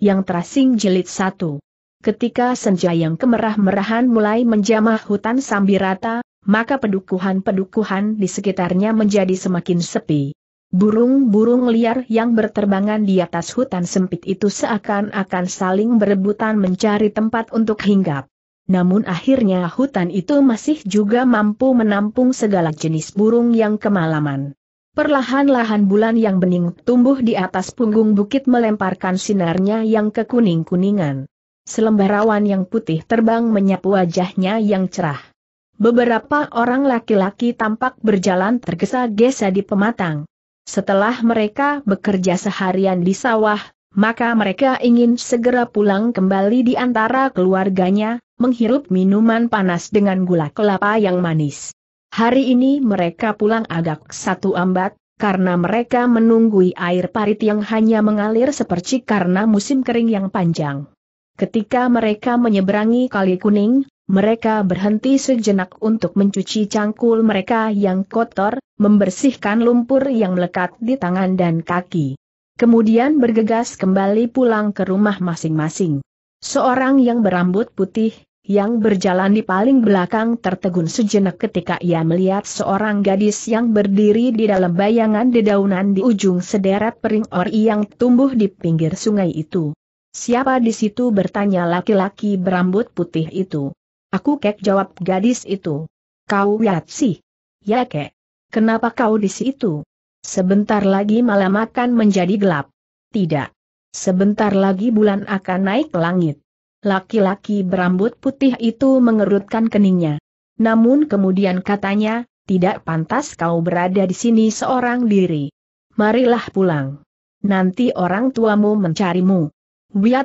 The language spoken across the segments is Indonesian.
yang terasing jilid satu. Ketika senja yang kemerah-merahan mulai menjamah hutan Sambirata, maka pedukuhan-pedukuhan di sekitarnya menjadi semakin sepi. Burung-burung liar yang berterbangan di atas hutan sempit itu seakan-akan saling berebutan mencari tempat untuk hinggap. Namun akhirnya hutan itu masih juga mampu menampung segala jenis burung yang kemalaman. Perlahan-lahan bulan yang bening tumbuh di atas punggung bukit melemparkan sinarnya yang kekuning-kuningan. Selembar awan yang putih terbang menyapu wajahnya yang cerah. Beberapa orang laki-laki tampak berjalan tergesa-gesa di pematang. Setelah mereka bekerja seharian di sawah, maka mereka ingin segera pulang kembali di antara keluarganya, menghirup minuman panas dengan gula kelapa yang manis. Hari ini mereka pulang agak satu ambat, karena mereka menunggui air parit yang hanya mengalir seperti karena musim kering yang panjang. Ketika mereka menyeberangi Kali Kuning, mereka berhenti sejenak untuk mencuci cangkul mereka yang kotor, membersihkan lumpur yang melekat di tangan dan kaki. Kemudian bergegas kembali pulang ke rumah masing-masing. Seorang yang berambut putih, yang berjalan di paling belakang tertegun sejenak ketika ia melihat seorang gadis yang berdiri di dalam bayangan dedaunan di ujung sederet pering ori yang tumbuh di pinggir sungai itu. Siapa di situ bertanya laki-laki berambut putih itu. Aku kek jawab gadis itu. Kau lihat ya, sih. Ya kek. Kenapa kau di situ? Sebentar lagi malam akan menjadi gelap. Tidak. Sebentar lagi bulan akan naik langit. Laki-laki berambut putih itu mengerutkan keningnya. Namun kemudian katanya, tidak pantas kau berada di sini seorang diri. Marilah pulang. Nanti orang tuamu mencarimu.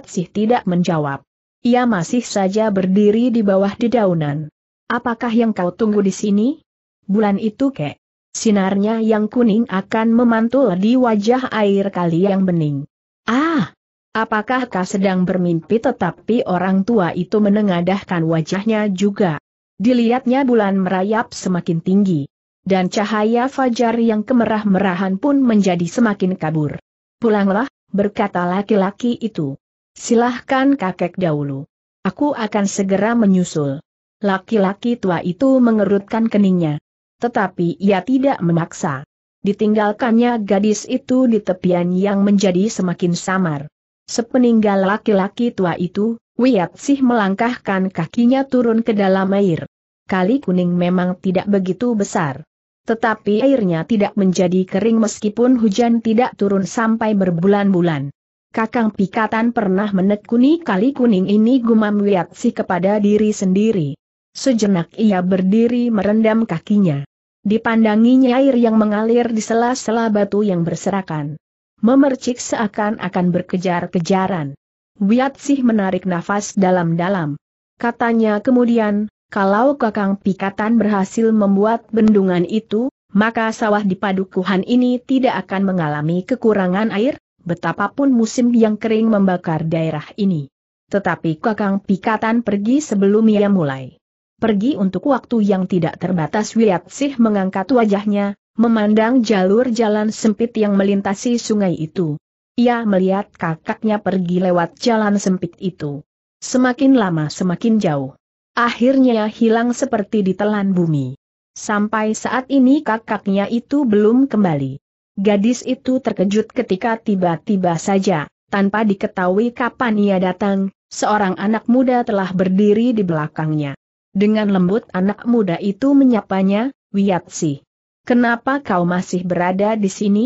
sih tidak menjawab. Ia masih saja berdiri di bawah dedaunan. Apakah yang kau tunggu di sini? Bulan itu kek. Sinarnya yang kuning akan memantul di wajah air kali yang bening. Ah, Apakah kau sedang bermimpi tetapi orang tua itu menengadahkan wajahnya juga. Dilihatnya bulan merayap semakin tinggi. Dan cahaya fajar yang kemerah-merahan pun menjadi semakin kabur. Pulanglah, berkata laki-laki itu. Silahkan kakek dahulu. Aku akan segera menyusul. Laki-laki tua itu mengerutkan keningnya. Tetapi ia tidak memaksa. Ditinggalkannya gadis itu di tepian yang menjadi semakin samar. Sepeninggal laki-laki tua itu, Wiat Sih melangkahkan kakinya turun ke dalam air. Kali kuning memang tidak begitu besar. Tetapi airnya tidak menjadi kering meskipun hujan tidak turun sampai berbulan-bulan. Kakang Pikatan pernah menekuni kali kuning ini gumam Wiat Sih kepada diri sendiri. Sejenak ia berdiri merendam kakinya. Dipandanginya air yang mengalir di sela-sela batu yang berserakan memercik seakan-akan berkejar-kejaran. Wiatsih menarik nafas dalam-dalam. Katanya kemudian, kalau kakang pikatan berhasil membuat bendungan itu, maka sawah di padukuhan ini tidak akan mengalami kekurangan air, betapapun musim yang kering membakar daerah ini. Tetapi kakang pikatan pergi sebelum ia mulai. Pergi untuk waktu yang tidak terbatas Wiatsih mengangkat wajahnya, memandang jalur jalan sempit yang melintasi sungai itu. Ia melihat kakaknya pergi lewat jalan sempit itu. Semakin lama semakin jauh. Akhirnya hilang seperti ditelan bumi. Sampai saat ini kakaknya itu belum kembali. Gadis itu terkejut ketika tiba-tiba saja, tanpa diketahui kapan ia datang, seorang anak muda telah berdiri di belakangnya. Dengan lembut anak muda itu menyapanya, Wiatsih. Kenapa kau masih berada di sini?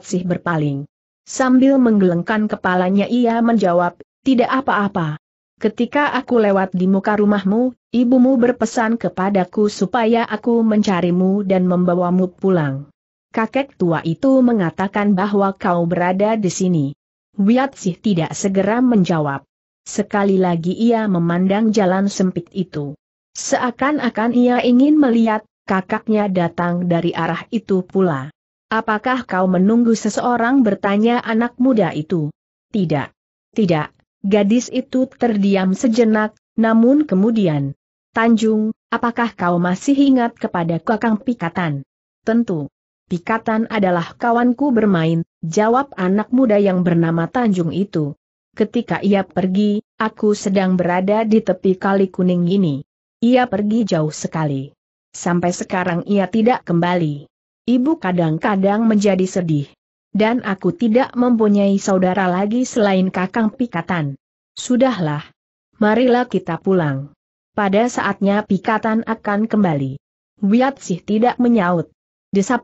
sih berpaling. Sambil menggelengkan kepalanya ia menjawab, tidak apa-apa. Ketika aku lewat di muka rumahmu, ibumu berpesan kepadaku supaya aku mencarimu dan membawamu pulang. Kakek tua itu mengatakan bahwa kau berada di sini. Wiatsih tidak segera menjawab. Sekali lagi ia memandang jalan sempit itu. Seakan-akan ia ingin melihat kakaknya datang dari arah itu pula. Apakah kau menunggu seseorang bertanya anak muda itu? Tidak. Tidak, gadis itu terdiam sejenak, namun kemudian. Tanjung, apakah kau masih ingat kepada kakang Pikatan? Tentu. Pikatan adalah kawanku bermain, jawab anak muda yang bernama Tanjung itu. Ketika ia pergi, aku sedang berada di tepi kali kuning ini. Ia pergi jauh sekali. Sampai sekarang ia tidak kembali. Ibu kadang-kadang menjadi sedih. Dan aku tidak mempunyai saudara lagi selain kakang Pikatan. Sudahlah. Marilah kita pulang. Pada saatnya Pikatan akan kembali. sih tidak menyaut.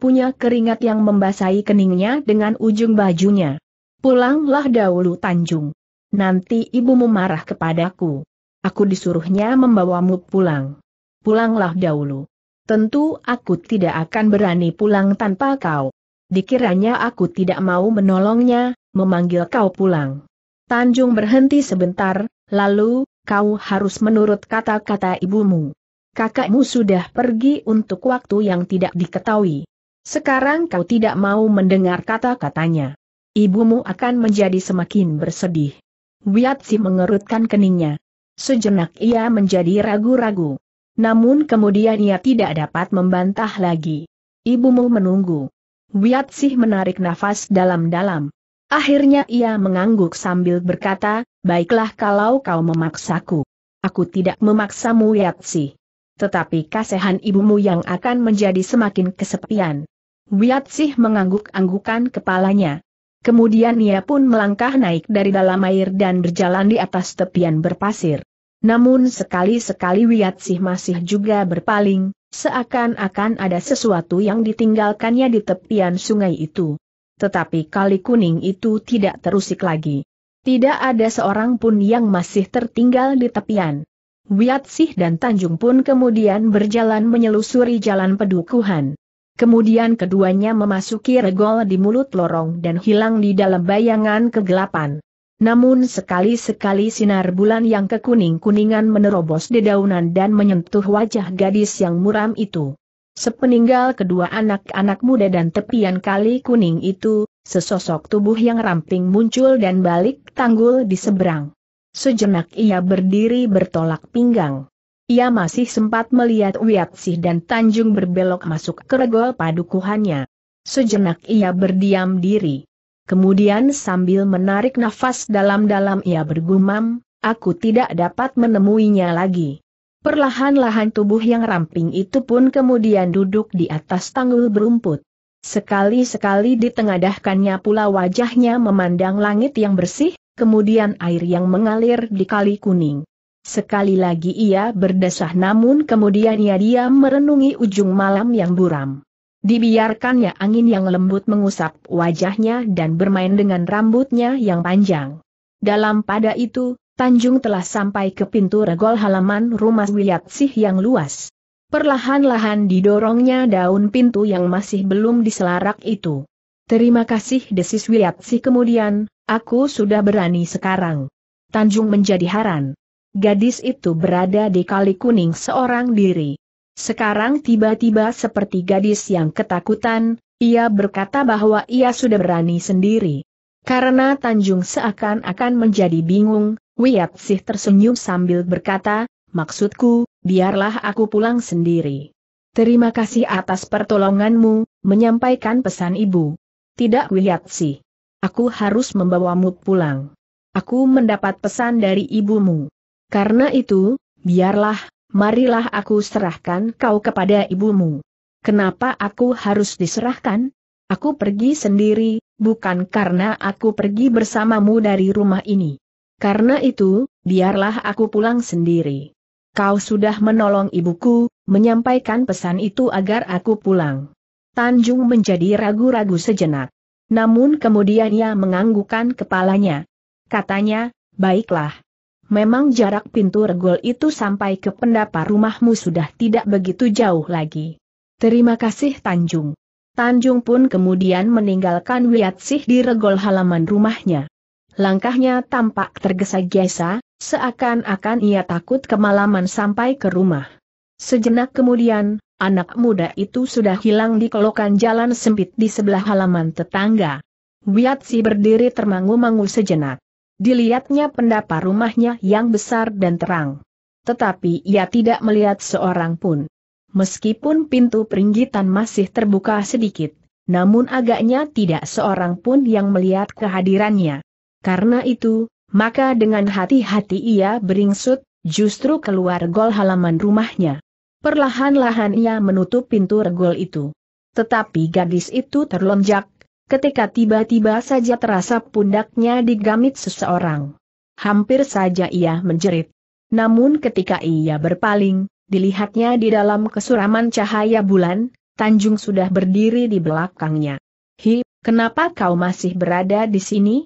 punya keringat yang membasahi keningnya dengan ujung bajunya. Pulanglah dahulu Tanjung. Nanti ibumu marah kepadaku. Aku disuruhnya membawamu pulang. Pulanglah dahulu. Tentu aku tidak akan berani pulang tanpa kau. Dikiranya aku tidak mau menolongnya, memanggil kau pulang. Tanjung berhenti sebentar, lalu, kau harus menurut kata-kata ibumu. Kakakmu sudah pergi untuk waktu yang tidak diketahui. Sekarang kau tidak mau mendengar kata-katanya. Ibumu akan menjadi semakin bersedih. Wiatsi mengerutkan keningnya. Sejenak ia menjadi ragu-ragu. Namun kemudian ia tidak dapat membantah lagi. Ibumu menunggu. Wiat Sih menarik nafas dalam-dalam. Akhirnya ia mengangguk sambil berkata, baiklah kalau kau memaksaku. Aku tidak memaksamu Wiat Sih. Tetapi kasihan ibumu yang akan menjadi semakin kesepian. Wiat Sih mengangguk-anggukan kepalanya. Kemudian ia pun melangkah naik dari dalam air dan berjalan di atas tepian berpasir. Namun sekali-sekali Wiatsih masih juga berpaling, seakan-akan ada sesuatu yang ditinggalkannya di tepian sungai itu. Tetapi kali kuning itu tidak terusik lagi. Tidak ada seorang pun yang masih tertinggal di tepian. Wiatsih dan Tanjung pun kemudian berjalan menyelusuri jalan pedukuhan. Kemudian keduanya memasuki regol di mulut lorong dan hilang di dalam bayangan kegelapan. Namun sekali-sekali sinar bulan yang kekuning-kuningan menerobos dedaunan dan menyentuh wajah gadis yang muram itu. Sepeninggal kedua anak-anak muda dan tepian kali kuning itu, sesosok tubuh yang ramping muncul dan balik tanggul di seberang. Sejenak ia berdiri bertolak pinggang. Ia masih sempat melihat Wiatsih dan Tanjung berbelok masuk ke regol padukuhannya. Sejenak ia berdiam diri. Kemudian sambil menarik nafas dalam-dalam ia bergumam, aku tidak dapat menemuinya lagi. Perlahan-lahan tubuh yang ramping itu pun kemudian duduk di atas tanggul berumput. Sekali-sekali ditengadahkannya pula wajahnya memandang langit yang bersih, kemudian air yang mengalir di kali kuning. Sekali lagi ia berdesah namun kemudian ia diam merenungi ujung malam yang buram. Dibiarkannya angin yang lembut mengusap wajahnya dan bermain dengan rambutnya yang panjang. Dalam pada itu, Tanjung telah sampai ke pintu regol halaman rumah Wiyatsih yang luas. Perlahan-lahan didorongnya daun pintu yang masih belum diselarak itu. Terima kasih desis Wiyatsih kemudian, aku sudah berani sekarang. Tanjung menjadi haran. Gadis itu berada di kali kuning seorang diri. Sekarang tiba-tiba seperti gadis yang ketakutan, ia berkata bahwa ia sudah berani sendiri. Karena Tanjung seakan-akan menjadi bingung, Wiyatsih tersenyum sambil berkata, maksudku, biarlah aku pulang sendiri. Terima kasih atas pertolonganmu, menyampaikan pesan ibu. Tidak Wiyatsih. Aku harus membawamu pulang. Aku mendapat pesan dari ibumu. Karena itu, biarlah marilah aku serahkan kau kepada ibumu. Kenapa aku harus diserahkan? Aku pergi sendiri, bukan karena aku pergi bersamamu dari rumah ini. Karena itu, biarlah aku pulang sendiri. Kau sudah menolong ibuku, menyampaikan pesan itu agar aku pulang. Tanjung menjadi ragu-ragu sejenak. Namun kemudian ia menganggukkan kepalanya. Katanya, baiklah. Memang jarak pintu regol itu sampai ke pendapa rumahmu sudah tidak begitu jauh lagi. Terima kasih Tanjung. Tanjung pun kemudian meninggalkan Wiatsih di regol halaman rumahnya. Langkahnya tampak tergesa-gesa, seakan-akan ia takut kemalaman sampai ke rumah. Sejenak kemudian, anak muda itu sudah hilang di kelokan jalan sempit di sebelah halaman tetangga. Wiatsih berdiri termangu-mangu sejenak. Dilihatnya pendapa rumahnya yang besar dan terang. Tetapi ia tidak melihat seorang pun. Meskipun pintu peringgitan masih terbuka sedikit, namun agaknya tidak seorang pun yang melihat kehadirannya. Karena itu, maka dengan hati-hati ia beringsut, justru keluar gol halaman rumahnya. Perlahan-lahan ia menutup pintu regol itu. Tetapi gadis itu terlonjak, ketika tiba-tiba saja terasa pundaknya digamit seseorang. Hampir saja ia menjerit. Namun ketika ia berpaling, dilihatnya di dalam kesuraman cahaya bulan, Tanjung sudah berdiri di belakangnya. Hi, kenapa kau masih berada di sini?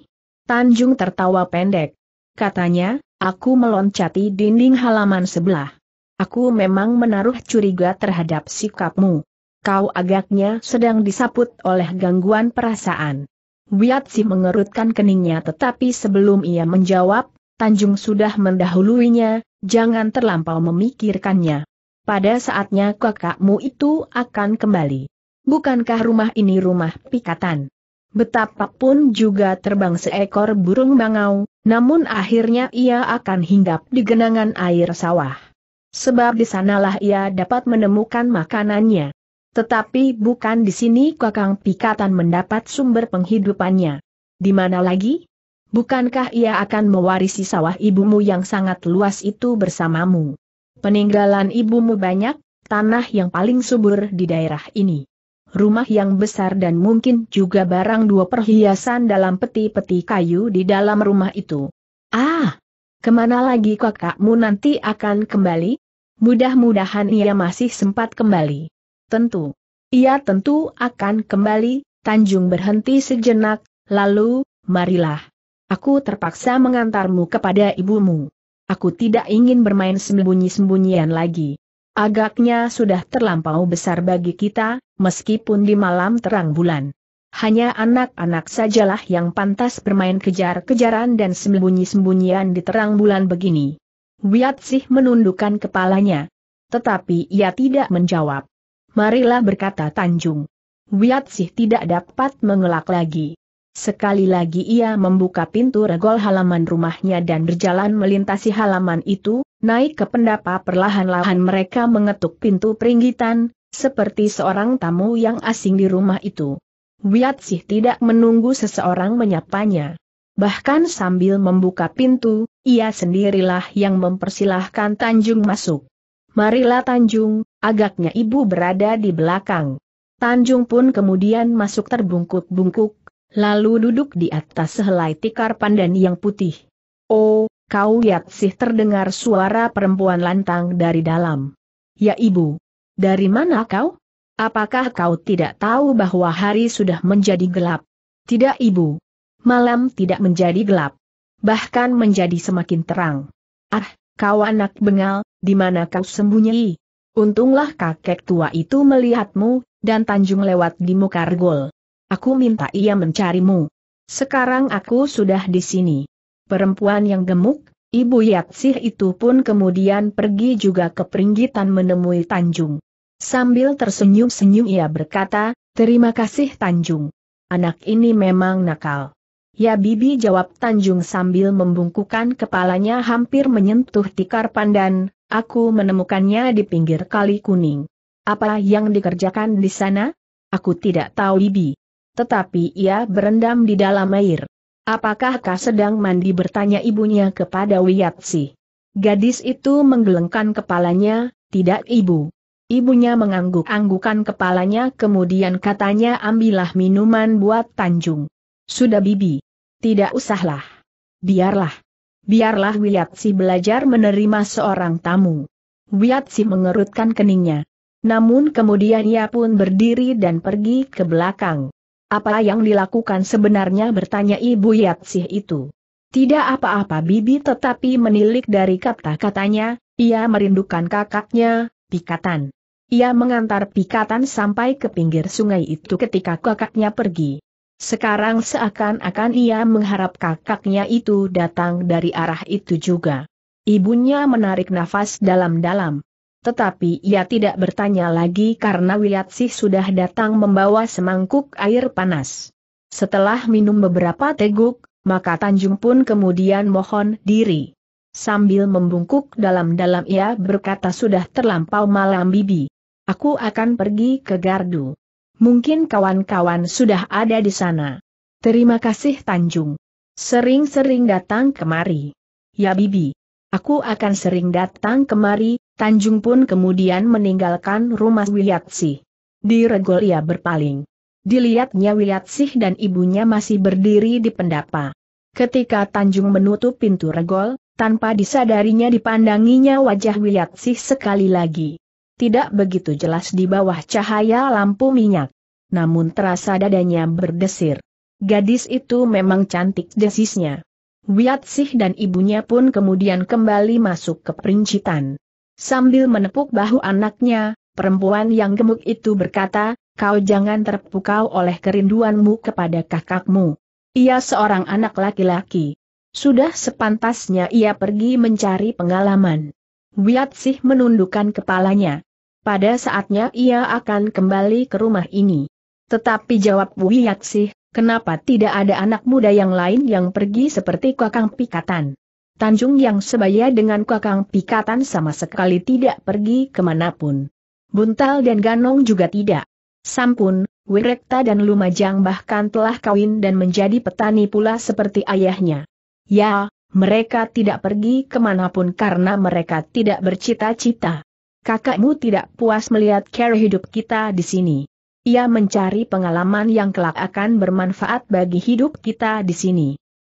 Tanjung tertawa pendek. Katanya, aku meloncati dinding halaman sebelah. Aku memang menaruh curiga terhadap sikapmu kau agaknya sedang disaput oleh gangguan perasaan. Wiatsi mengerutkan keningnya tetapi sebelum ia menjawab, Tanjung sudah mendahuluinya, jangan terlampau memikirkannya. Pada saatnya kakakmu itu akan kembali. Bukankah rumah ini rumah pikatan? Betapapun juga terbang seekor burung bangau, namun akhirnya ia akan hinggap di genangan air sawah. Sebab di sanalah ia dapat menemukan makanannya. Tetapi bukan di sini Kakang Pikatan mendapat sumber penghidupannya. Di mana lagi? Bukankah ia akan mewarisi sawah ibumu yang sangat luas itu bersamamu? Peninggalan ibumu banyak, tanah yang paling subur di daerah ini. Rumah yang besar dan mungkin juga barang dua perhiasan dalam peti-peti kayu di dalam rumah itu. Ah, kemana lagi kakakmu nanti akan kembali? Mudah-mudahan ia masih sempat kembali. Tentu. Ia tentu akan kembali, Tanjung berhenti sejenak, lalu, marilah. Aku terpaksa mengantarmu kepada ibumu. Aku tidak ingin bermain sembunyi-sembunyian lagi. Agaknya sudah terlampau besar bagi kita, meskipun di malam terang bulan. Hanya anak-anak sajalah yang pantas bermain kejar-kejaran dan sembunyi-sembunyian di terang bulan begini. Wiat sih menundukkan kepalanya. Tetapi ia tidak menjawab marilah berkata Tanjung. sih tidak dapat mengelak lagi. Sekali lagi ia membuka pintu regol halaman rumahnya dan berjalan melintasi halaman itu, naik ke pendapa perlahan-lahan mereka mengetuk pintu peringgitan, seperti seorang tamu yang asing di rumah itu. sih tidak menunggu seseorang menyapanya. Bahkan sambil membuka pintu, ia sendirilah yang mempersilahkan Tanjung masuk. Marilah Tanjung, Agaknya ibu berada di belakang. Tanjung pun kemudian masuk terbungkuk-bungkuk, lalu duduk di atas sehelai tikar pandan yang putih. Oh, kau sih terdengar suara perempuan lantang dari dalam. Ya ibu, dari mana kau? Apakah kau tidak tahu bahwa hari sudah menjadi gelap? Tidak ibu. Malam tidak menjadi gelap. Bahkan menjadi semakin terang. Ah, kau anak bengal, di mana kau sembunyi? Untunglah kakek tua itu melihatmu, dan Tanjung lewat di Mukargol. Aku minta ia mencarimu. Sekarang aku sudah di sini. Perempuan yang gemuk, Ibu Yatsih itu pun kemudian pergi juga ke peringgitan menemui Tanjung. Sambil tersenyum-senyum ia berkata, terima kasih Tanjung. Anak ini memang nakal. Ya Bibi jawab Tanjung sambil membungkukan kepalanya hampir menyentuh tikar pandan, Aku menemukannya di pinggir kali kuning. Apa yang dikerjakan di sana? Aku tidak tahu ibi. Tetapi ia berendam di dalam air. Apakah kau sedang mandi bertanya ibunya kepada Wiyatsi. Gadis itu menggelengkan kepalanya, tidak ibu. Ibunya mengangguk-anggukan kepalanya kemudian katanya ambillah minuman buat Tanjung. Sudah Bibi. Tidak usahlah. Biarlah biarlah Wiatsi belajar menerima seorang tamu. Wiatsi mengerutkan keningnya. Namun kemudian ia pun berdiri dan pergi ke belakang. Apa yang dilakukan sebenarnya bertanya Ibu Yatsih itu. Tidak apa-apa Bibi tetapi menilik dari kata-katanya, ia merindukan kakaknya, Pikatan. Ia mengantar Pikatan sampai ke pinggir sungai itu ketika kakaknya pergi. Sekarang seakan-akan ia mengharap kakaknya itu datang dari arah itu juga. Ibunya menarik nafas dalam-dalam. Tetapi ia tidak bertanya lagi karena Wiyatsih sudah datang membawa semangkuk air panas. Setelah minum beberapa teguk, maka Tanjung pun kemudian mohon diri. Sambil membungkuk dalam-dalam ia berkata sudah terlampau malam bibi. Aku akan pergi ke gardu. Mungkin kawan-kawan sudah ada di sana. Terima kasih Tanjung. Sering-sering datang kemari. Ya Bibi. Aku akan sering datang kemari, Tanjung pun kemudian meninggalkan rumah Wiyatsih. Di regol ia berpaling. Dilihatnya Wiyatsih dan ibunya masih berdiri di pendapa. Ketika Tanjung menutup pintu regol, tanpa disadarinya dipandanginya wajah Wiyatsih sekali lagi tidak begitu jelas di bawah cahaya lampu minyak. Namun terasa dadanya berdesir. Gadis itu memang cantik desisnya. Wiatsih dan ibunya pun kemudian kembali masuk ke perincitan. Sambil menepuk bahu anaknya, perempuan yang gemuk itu berkata, kau jangan terpukau oleh kerinduanmu kepada kakakmu. Ia seorang anak laki-laki. Sudah sepantasnya ia pergi mencari pengalaman. Wiatsih menundukkan kepalanya pada saatnya ia akan kembali ke rumah ini. Tetapi jawab Wiyaksih, kenapa tidak ada anak muda yang lain yang pergi seperti Kakang Pikatan? Tanjung yang sebaya dengan Kakang Pikatan sama sekali tidak pergi kemanapun. Buntal dan Ganong juga tidak. Sampun, Wirekta dan Lumajang bahkan telah kawin dan menjadi petani pula seperti ayahnya. Ya, mereka tidak pergi kemanapun karena mereka tidak bercita-cita kakakmu tidak puas melihat cara hidup kita di sini. Ia mencari pengalaman yang kelak akan bermanfaat bagi hidup kita di sini.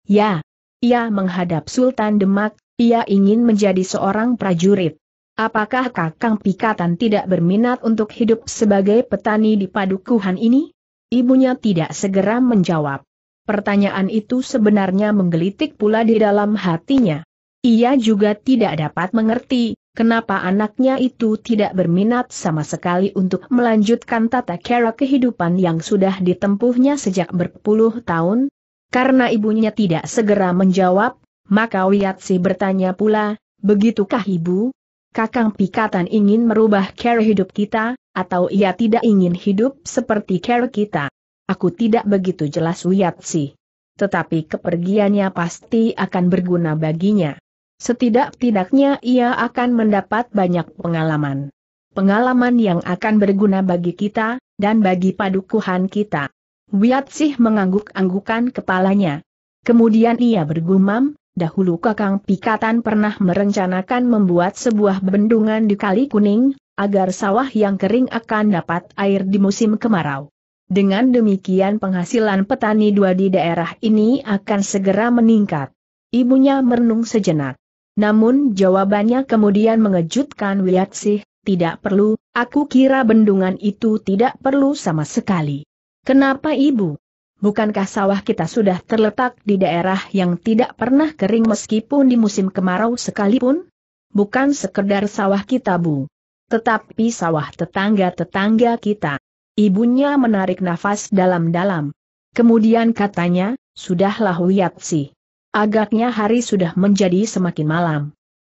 Ya, ia menghadap Sultan Demak, ia ingin menjadi seorang prajurit. Apakah Kakang Pikatan tidak berminat untuk hidup sebagai petani di padukuhan ini? Ibunya tidak segera menjawab. Pertanyaan itu sebenarnya menggelitik pula di dalam hatinya. Ia juga tidak dapat mengerti kenapa anaknya itu tidak berminat sama sekali untuk melanjutkan tata cara kehidupan yang sudah ditempuhnya sejak berpuluh tahun? Karena ibunya tidak segera menjawab, maka Wiatsi bertanya pula, begitukah ibu? Kakang Pikatan ingin merubah cara hidup kita, atau ia tidak ingin hidup seperti cara kita? Aku tidak begitu jelas Wiatsi, Tetapi kepergiannya pasti akan berguna baginya. Setidak-tidaknya ia akan mendapat banyak pengalaman. Pengalaman yang akan berguna bagi kita, dan bagi padukuhan kita. sih mengangguk-anggukan kepalanya. Kemudian ia bergumam, dahulu Kakang Pikatan pernah merencanakan membuat sebuah bendungan di Kali Kuning, agar sawah yang kering akan dapat air di musim kemarau. Dengan demikian penghasilan petani dua di daerah ini akan segera meningkat. Ibunya merenung sejenak. Namun jawabannya kemudian mengejutkan Sih, tidak perlu, aku kira bendungan itu tidak perlu sama sekali. Kenapa ibu? Bukankah sawah kita sudah terletak di daerah yang tidak pernah kering meskipun di musim kemarau sekalipun? Bukan sekedar sawah kita bu. Tetapi sawah tetangga-tetangga kita. Ibunya menarik nafas dalam-dalam. Kemudian katanya, sudahlah Sih. Agaknya hari sudah menjadi semakin malam.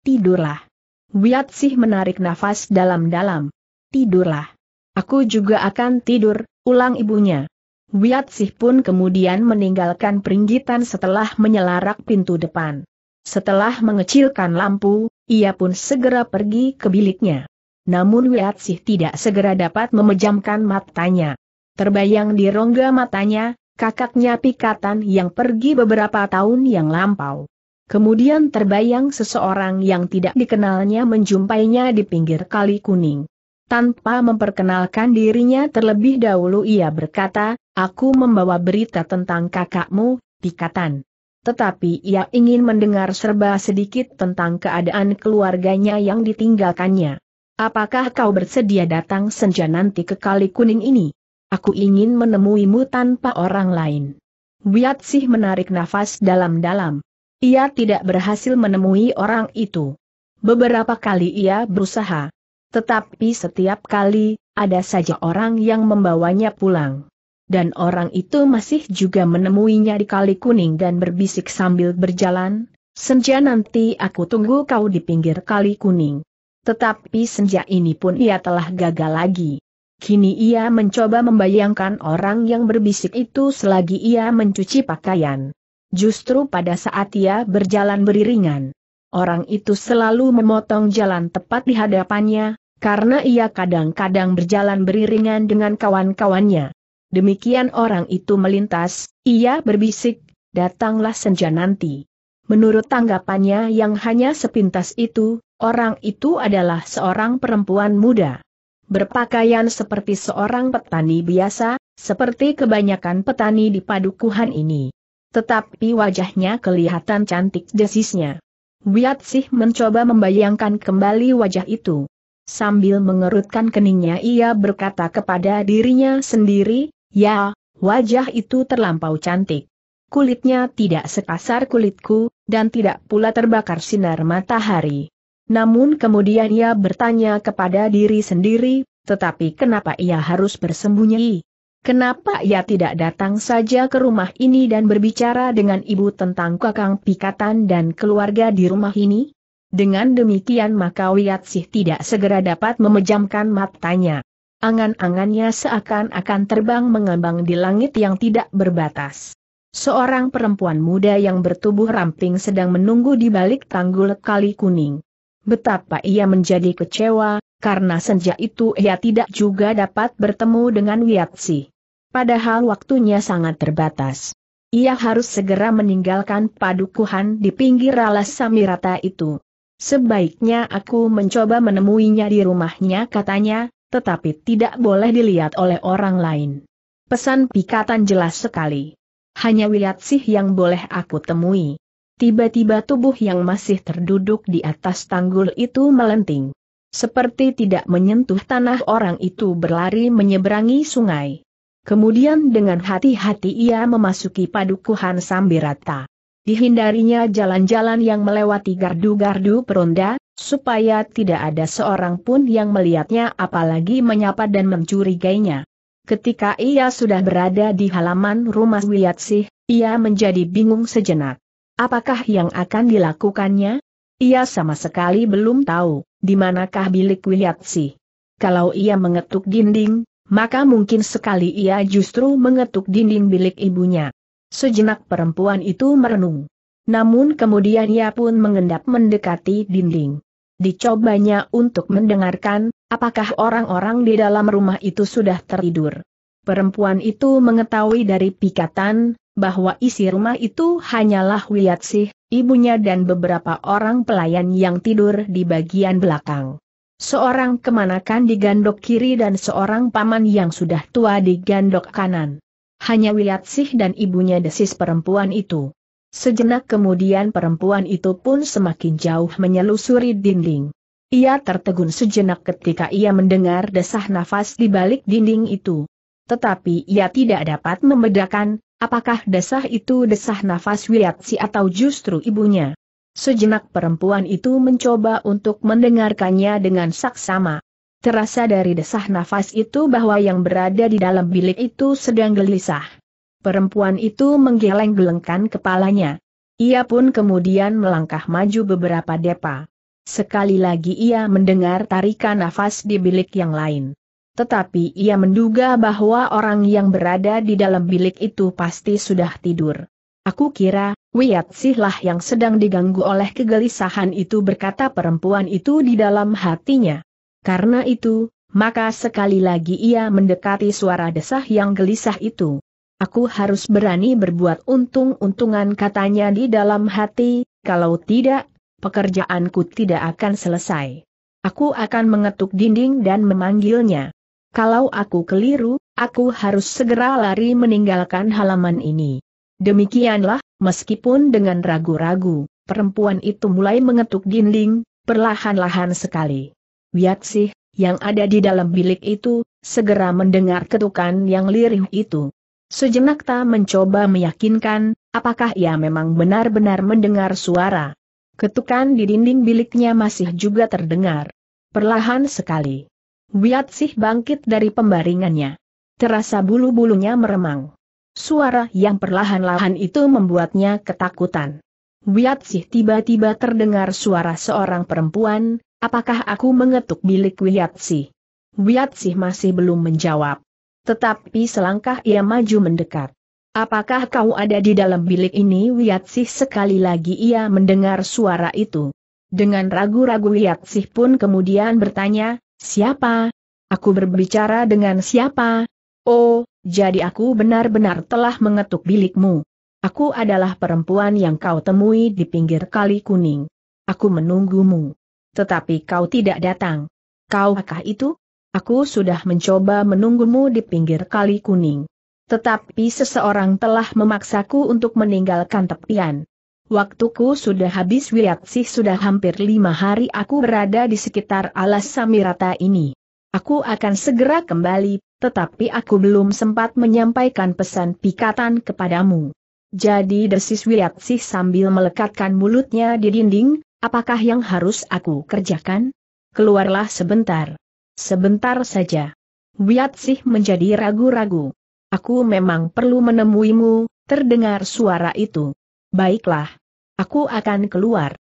Tidurlah. Wiatsih menarik nafas dalam-dalam. Tidurlah. Aku juga akan tidur, ulang ibunya. Wiatsih pun kemudian meninggalkan peringgitan setelah menyelarak pintu depan. Setelah mengecilkan lampu, ia pun segera pergi ke biliknya. Namun Wiatsih tidak segera dapat memejamkan matanya. Terbayang di rongga matanya, kakaknya Pikatan yang pergi beberapa tahun yang lampau. Kemudian terbayang seseorang yang tidak dikenalnya menjumpainya di pinggir kali kuning. Tanpa memperkenalkan dirinya terlebih dahulu ia berkata, aku membawa berita tentang kakakmu, Pikatan. Tetapi ia ingin mendengar serba sedikit tentang keadaan keluarganya yang ditinggalkannya. Apakah kau bersedia datang senja nanti ke kali kuning ini? Aku ingin menemuimu tanpa orang lain. Wiat Sih menarik nafas dalam-dalam. Ia tidak berhasil menemui orang itu. Beberapa kali ia berusaha. Tetapi setiap kali, ada saja orang yang membawanya pulang dan orang itu masih juga menemuinya di Kali Kuning dan berbisik sambil berjalan, Senja nanti aku tunggu kau di pinggir Kali Kuning. Tetapi senja ini pun ia telah gagal lagi. Kini ia mencoba membayangkan orang yang berbisik itu selagi ia mencuci pakaian. Justru pada saat ia berjalan beriringan, orang itu selalu memotong jalan tepat di hadapannya, karena ia kadang-kadang berjalan beriringan dengan kawan-kawannya. Demikian orang itu melintas, ia berbisik, datanglah senja nanti. Menurut tanggapannya yang hanya sepintas itu, orang itu adalah seorang perempuan muda. Berpakaian seperti seorang petani biasa, seperti kebanyakan petani di padukuhan ini. Tetapi wajahnya kelihatan cantik desisnya. Wiat Sih mencoba membayangkan kembali wajah itu. Sambil mengerutkan keningnya ia berkata kepada dirinya sendiri, ya, wajah itu terlampau cantik. Kulitnya tidak sekasar kulitku, dan tidak pula terbakar sinar matahari. Namun kemudian ia bertanya kepada diri sendiri, tetapi kenapa ia harus bersembunyi? Kenapa ia tidak datang saja ke rumah ini dan berbicara dengan ibu tentang kakang pikatan dan keluarga di rumah ini? Dengan demikian maka Wiatsih tidak segera dapat memejamkan matanya. Angan-angannya seakan-akan terbang mengembang di langit yang tidak berbatas. Seorang perempuan muda yang bertubuh ramping sedang menunggu di balik tanggul kali kuning. Betapa ia menjadi kecewa, karena senja itu ia tidak juga dapat bertemu dengan Wiatsi. Padahal waktunya sangat terbatas. Ia harus segera meninggalkan padukuhan di pinggir alas Samirata itu. Sebaiknya aku mencoba menemuinya di rumahnya katanya, tetapi tidak boleh dilihat oleh orang lain. Pesan pikatan jelas sekali. Hanya Wiyatsih yang boleh aku temui. Tiba-tiba tubuh yang masih terduduk di atas tanggul itu melenting. Seperti tidak menyentuh tanah orang itu berlari menyeberangi sungai. Kemudian dengan hati-hati ia memasuki padukuhan Sambirata. Dihindarinya jalan-jalan yang melewati gardu-gardu peronda, supaya tidak ada seorang pun yang melihatnya apalagi menyapa dan mencurigainya. Ketika ia sudah berada di halaman rumah Wiyatsih, ia menjadi bingung sejenak. Apakah yang akan dilakukannya? Ia sama sekali belum tahu, di manakah bilik si? Kalau ia mengetuk dinding, maka mungkin sekali ia justru mengetuk dinding bilik ibunya. Sejenak perempuan itu merenung. Namun kemudian ia pun mengendap mendekati dinding. Dicobanya untuk mendengarkan, apakah orang-orang di dalam rumah itu sudah tertidur. Perempuan itu mengetahui dari pikatan, bahwa isi rumah itu hanyalah Wiyatsih, ibunya dan beberapa orang pelayan yang tidur di bagian belakang. Seorang kemanakan digandok kiri dan seorang paman yang sudah tua digandok kanan. Hanya Wiyatsih dan ibunya desis perempuan itu. Sejenak kemudian perempuan itu pun semakin jauh menyelusuri dinding. Ia tertegun sejenak ketika ia mendengar desah nafas di balik dinding itu. Tetapi ia tidak dapat membedakan Apakah desah itu desah nafas Wiatsi atau justru ibunya? Sejenak perempuan itu mencoba untuk mendengarkannya dengan saksama. Terasa dari desah nafas itu bahwa yang berada di dalam bilik itu sedang gelisah. Perempuan itu menggeleng-gelengkan kepalanya. Ia pun kemudian melangkah maju beberapa depa. Sekali lagi ia mendengar tarikan nafas di bilik yang lain. Tetapi ia menduga bahwa orang yang berada di dalam bilik itu pasti sudah tidur. Aku kira, Wiat Sihlah yang sedang diganggu oleh kegelisahan itu berkata perempuan itu di dalam hatinya. Karena itu, maka sekali lagi ia mendekati suara desah yang gelisah itu. Aku harus berani berbuat untung-untungan katanya di dalam hati, kalau tidak, pekerjaanku tidak akan selesai. Aku akan mengetuk dinding dan memanggilnya. Kalau aku keliru, aku harus segera lari meninggalkan halaman ini. Demikianlah, meskipun dengan ragu-ragu, perempuan itu mulai mengetuk dinding, perlahan-lahan sekali. Wiaksih, yang ada di dalam bilik itu, segera mendengar ketukan yang lirih itu. Sejenak tak mencoba meyakinkan, apakah ia memang benar-benar mendengar suara. Ketukan di dinding biliknya masih juga terdengar. Perlahan sekali. Wiat Sih bangkit dari pembaringannya. Terasa bulu-bulunya meremang. Suara yang perlahan-lahan itu membuatnya ketakutan. Wiat Sih tiba-tiba terdengar suara seorang perempuan, apakah aku mengetuk bilik Wiat Sih? Wiat Sih masih belum menjawab. Tetapi selangkah ia maju mendekat. Apakah kau ada di dalam bilik ini sih sekali lagi ia mendengar suara itu. Dengan ragu-ragu sih pun kemudian bertanya, Siapa? Aku berbicara dengan siapa? Oh, jadi aku benar-benar telah mengetuk bilikmu. Aku adalah perempuan yang kau temui di pinggir kali kuning. Aku menunggumu. Tetapi kau tidak datang. Kau akah itu? Aku sudah mencoba menunggumu di pinggir kali kuning. Tetapi seseorang telah memaksaku untuk meninggalkan tepian. Waktuku sudah habis Wiyatsih sudah hampir lima hari aku berada di sekitar alas Samirata ini. Aku akan segera kembali, tetapi aku belum sempat menyampaikan pesan pikatan kepadamu. Jadi desis Wiyatsih sambil melekatkan mulutnya di dinding, apakah yang harus aku kerjakan? Keluarlah sebentar. Sebentar saja. Wiyatsih menjadi ragu-ragu. Aku memang perlu menemuimu, terdengar suara itu baiklah. Aku akan keluar.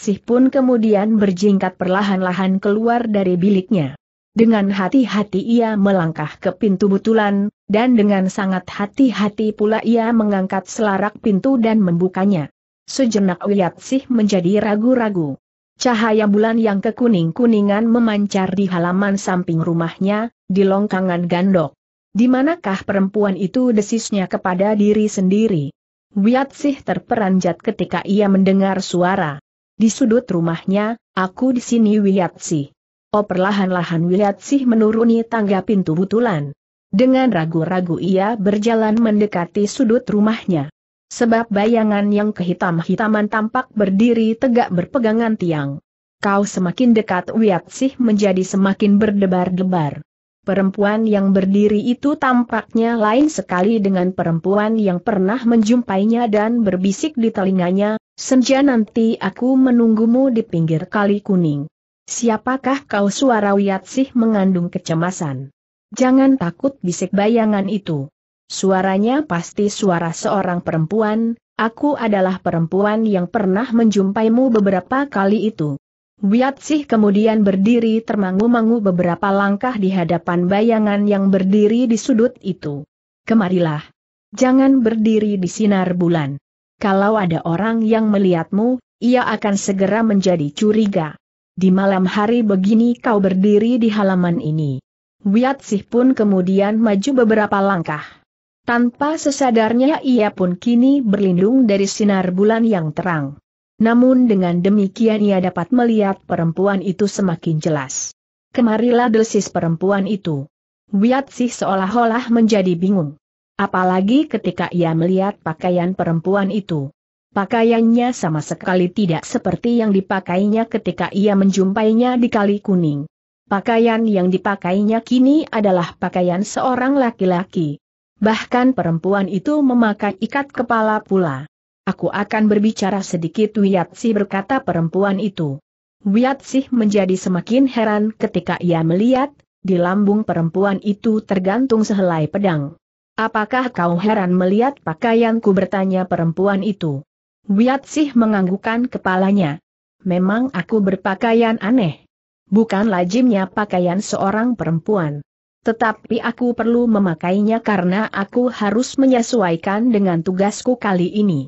Sih pun kemudian berjingkat perlahan-lahan keluar dari biliknya. Dengan hati-hati ia melangkah ke pintu butulan, dan dengan sangat hati-hati pula ia mengangkat selarak pintu dan membukanya. Sejenak Sih menjadi ragu-ragu. Cahaya bulan yang kekuning-kuningan memancar di halaman samping rumahnya, di longkangan gandok. Di manakah perempuan itu desisnya kepada diri sendiri? Wiyatsih terperanjat ketika ia mendengar suara. Di sudut rumahnya, aku di sini Wiyatsih. Oh perlahan-lahan Wiyatsih menuruni tangga pintu butulan. Dengan ragu-ragu ia berjalan mendekati sudut rumahnya. Sebab bayangan yang kehitam-hitaman tampak berdiri tegak berpegangan tiang. Kau semakin dekat Wiyatsih menjadi semakin berdebar-debar. Perempuan yang berdiri itu tampaknya lain sekali dengan perempuan yang pernah menjumpainya dan berbisik di telinganya, Senja nanti aku menunggumu di pinggir kali kuning. Siapakah kau suara Wiatsih mengandung kecemasan? Jangan takut bisik bayangan itu. Suaranya pasti suara seorang perempuan, aku adalah perempuan yang pernah menjumpaimu beberapa kali itu. Wiat sih kemudian berdiri termangu-mangu beberapa langkah di hadapan bayangan yang berdiri di sudut itu. Kemarilah. Jangan berdiri di sinar bulan. Kalau ada orang yang melihatmu, ia akan segera menjadi curiga. Di malam hari begini kau berdiri di halaman ini. Wiat sih pun kemudian maju beberapa langkah. Tanpa sesadarnya ia pun kini berlindung dari sinar bulan yang terang. Namun dengan demikian ia dapat melihat perempuan itu semakin jelas. Kemarilah desis perempuan itu. Wiat sih seolah-olah menjadi bingung. Apalagi ketika ia melihat pakaian perempuan itu. Pakaiannya sama sekali tidak seperti yang dipakainya ketika ia menjumpainya di Kali Kuning. Pakaian yang dipakainya kini adalah pakaian seorang laki-laki. Bahkan perempuan itu memakai ikat kepala pula. Aku akan berbicara sedikit Wiatsi berkata perempuan itu. Wiatsih menjadi semakin heran ketika ia melihat, di lambung perempuan itu tergantung sehelai pedang. Apakah kau heran melihat pakaianku bertanya perempuan itu? Wiatsih menganggukkan kepalanya. Memang aku berpakaian aneh. Bukan lajimnya pakaian seorang perempuan. Tetapi aku perlu memakainya karena aku harus menyesuaikan dengan tugasku kali ini.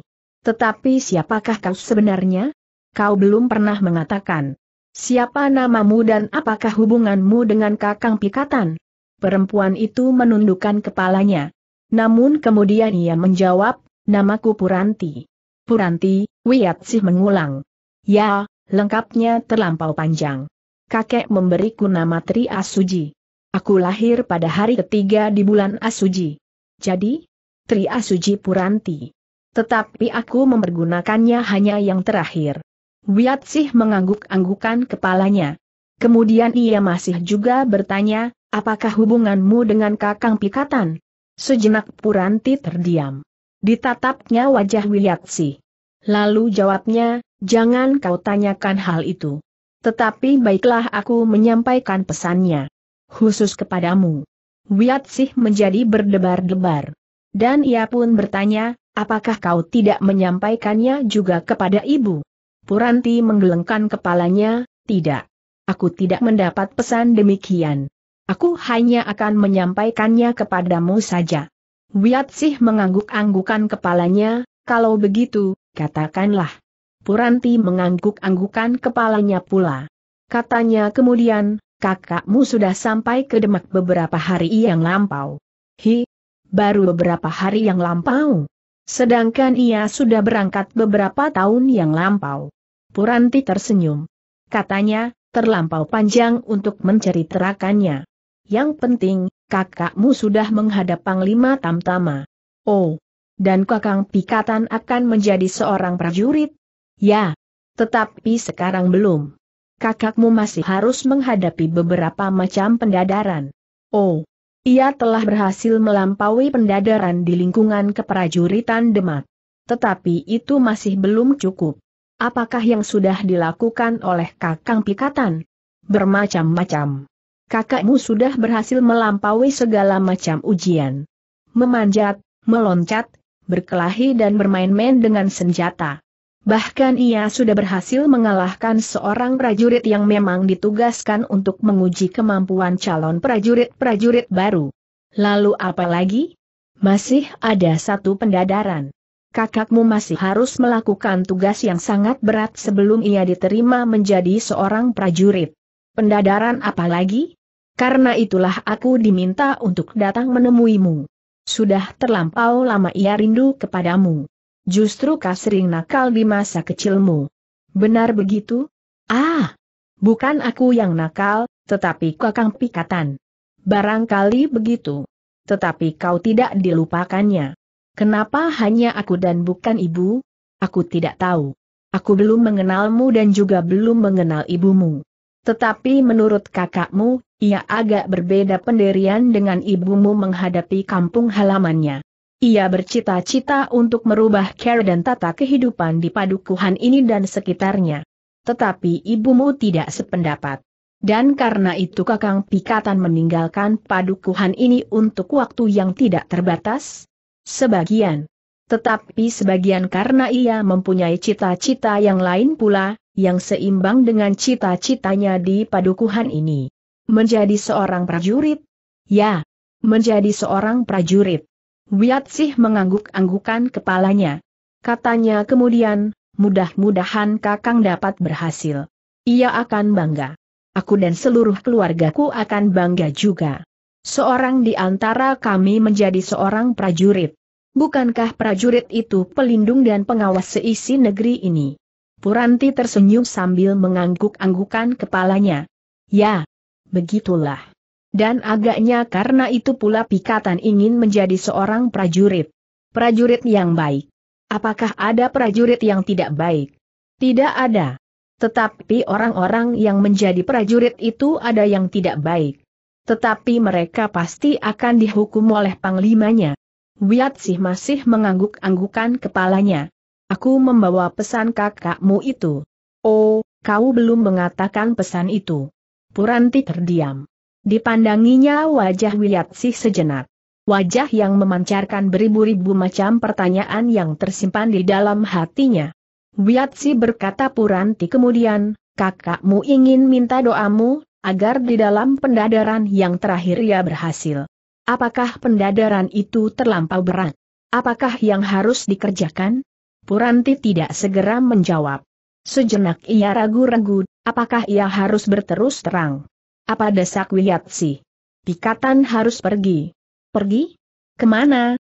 Tetapi siapakah kau sebenarnya? Kau belum pernah mengatakan. Siapa namamu dan apakah hubunganmu dengan Kakang Pikatan? Perempuan itu menundukkan kepalanya. Namun kemudian ia menjawab, namaku Puranti. Puranti, Wiat Wiyatsih mengulang. Ya, lengkapnya terlampau panjang. Kakek memberiku nama Tri Asuji. Aku lahir pada hari ketiga di bulan Asuji. Jadi, Tri Asuji Puranti. Tetapi aku mempergunakannya hanya yang terakhir. Wiyatsih mengangguk-anggukan kepalanya. Kemudian ia masih juga bertanya, apakah hubunganmu dengan kakang Pikatan? Sejenak Puranti terdiam. Ditatapnya wajah Wiyatsih. Lalu jawabnya, jangan kau tanyakan hal itu. Tetapi baiklah aku menyampaikan pesannya. Khusus kepadamu. Wiyatsih menjadi berdebar-debar. Dan ia pun bertanya, Apakah kau tidak menyampaikannya juga kepada ibu? Puranti menggelengkan kepalanya, tidak. Aku tidak mendapat pesan demikian. Aku hanya akan menyampaikannya kepadamu saja. Wiatsih mengangguk-anggukan kepalanya, kalau begitu, katakanlah. Puranti mengangguk-anggukan kepalanya pula. Katanya kemudian, kakakmu sudah sampai ke Demak beberapa hari yang lampau. Hi, baru beberapa hari yang lampau. Sedangkan ia sudah berangkat beberapa tahun yang lampau. Puranti tersenyum. Katanya, terlampau panjang untuk menceritakannya. Yang penting, kakakmu sudah menghadap Panglima Tamtama. Oh, dan kakang Pikatan akan menjadi seorang prajurit? Ya, tetapi sekarang belum. Kakakmu masih harus menghadapi beberapa macam pendadaran. Oh, ia telah berhasil melampaui pendadaran di lingkungan keprajuritan Demak. Tetapi itu masih belum cukup. Apakah yang sudah dilakukan oleh Kakang Pikatan? Bermacam-macam. Kakakmu sudah berhasil melampaui segala macam ujian. Memanjat, meloncat, berkelahi dan bermain-main dengan senjata. Bahkan ia sudah berhasil mengalahkan seorang prajurit yang memang ditugaskan untuk menguji kemampuan calon prajurit-prajurit baru. Lalu apa lagi? Masih ada satu pendadaran. Kakakmu masih harus melakukan tugas yang sangat berat sebelum ia diterima menjadi seorang prajurit. Pendadaran apa lagi? Karena itulah aku diminta untuk datang menemuimu. Sudah terlampau lama ia rindu kepadamu. Justru kau sering nakal di masa kecilmu. Benar begitu? Ah, bukan aku yang nakal, tetapi kakang pikatan. Barangkali begitu. Tetapi kau tidak dilupakannya. Kenapa hanya aku dan bukan ibu? Aku tidak tahu. Aku belum mengenalmu dan juga belum mengenal ibumu. Tetapi menurut kakakmu, ia agak berbeda pendirian dengan ibumu menghadapi kampung halamannya. Ia bercita-cita untuk merubah cara dan tata kehidupan di padukuhan ini dan sekitarnya. Tetapi ibumu tidak sependapat. Dan karena itu Kakang Pikatan meninggalkan padukuhan ini untuk waktu yang tidak terbatas? Sebagian. Tetapi sebagian karena ia mempunyai cita-cita yang lain pula, yang seimbang dengan cita-citanya di padukuhan ini. Menjadi seorang prajurit? Ya, menjadi seorang prajurit. Wiatsih mengangguk-anggukan kepalanya. Katanya kemudian, mudah-mudahan kakang dapat berhasil. Ia akan bangga. Aku dan seluruh keluargaku akan bangga juga. Seorang di antara kami menjadi seorang prajurit. Bukankah prajurit itu pelindung dan pengawas seisi negeri ini? Puranti tersenyum sambil mengangguk-anggukan kepalanya. Ya, begitulah. Dan agaknya karena itu pula Pikatan ingin menjadi seorang prajurit. Prajurit yang baik. Apakah ada prajurit yang tidak baik? Tidak ada. Tetapi orang-orang yang menjadi prajurit itu ada yang tidak baik. Tetapi mereka pasti akan dihukum oleh panglimanya. Wiat sih masih mengangguk-anggukan kepalanya. Aku membawa pesan kakakmu itu. Oh, kau belum mengatakan pesan itu. Puranti terdiam. Dipandanginya wajah Wiyatsih sejenak. Wajah yang memancarkan beribu-ribu macam pertanyaan yang tersimpan di dalam hatinya. Wiyatsi berkata Puranti kemudian, kakakmu ingin minta doamu, agar di dalam pendadaran yang terakhir ia berhasil. Apakah pendadaran itu terlampau berat? Apakah yang harus dikerjakan? Puranti tidak segera menjawab. Sejenak ia ragu-ragu, apakah ia harus berterus terang? Apa desak si? Pikatan harus pergi. Pergi? Kemana?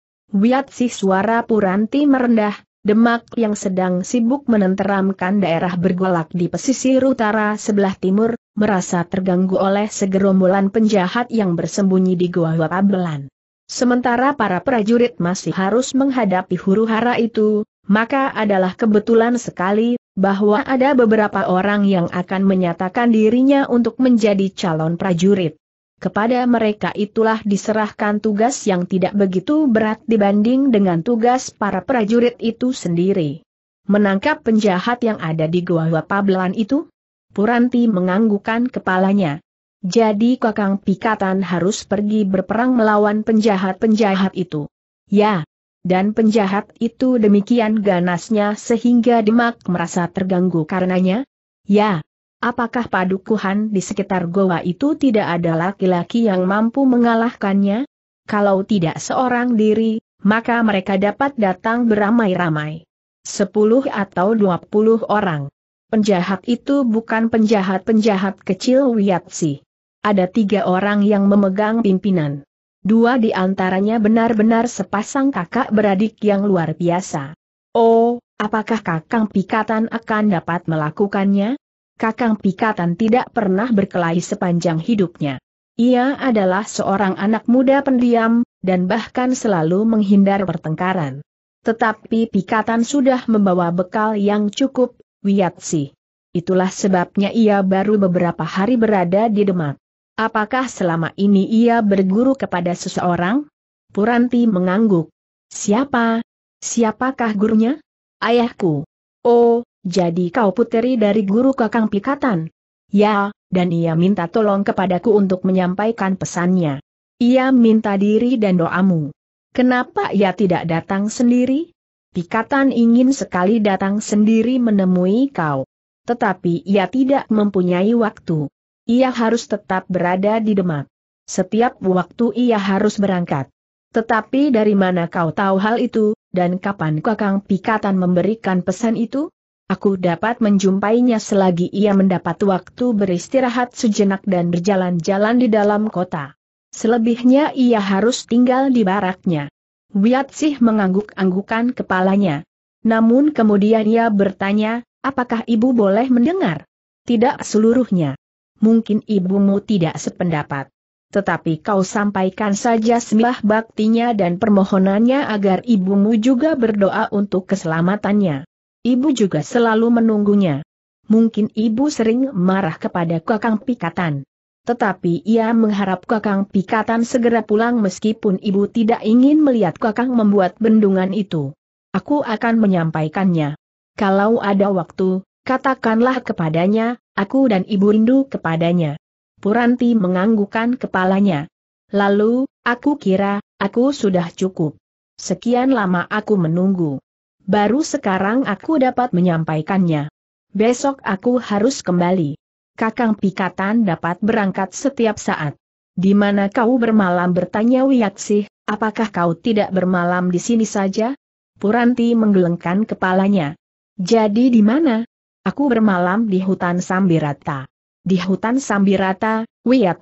si suara Puranti merendah, Demak yang sedang sibuk menenteramkan daerah bergolak di pesisir utara sebelah timur, merasa terganggu oleh segerombolan penjahat yang bersembunyi di gua Wapabelan. Sementara para prajurit masih harus menghadapi huru hara itu, maka adalah kebetulan sekali bahwa ada beberapa orang yang akan menyatakan dirinya untuk menjadi calon prajurit. Kepada mereka itulah diserahkan tugas yang tidak begitu berat dibanding dengan tugas para prajurit itu sendiri. Menangkap penjahat yang ada di gua gua Pablan itu? Puranti menganggukan kepalanya. Jadi Kakang Pikatan harus pergi berperang melawan penjahat-penjahat itu. Ya, dan penjahat itu demikian ganasnya sehingga Demak merasa terganggu karenanya? Ya. Apakah padukuhan di sekitar goa itu tidak ada laki-laki yang mampu mengalahkannya? Kalau tidak seorang diri, maka mereka dapat datang beramai-ramai. Sepuluh atau dua puluh orang. Penjahat itu bukan penjahat-penjahat kecil Wiatsi. Ada tiga orang yang memegang pimpinan. Dua di antaranya benar-benar sepasang kakak beradik yang luar biasa. Oh, apakah Kakang Pikatan akan dapat melakukannya? Kakang Pikatan tidak pernah berkelahi sepanjang hidupnya. Ia adalah seorang anak muda pendiam, dan bahkan selalu menghindar pertengkaran. Tetapi Pikatan sudah membawa bekal yang cukup, Wiatsi. Itulah sebabnya ia baru beberapa hari berada di Demak. Apakah selama ini ia berguru kepada seseorang? Puranti mengangguk. Siapa? Siapakah gurunya? Ayahku. Oh, jadi kau puteri dari guru kakang pikatan? Ya, dan ia minta tolong kepadaku untuk menyampaikan pesannya. Ia minta diri dan doamu. Kenapa ia tidak datang sendiri? Pikatan ingin sekali datang sendiri menemui kau. Tetapi ia tidak mempunyai waktu. Ia harus tetap berada di Demak. Setiap waktu ia harus berangkat. Tetapi dari mana kau tahu hal itu, dan kapan Kakang Pikatan memberikan pesan itu? Aku dapat menjumpainya selagi ia mendapat waktu beristirahat sejenak dan berjalan-jalan di dalam kota. Selebihnya ia harus tinggal di baraknya. Wiatsih mengangguk-anggukan kepalanya. Namun kemudian ia bertanya, apakah ibu boleh mendengar? Tidak seluruhnya mungkin ibumu tidak sependapat. Tetapi kau sampaikan saja sembah baktinya dan permohonannya agar ibumu juga berdoa untuk keselamatannya. Ibu juga selalu menunggunya. Mungkin ibu sering marah kepada kakang pikatan. Tetapi ia mengharap kakang pikatan segera pulang meskipun ibu tidak ingin melihat kakang membuat bendungan itu. Aku akan menyampaikannya. Kalau ada waktu, Katakanlah kepadanya, aku dan ibu rindu kepadanya. Puranti menganggukkan kepalanya. Lalu, aku kira, aku sudah cukup. Sekian lama aku menunggu. Baru sekarang aku dapat menyampaikannya. Besok aku harus kembali. Kakang Pikatan dapat berangkat setiap saat. Di mana kau bermalam bertanya Wiyaksih, apakah kau tidak bermalam di sini saja? Puranti menggelengkan kepalanya. Jadi di mana? Aku bermalam di hutan Sambirata. Di hutan Sambirata,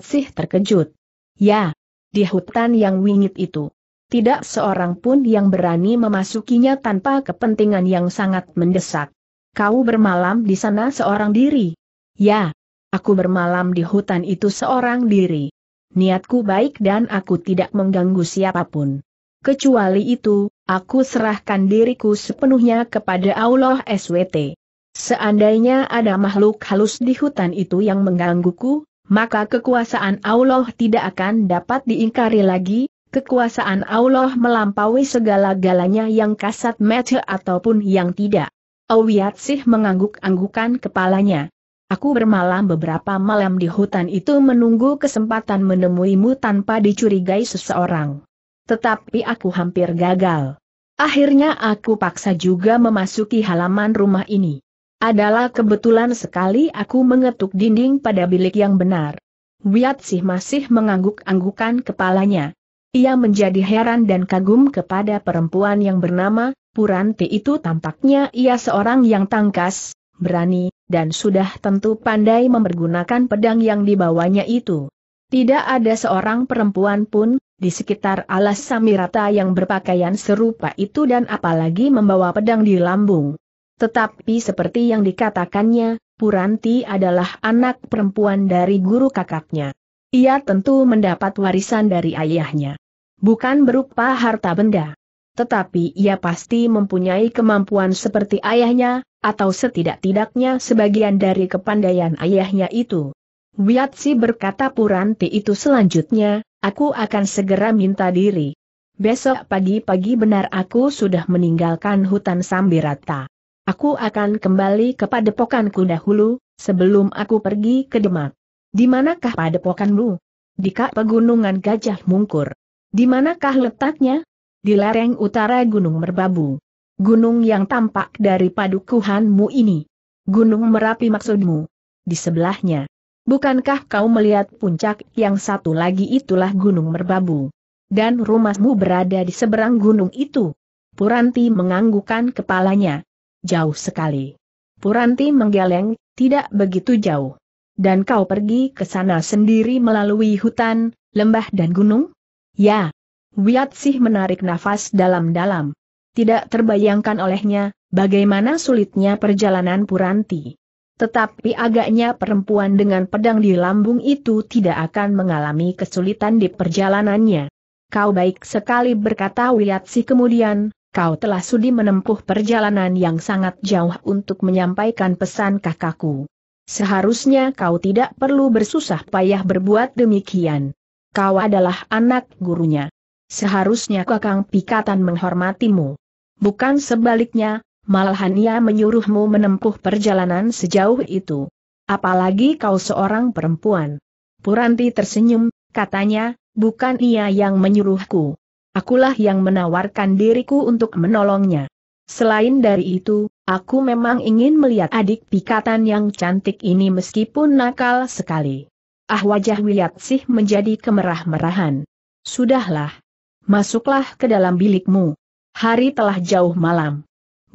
sih terkejut. Ya, di hutan yang wingit itu. Tidak seorang pun yang berani memasukinya tanpa kepentingan yang sangat mendesak. Kau bermalam di sana seorang diri. Ya, aku bermalam di hutan itu seorang diri. Niatku baik dan aku tidak mengganggu siapapun. Kecuali itu, aku serahkan diriku sepenuhnya kepada Allah SWT. Seandainya ada makhluk halus di hutan itu yang menggangguku, maka kekuasaan Allah tidak akan dapat diingkari lagi, kekuasaan Allah melampaui segala-galanya yang kasat mata ataupun yang tidak. Awiatsih mengangguk-anggukan kepalanya. Aku bermalam beberapa malam di hutan itu menunggu kesempatan menemuimu tanpa dicurigai seseorang. Tetapi aku hampir gagal. Akhirnya aku paksa juga memasuki halaman rumah ini. Adalah kebetulan sekali aku mengetuk dinding pada bilik yang benar. Wiat sih masih mengangguk-anggukan kepalanya. Ia menjadi heran dan kagum kepada perempuan yang bernama Puranti itu tampaknya ia seorang yang tangkas, berani, dan sudah tentu pandai mempergunakan pedang yang dibawanya itu. Tidak ada seorang perempuan pun di sekitar alas Samirata yang berpakaian serupa itu dan apalagi membawa pedang di lambung. Tetapi seperti yang dikatakannya, Puranti adalah anak perempuan dari guru kakaknya. Ia tentu mendapat warisan dari ayahnya. Bukan berupa harta benda. Tetapi ia pasti mempunyai kemampuan seperti ayahnya, atau setidak-tidaknya sebagian dari kepandaian ayahnya itu. Wiatsi berkata Puranti itu selanjutnya, aku akan segera minta diri. Besok pagi-pagi benar aku sudah meninggalkan hutan Sambirata. Aku akan kembali ke padepokanku dahulu, sebelum aku pergi ke Demak. Di manakah padepokanmu? Di kak pegunungan Gajah Mungkur. Di manakah letaknya? Di lereng utara Gunung Merbabu. Gunung yang tampak dari padukuhanmu ini. Gunung Merapi maksudmu. Di sebelahnya. Bukankah kau melihat puncak yang satu lagi itulah Gunung Merbabu? Dan rumahmu berada di seberang gunung itu. Puranti menganggukan kepalanya jauh sekali. Puranti menggeleng, tidak begitu jauh. Dan kau pergi ke sana sendiri melalui hutan, lembah dan gunung? Ya. Wiat sih menarik nafas dalam-dalam. Tidak terbayangkan olehnya, bagaimana sulitnya perjalanan Puranti. Tetapi agaknya perempuan dengan pedang di lambung itu tidak akan mengalami kesulitan di perjalanannya. Kau baik sekali berkata Wiatsi kemudian, kau telah sudi menempuh perjalanan yang sangat jauh untuk menyampaikan pesan kakakku. Seharusnya kau tidak perlu bersusah payah berbuat demikian. Kau adalah anak gurunya. Seharusnya kakang pikatan menghormatimu. Bukan sebaliknya, malahan ia menyuruhmu menempuh perjalanan sejauh itu. Apalagi kau seorang perempuan. Puranti tersenyum, katanya, bukan ia yang menyuruhku. Akulah yang menawarkan diriku untuk menolongnya. Selain dari itu, aku memang ingin melihat adik pikatan yang cantik ini meskipun nakal sekali. Ah wajah sih menjadi kemerah-merahan. Sudahlah. Masuklah ke dalam bilikmu. Hari telah jauh malam.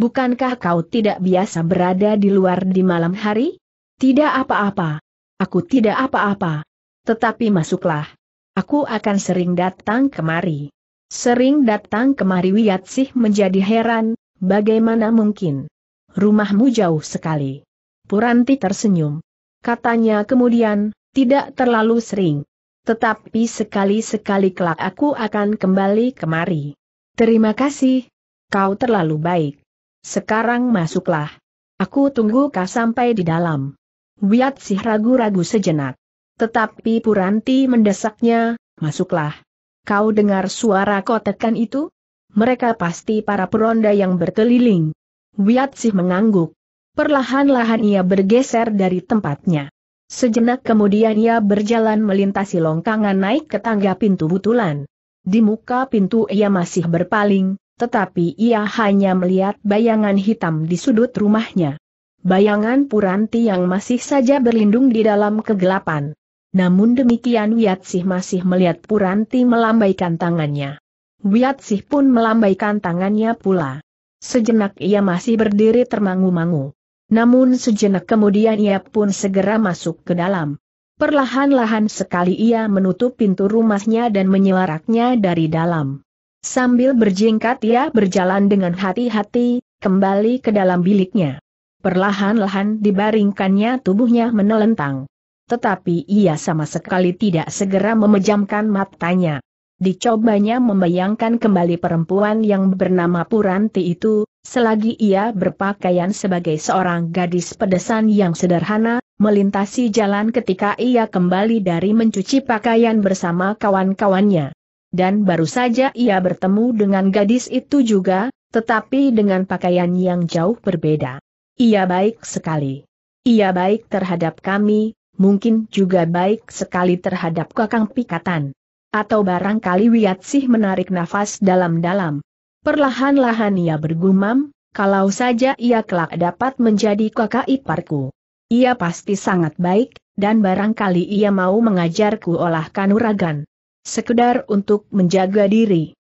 Bukankah kau tidak biasa berada di luar di malam hari? Tidak apa-apa. Aku tidak apa-apa. Tetapi masuklah. Aku akan sering datang kemari. Sering datang kemari Wiyatsih menjadi heran, bagaimana mungkin? Rumahmu jauh sekali. Puranti tersenyum. Katanya kemudian, tidak terlalu sering. Tetapi sekali-sekali kelak aku akan kembali kemari. Terima kasih. Kau terlalu baik. Sekarang masuklah. Aku tunggu kau sampai di dalam. Wiat sih ragu-ragu sejenak. Tetapi Puranti mendesaknya, masuklah. Kau dengar suara kotekan itu? Mereka pasti para peronda yang berkeliling. Wiat sih mengangguk. Perlahan-lahan ia bergeser dari tempatnya. Sejenak kemudian ia berjalan melintasi longkangan naik ke tangga pintu butulan. Di muka pintu ia masih berpaling, tetapi ia hanya melihat bayangan hitam di sudut rumahnya. Bayangan Puranti yang masih saja berlindung di dalam kegelapan. Namun demikian Wiatsih masih melihat Puranti melambaikan tangannya. Wiatsih pun melambaikan tangannya pula. Sejenak ia masih berdiri termangu-mangu. Namun sejenak kemudian ia pun segera masuk ke dalam. Perlahan-lahan sekali ia menutup pintu rumahnya dan menyelaraknya dari dalam. Sambil berjingkat ia berjalan dengan hati-hati, kembali ke dalam biliknya. Perlahan-lahan dibaringkannya tubuhnya menelentang tetapi ia sama sekali tidak segera memejamkan matanya. Dicobanya membayangkan kembali perempuan yang bernama Puranti itu, selagi ia berpakaian sebagai seorang gadis pedesan yang sederhana, melintasi jalan ketika ia kembali dari mencuci pakaian bersama kawan-kawannya. Dan baru saja ia bertemu dengan gadis itu juga, tetapi dengan pakaian yang jauh berbeda. Ia baik sekali. Ia baik terhadap kami, mungkin juga baik sekali terhadap kakang pikatan. Atau barangkali sih menarik nafas dalam-dalam. Perlahan-lahan ia bergumam, kalau saja ia kelak dapat menjadi kakak iparku. Ia pasti sangat baik, dan barangkali ia mau mengajarku olah kanuragan. Sekedar untuk menjaga diri.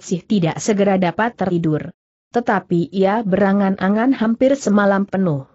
sih tidak segera dapat tertidur. Tetapi ia berangan-angan hampir semalam penuh.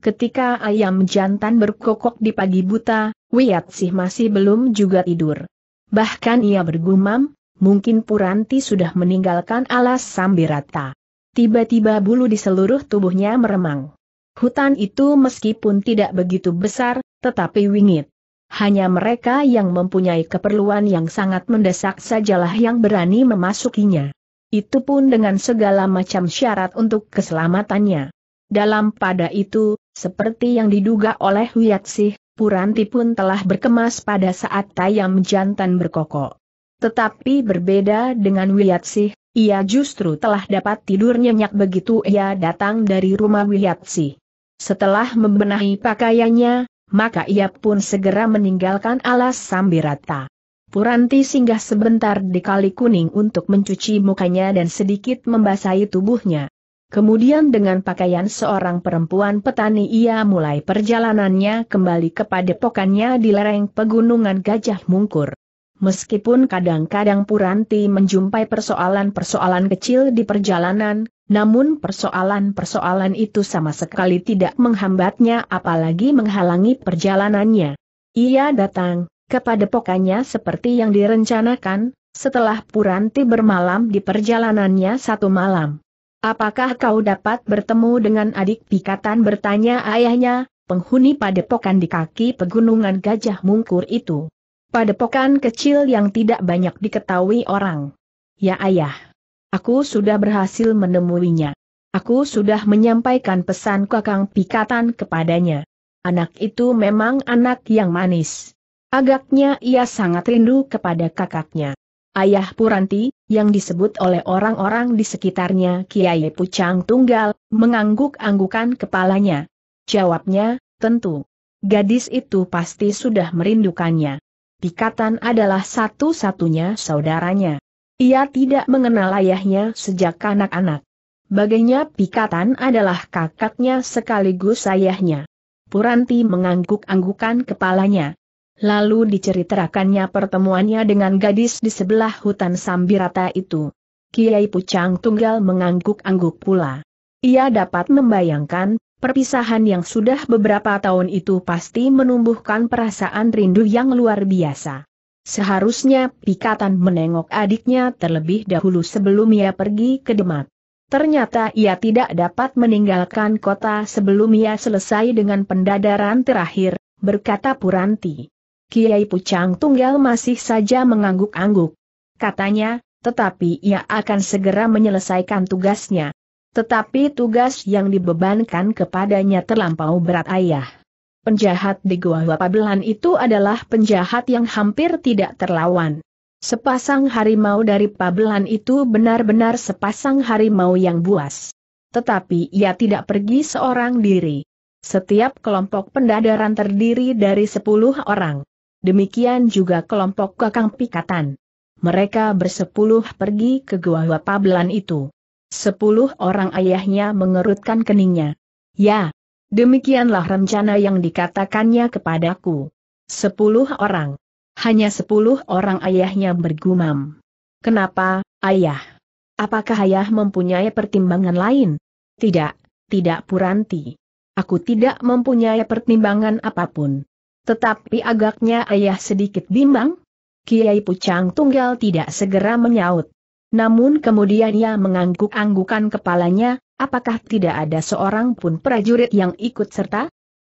Ketika ayam jantan berkokok di pagi buta, Wiat sih masih belum juga tidur. Bahkan ia bergumam, mungkin Puranti sudah meninggalkan alas Sambirata. Tiba-tiba bulu di seluruh tubuhnya meremang. Hutan itu meskipun tidak begitu besar, tetapi wingit. Hanya mereka yang mempunyai keperluan yang sangat mendesak sajalah yang berani memasukinya. Itu pun dengan segala macam syarat untuk keselamatannya. Dalam pada itu, seperti yang diduga oleh Wiyatsih, Puranti pun telah berkemas pada saat tayam jantan berkokok. Tetapi berbeda dengan Wiyatsih, ia justru telah dapat tidur nyenyak begitu ia datang dari rumah Wiyatsih. Setelah membenahi pakaiannya, maka ia pun segera meninggalkan alas Sambirata. Puranti singgah sebentar di kali kuning untuk mencuci mukanya dan sedikit membasahi tubuhnya. Kemudian dengan pakaian seorang perempuan petani ia mulai perjalanannya kembali kepada pokannya di lereng pegunungan Gajah Mungkur. Meskipun kadang-kadang Puranti menjumpai persoalan-persoalan kecil di perjalanan, namun persoalan-persoalan itu sama sekali tidak menghambatnya apalagi menghalangi perjalanannya. Ia datang, kepada pokannya seperti yang direncanakan, setelah Puranti bermalam di perjalanannya satu malam. Apakah kau dapat bertemu dengan adik pikatan bertanya ayahnya, penghuni padepokan di kaki pegunungan Gajah Mungkur itu? Padepokan kecil yang tidak banyak diketahui orang. Ya ayah. Aku sudah berhasil menemuinya. Aku sudah menyampaikan pesan kakang pikatan kepadanya. Anak itu memang anak yang manis. Agaknya ia sangat rindu kepada kakaknya. Ayah Puranti, yang disebut oleh orang-orang di sekitarnya Kiai Pucang Tunggal, mengangguk-anggukan kepalanya. Jawabnya, tentu. Gadis itu pasti sudah merindukannya. Pikatan adalah satu-satunya saudaranya. Ia tidak mengenal ayahnya sejak kanak-anak. Baginya, Pikatan adalah kakaknya sekaligus ayahnya. Puranti mengangguk-anggukan kepalanya. Lalu diceritakannya pertemuannya dengan gadis di sebelah hutan Sambirata itu. Kiai Pucang Tunggal mengangguk-angguk pula. Ia dapat membayangkan, perpisahan yang sudah beberapa tahun itu pasti menumbuhkan perasaan rindu yang luar biasa. Seharusnya Pikatan menengok adiknya terlebih dahulu sebelum ia pergi ke Demak. Ternyata ia tidak dapat meninggalkan kota sebelum ia selesai dengan pendadaran terakhir, berkata Puranti. Kiai Pucang Tunggal masih saja mengangguk-angguk. Katanya, tetapi ia akan segera menyelesaikan tugasnya. Tetapi tugas yang dibebankan kepadanya terlampau berat ayah. Penjahat di Goa Wapabelan itu adalah penjahat yang hampir tidak terlawan. Sepasang harimau dari Pabelan itu benar-benar sepasang harimau yang buas. Tetapi ia tidak pergi seorang diri. Setiap kelompok pendadaran terdiri dari 10 orang. Demikian juga kelompok kakang pikatan. Mereka bersepuluh pergi ke Gua Pabelan itu. Sepuluh orang ayahnya mengerutkan keningnya. Ya, demikianlah rencana yang dikatakannya kepadaku. Sepuluh orang. Hanya sepuluh orang ayahnya bergumam. Kenapa, ayah? Apakah ayah mempunyai pertimbangan lain? Tidak, tidak Puranti. Aku tidak mempunyai pertimbangan apapun. Tetapi agaknya ayah sedikit bimbang. Kiai Pucang Tunggal tidak segera menyaut. Namun kemudian ia mengangguk-anggukan kepalanya, apakah tidak ada seorang pun prajurit yang ikut serta?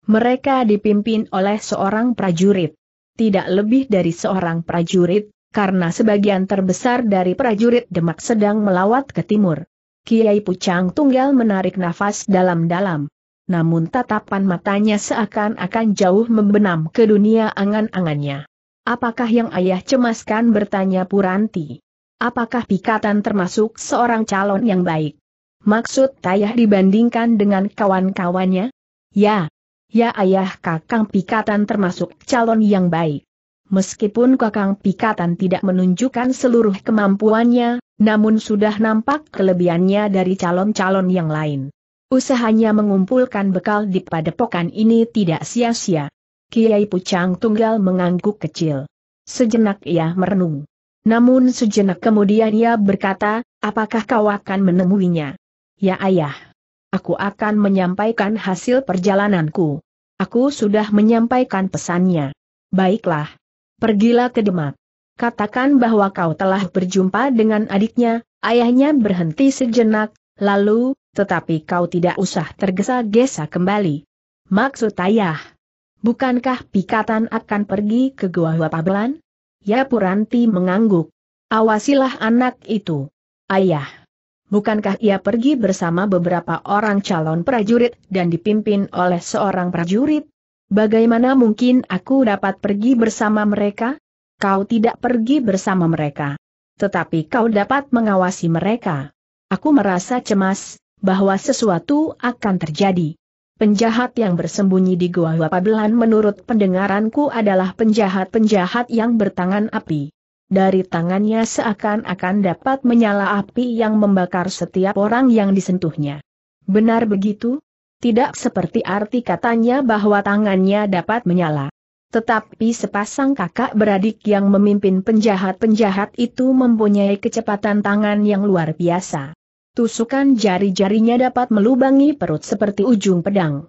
Mereka dipimpin oleh seorang prajurit. Tidak lebih dari seorang prajurit, karena sebagian terbesar dari prajurit Demak sedang melawat ke timur. Kiai Pucang Tunggal menarik nafas dalam-dalam namun tatapan matanya seakan-akan jauh membenam ke dunia angan-angannya. Apakah yang ayah cemaskan bertanya Puranti? Apakah Pikatan termasuk seorang calon yang baik? Maksud ayah dibandingkan dengan kawan-kawannya? Ya, ya ayah kakang Pikatan termasuk calon yang baik. Meskipun kakang Pikatan tidak menunjukkan seluruh kemampuannya, namun sudah nampak kelebihannya dari calon-calon yang lain. Usahanya mengumpulkan bekal di padepokan ini tidak sia-sia. Kiai Pucang Tunggal mengangguk kecil. Sejenak ia merenung. Namun sejenak kemudian ia berkata, apakah kau akan menemuinya? Ya ayah. Aku akan menyampaikan hasil perjalananku. Aku sudah menyampaikan pesannya. Baiklah. Pergilah ke Demak. Katakan bahwa kau telah berjumpa dengan adiknya, ayahnya berhenti sejenak, lalu, tetapi kau tidak usah tergesa-gesa kembali. Maksud ayah, bukankah Pikatan akan pergi ke gua Wapabelan? Ya Puranti mengangguk. Awasilah anak itu. Ayah, bukankah ia pergi bersama beberapa orang calon prajurit dan dipimpin oleh seorang prajurit? Bagaimana mungkin aku dapat pergi bersama mereka? Kau tidak pergi bersama mereka. Tetapi kau dapat mengawasi mereka. Aku merasa cemas, bahwa sesuatu akan terjadi. Penjahat yang bersembunyi di Gua Wapabelan menurut pendengaranku adalah penjahat-penjahat yang bertangan api. Dari tangannya seakan-akan dapat menyala api yang membakar setiap orang yang disentuhnya. Benar begitu? Tidak seperti arti katanya bahwa tangannya dapat menyala. Tetapi sepasang kakak beradik yang memimpin penjahat-penjahat itu mempunyai kecepatan tangan yang luar biasa. Tusukan jari-jarinya dapat melubangi perut seperti ujung pedang.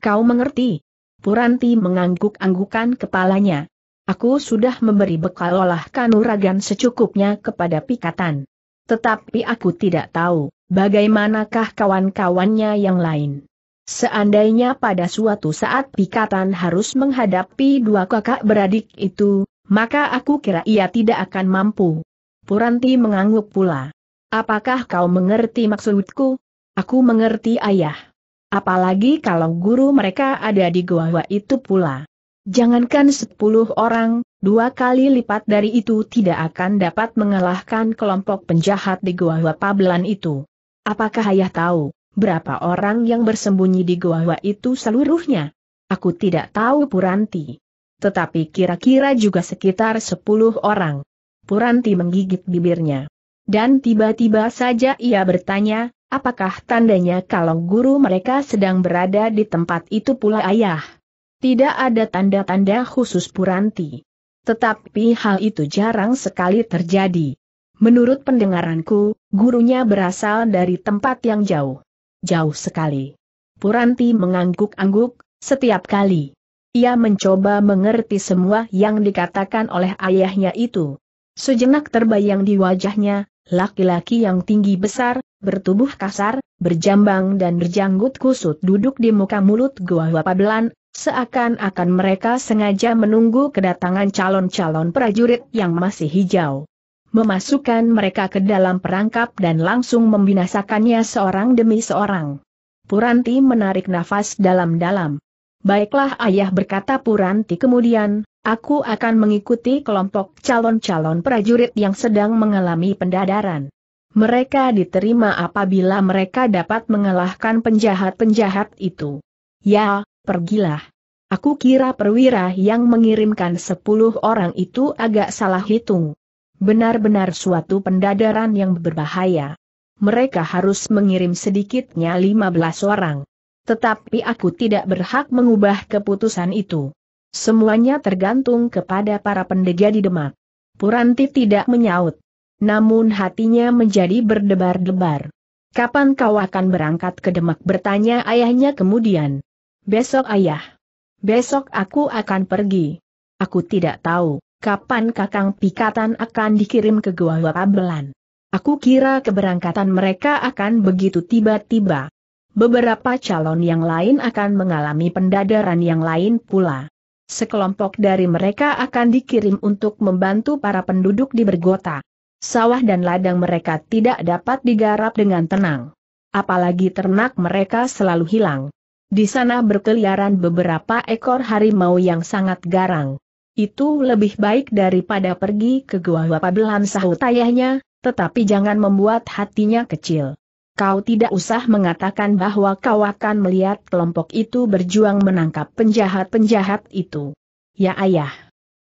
Kau mengerti? Puranti mengangguk-anggukan kepalanya. Aku sudah memberi bekal olah kanuragan secukupnya kepada Pikatan. Tetapi aku tidak tahu, bagaimanakah kawan-kawannya yang lain. Seandainya pada suatu saat Pikatan harus menghadapi dua kakak beradik itu, maka aku kira ia tidak akan mampu. Puranti mengangguk pula. Apakah kau mengerti maksudku? Aku mengerti ayah. Apalagi kalau guru mereka ada di gua itu pula. Jangankan sepuluh orang, dua kali lipat dari itu tidak akan dapat mengalahkan kelompok penjahat di gua Pabelan itu. Apakah ayah tahu, berapa orang yang bersembunyi di gua itu seluruhnya? Aku tidak tahu Puranti. Tetapi kira-kira juga sekitar sepuluh orang. Puranti menggigit bibirnya. Dan tiba-tiba saja ia bertanya, apakah tandanya kalau guru mereka sedang berada di tempat itu pula ayah? Tidak ada tanda-tanda khusus Puranti. Tetapi hal itu jarang sekali terjadi. Menurut pendengaranku, gurunya berasal dari tempat yang jauh. Jauh sekali. Puranti mengangguk-angguk, setiap kali. Ia mencoba mengerti semua yang dikatakan oleh ayahnya itu. Sejenak terbayang di wajahnya, Laki-laki yang tinggi besar, bertubuh kasar, berjambang dan berjanggut kusut duduk di muka mulut gua Wapabelan, seakan-akan mereka sengaja menunggu kedatangan calon-calon prajurit yang masih hijau. Memasukkan mereka ke dalam perangkap dan langsung membinasakannya seorang demi seorang. Puranti menarik nafas dalam-dalam. Baiklah ayah berkata Puranti kemudian, Aku akan mengikuti kelompok calon-calon prajurit yang sedang mengalami pendadaran. Mereka diterima apabila mereka dapat mengalahkan penjahat-penjahat itu. Ya, pergilah. Aku kira perwira yang mengirimkan sepuluh orang itu agak salah hitung. Benar-benar suatu pendadaran yang berbahaya. Mereka harus mengirim sedikitnya lima belas orang. Tetapi aku tidak berhak mengubah keputusan itu. Semuanya tergantung kepada para pendega di Demak. Puranti tidak menyaut. Namun hatinya menjadi berdebar-debar. Kapan kau akan berangkat ke Demak bertanya ayahnya kemudian. Besok ayah. Besok aku akan pergi. Aku tidak tahu, kapan kakang pikatan akan dikirim ke Goa Wapabelan. Aku kira keberangkatan mereka akan begitu tiba-tiba. Beberapa calon yang lain akan mengalami pendadaran yang lain pula sekelompok dari mereka akan dikirim untuk membantu para penduduk di Bergota. Sawah dan ladang mereka tidak dapat digarap dengan tenang. Apalagi ternak mereka selalu hilang. Di sana berkeliaran beberapa ekor harimau yang sangat garang. Itu lebih baik daripada pergi ke Gua Wapabelan sahut ayahnya, tetapi jangan membuat hatinya kecil. Kau tidak usah mengatakan bahwa kau akan melihat kelompok itu berjuang menangkap penjahat-penjahat itu. Ya ayah.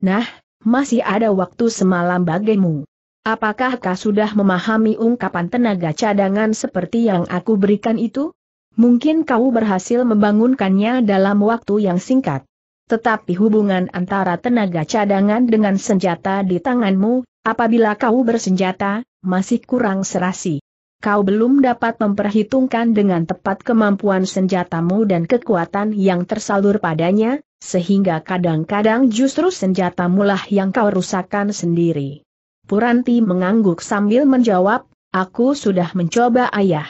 Nah, masih ada waktu semalam bagimu. Apakah kau sudah memahami ungkapan tenaga cadangan seperti yang aku berikan itu? Mungkin kau berhasil membangunkannya dalam waktu yang singkat. Tetapi hubungan antara tenaga cadangan dengan senjata di tanganmu, apabila kau bersenjata, masih kurang serasi kau belum dapat memperhitungkan dengan tepat kemampuan senjatamu dan kekuatan yang tersalur padanya, sehingga kadang-kadang justru senjatamu lah yang kau rusakkan sendiri. Puranti mengangguk sambil menjawab, aku sudah mencoba ayah.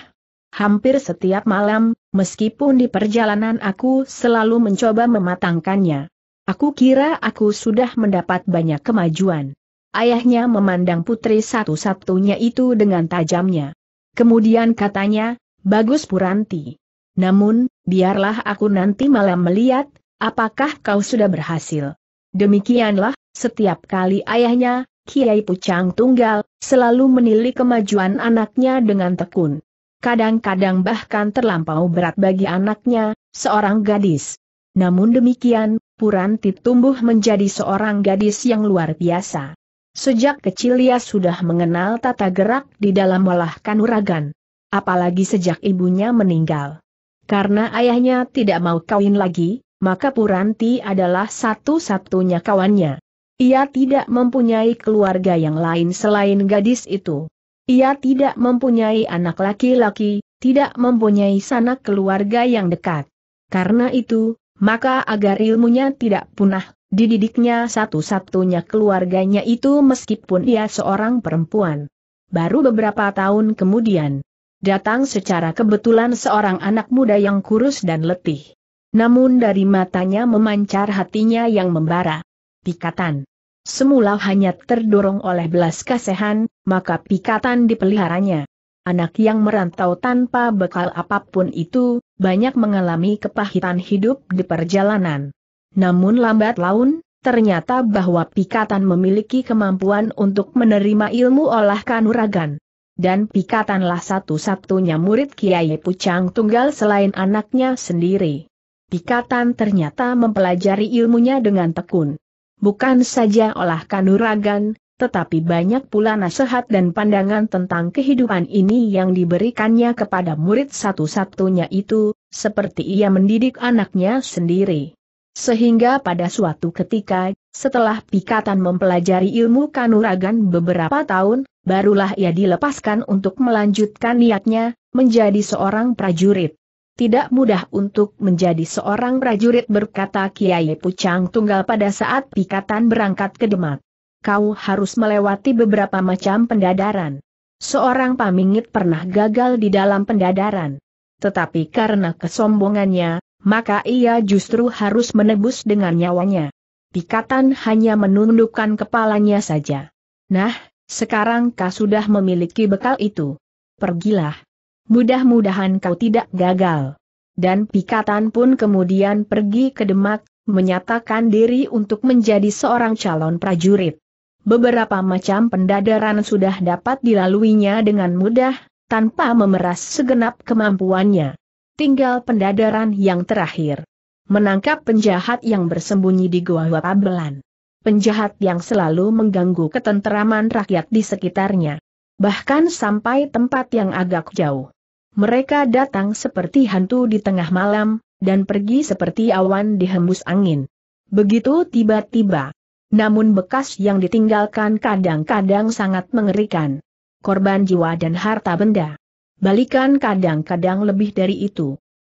Hampir setiap malam, meskipun di perjalanan aku selalu mencoba mematangkannya. Aku kira aku sudah mendapat banyak kemajuan. Ayahnya memandang putri satu-satunya itu dengan tajamnya. Kemudian katanya, Bagus Puranti. Namun, biarlah aku nanti malam melihat, apakah kau sudah berhasil. Demikianlah, setiap kali ayahnya, Kiai Pucang Tunggal, selalu menilai kemajuan anaknya dengan tekun. Kadang-kadang bahkan terlampau berat bagi anaknya, seorang gadis. Namun demikian, Puranti tumbuh menjadi seorang gadis yang luar biasa. Sejak kecil ia sudah mengenal tata gerak di dalam olah kanuragan. Apalagi sejak ibunya meninggal. Karena ayahnya tidak mau kawin lagi, maka Puranti adalah satu-satunya kawannya. Ia tidak mempunyai keluarga yang lain selain gadis itu. Ia tidak mempunyai anak laki-laki, tidak mempunyai sanak keluarga yang dekat. Karena itu, maka agar ilmunya tidak punah, Dididiknya satu-satunya keluarganya itu meskipun ia seorang perempuan. Baru beberapa tahun kemudian, datang secara kebetulan seorang anak muda yang kurus dan letih. Namun dari matanya memancar hatinya yang membara. Pikatan. Semula hanya terdorong oleh belas kasihan, maka pikatan dipeliharanya. Anak yang merantau tanpa bekal apapun itu, banyak mengalami kepahitan hidup di perjalanan. Namun lambat laun, ternyata bahwa Pikatan memiliki kemampuan untuk menerima ilmu olah kanuragan. Dan Pikatanlah satu-satunya murid Kiai Pucang Tunggal selain anaknya sendiri. Pikatan ternyata mempelajari ilmunya dengan tekun. Bukan saja olah kanuragan, tetapi banyak pula nasihat dan pandangan tentang kehidupan ini yang diberikannya kepada murid satu-satunya itu, seperti ia mendidik anaknya sendiri. Sehingga pada suatu ketika, setelah Pikatan mempelajari ilmu kanuragan beberapa tahun, barulah ia dilepaskan untuk melanjutkan niatnya, menjadi seorang prajurit. Tidak mudah untuk menjadi seorang prajurit berkata Kiai Pucang Tunggal pada saat Pikatan berangkat ke Demak. Kau harus melewati beberapa macam pendadaran. Seorang pamingit pernah gagal di dalam pendadaran. Tetapi karena kesombongannya, maka ia justru harus menebus dengan nyawanya. Pikatan hanya menundukkan kepalanya saja. Nah, sekarang kau sudah memiliki bekal itu. Pergilah. Mudah-mudahan kau tidak gagal. Dan Pikatan pun kemudian pergi ke Demak, menyatakan diri untuk menjadi seorang calon prajurit. Beberapa macam pendadaran sudah dapat dilaluinya dengan mudah, tanpa memeras segenap kemampuannya. Tinggal pendadaran yang terakhir. Menangkap penjahat yang bersembunyi di Goa Wapabelan. Penjahat yang selalu mengganggu ketenteraman rakyat di sekitarnya. Bahkan sampai tempat yang agak jauh. Mereka datang seperti hantu di tengah malam, dan pergi seperti awan dihembus angin. Begitu tiba-tiba. Namun bekas yang ditinggalkan kadang-kadang sangat mengerikan. Korban jiwa dan harta benda balikan kadang-kadang lebih dari itu.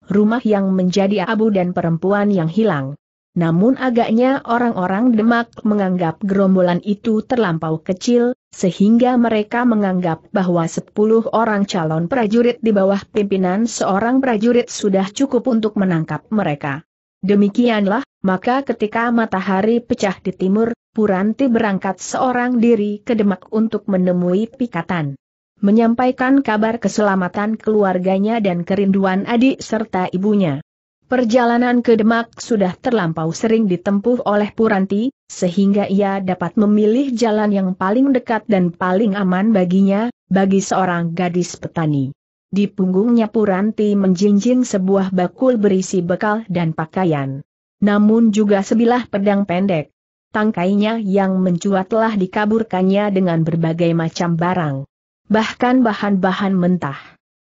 Rumah yang menjadi abu dan perempuan yang hilang. Namun agaknya orang-orang Demak menganggap gerombolan itu terlampau kecil, sehingga mereka menganggap bahwa 10 orang calon prajurit di bawah pimpinan seorang prajurit sudah cukup untuk menangkap mereka. Demikianlah, maka ketika matahari pecah di timur, Puranti berangkat seorang diri ke Demak untuk menemui pikatan menyampaikan kabar keselamatan keluarganya dan kerinduan adik serta ibunya. Perjalanan ke Demak sudah terlampau sering ditempuh oleh Puranti, sehingga ia dapat memilih jalan yang paling dekat dan paling aman baginya, bagi seorang gadis petani. Di punggungnya Puranti menjinjing sebuah bakul berisi bekal dan pakaian. Namun juga sebilah pedang pendek. Tangkainya yang mencuat telah dikaburkannya dengan berbagai macam barang bahkan bahan-bahan mentah.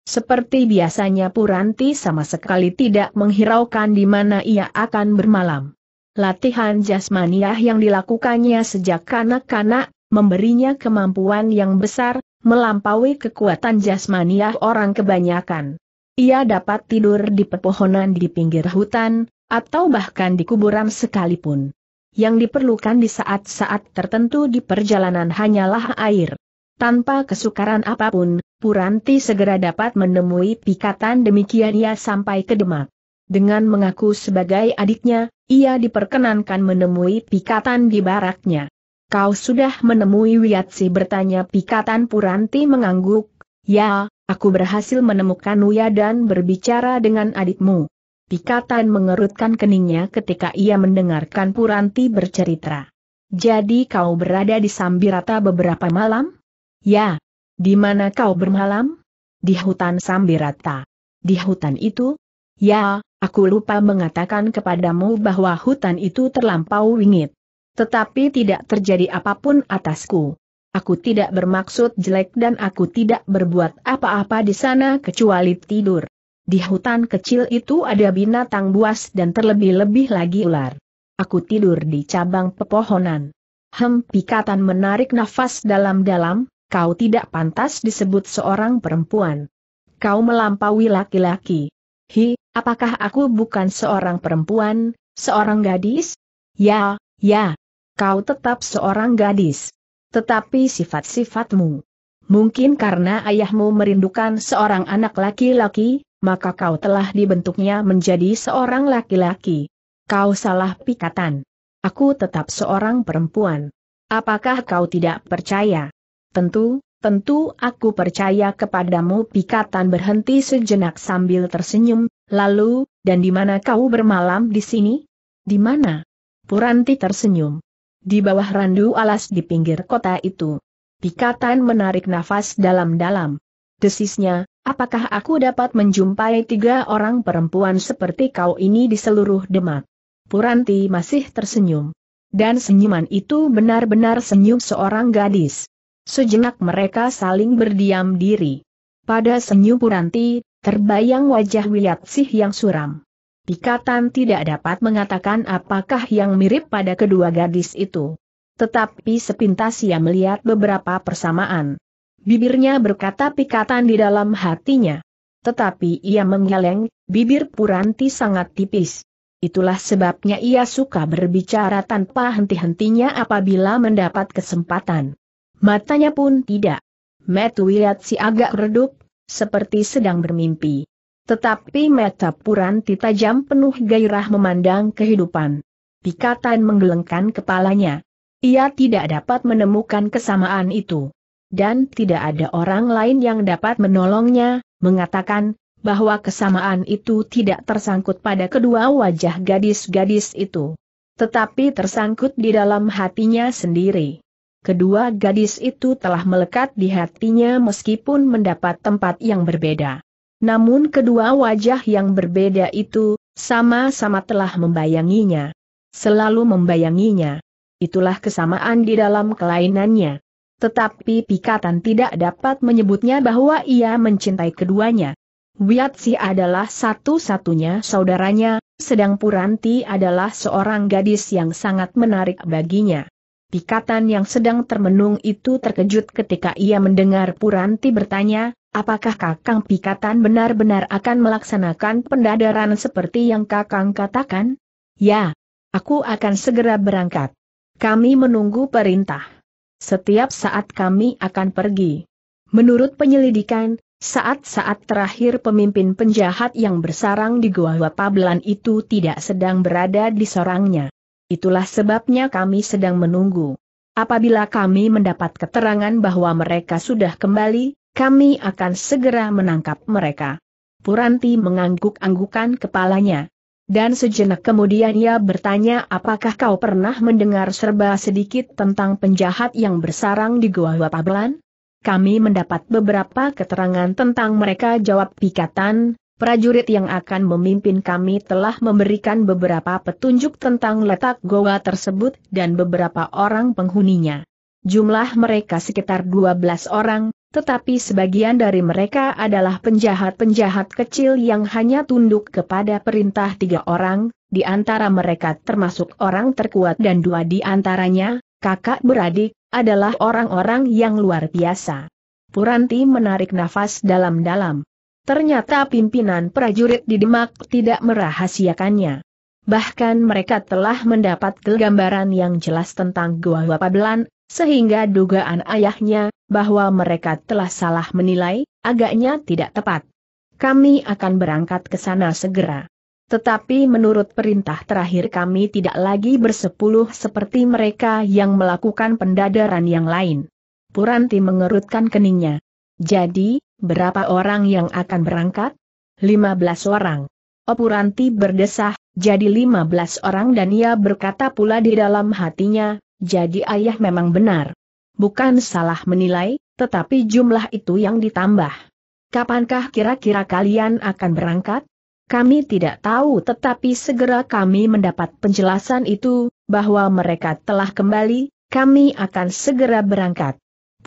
Seperti biasanya Puranti sama sekali tidak menghiraukan di mana ia akan bermalam. Latihan jasmaniah yang dilakukannya sejak kanak-kanak, memberinya kemampuan yang besar, melampaui kekuatan jasmaniah orang kebanyakan. Ia dapat tidur di pepohonan di pinggir hutan, atau bahkan di kuburan sekalipun. Yang diperlukan di saat-saat tertentu di perjalanan hanyalah air. Tanpa kesukaran apapun, Puranti segera dapat menemui pikatan demikian ia sampai ke Demak. Dengan mengaku sebagai adiknya, ia diperkenankan menemui pikatan di baraknya. Kau sudah menemui Wiyatsi bertanya pikatan Puranti mengangguk, ya, aku berhasil menemukan Uya dan berbicara dengan adikmu. Pikatan mengerutkan keningnya ketika ia mendengarkan Puranti bercerita. Jadi kau berada di Sambirata beberapa malam? Ya. Di mana kau bermalam? Di hutan Sambirata. Di hutan itu? Ya, aku lupa mengatakan kepadamu bahwa hutan itu terlampau wingit. Tetapi tidak terjadi apapun atasku. Aku tidak bermaksud jelek dan aku tidak berbuat apa-apa di sana kecuali tidur. Di hutan kecil itu ada binatang buas dan terlebih-lebih lagi ular. Aku tidur di cabang pepohonan. Hem pikatan menarik nafas dalam-dalam, Kau tidak pantas disebut seorang perempuan. Kau melampaui laki-laki. Hi, apakah aku bukan seorang perempuan, seorang gadis? Ya, ya. Kau tetap seorang gadis. Tetapi sifat-sifatmu. Mungkin karena ayahmu merindukan seorang anak laki-laki, maka kau telah dibentuknya menjadi seorang laki-laki. Kau salah pikatan. Aku tetap seorang perempuan. Apakah kau tidak percaya? Tentu, tentu aku percaya kepadamu pikatan berhenti sejenak sambil tersenyum, lalu, dan di mana kau bermalam di sini? Di mana? Puranti tersenyum. Di bawah randu alas di pinggir kota itu. Pikatan menarik nafas dalam-dalam. Desisnya, apakah aku dapat menjumpai tiga orang perempuan seperti kau ini di seluruh Demak? Puranti masih tersenyum. Dan senyuman itu benar-benar senyum seorang gadis. Sejenak mereka saling berdiam diri. Pada senyum Puranti, terbayang wajah Wiyatsih yang suram. Pikatan tidak dapat mengatakan apakah yang mirip pada kedua gadis itu. Tetapi sepintas ia melihat beberapa persamaan. Bibirnya berkata pikatan di dalam hatinya. Tetapi ia menggeleng, bibir Puranti sangat tipis. Itulah sebabnya ia suka berbicara tanpa henti-hentinya apabila mendapat kesempatan. Matanya pun tidak. Metu lihat si agak redup, seperti sedang bermimpi. Tetapi Meta Puranti tajam penuh gairah memandang kehidupan. Pikatan menggelengkan kepalanya. Ia tidak dapat menemukan kesamaan itu. Dan tidak ada orang lain yang dapat menolongnya, mengatakan, bahwa kesamaan itu tidak tersangkut pada kedua wajah gadis-gadis itu. Tetapi tersangkut di dalam hatinya sendiri kedua gadis itu telah melekat di hatinya meskipun mendapat tempat yang berbeda. Namun kedua wajah yang berbeda itu, sama-sama telah membayanginya. Selalu membayanginya. Itulah kesamaan di dalam kelainannya. Tetapi Pikatan tidak dapat menyebutnya bahwa ia mencintai keduanya. Wiatsi adalah satu-satunya saudaranya, sedang Puranti adalah seorang gadis yang sangat menarik baginya. Pikatan yang sedang termenung itu terkejut ketika ia mendengar Puranti bertanya, apakah Kakang Pikatan benar-benar akan melaksanakan pendadaran seperti yang Kakang katakan? Ya, aku akan segera berangkat. Kami menunggu perintah. Setiap saat kami akan pergi. Menurut penyelidikan, saat-saat terakhir pemimpin penjahat yang bersarang di gua Pablan itu tidak sedang berada di sorangnya. Itulah sebabnya kami sedang menunggu. Apabila kami mendapat keterangan bahwa mereka sudah kembali, kami akan segera menangkap mereka. Puranti mengangguk-anggukan kepalanya. Dan sejenak kemudian ia bertanya apakah kau pernah mendengar serba sedikit tentang penjahat yang bersarang di Goa Wapablan? Kami mendapat beberapa keterangan tentang mereka jawab Pikatan, Prajurit yang akan memimpin kami telah memberikan beberapa petunjuk tentang letak goa tersebut dan beberapa orang penghuninya. Jumlah mereka sekitar 12 orang, tetapi sebagian dari mereka adalah penjahat-penjahat kecil yang hanya tunduk kepada perintah tiga orang, di antara mereka termasuk orang terkuat dan dua di antaranya, kakak beradik, adalah orang-orang yang luar biasa. Puranti menarik nafas dalam-dalam. Ternyata pimpinan prajurit di Demak tidak merahasiakannya. Bahkan mereka telah mendapat gambaran yang jelas tentang gua Wapabelan, sehingga dugaan ayahnya, bahwa mereka telah salah menilai, agaknya tidak tepat. Kami akan berangkat ke sana segera. Tetapi menurut perintah terakhir kami tidak lagi bersepuluh seperti mereka yang melakukan pendadaran yang lain. Puranti mengerutkan keningnya. Jadi, berapa orang yang akan berangkat? 15 orang. Opuranti berdesah, jadi 15 orang dan ia berkata pula di dalam hatinya, jadi ayah memang benar. Bukan salah menilai, tetapi jumlah itu yang ditambah. Kapankah kira-kira kalian akan berangkat? Kami tidak tahu tetapi segera kami mendapat penjelasan itu, bahwa mereka telah kembali, kami akan segera berangkat.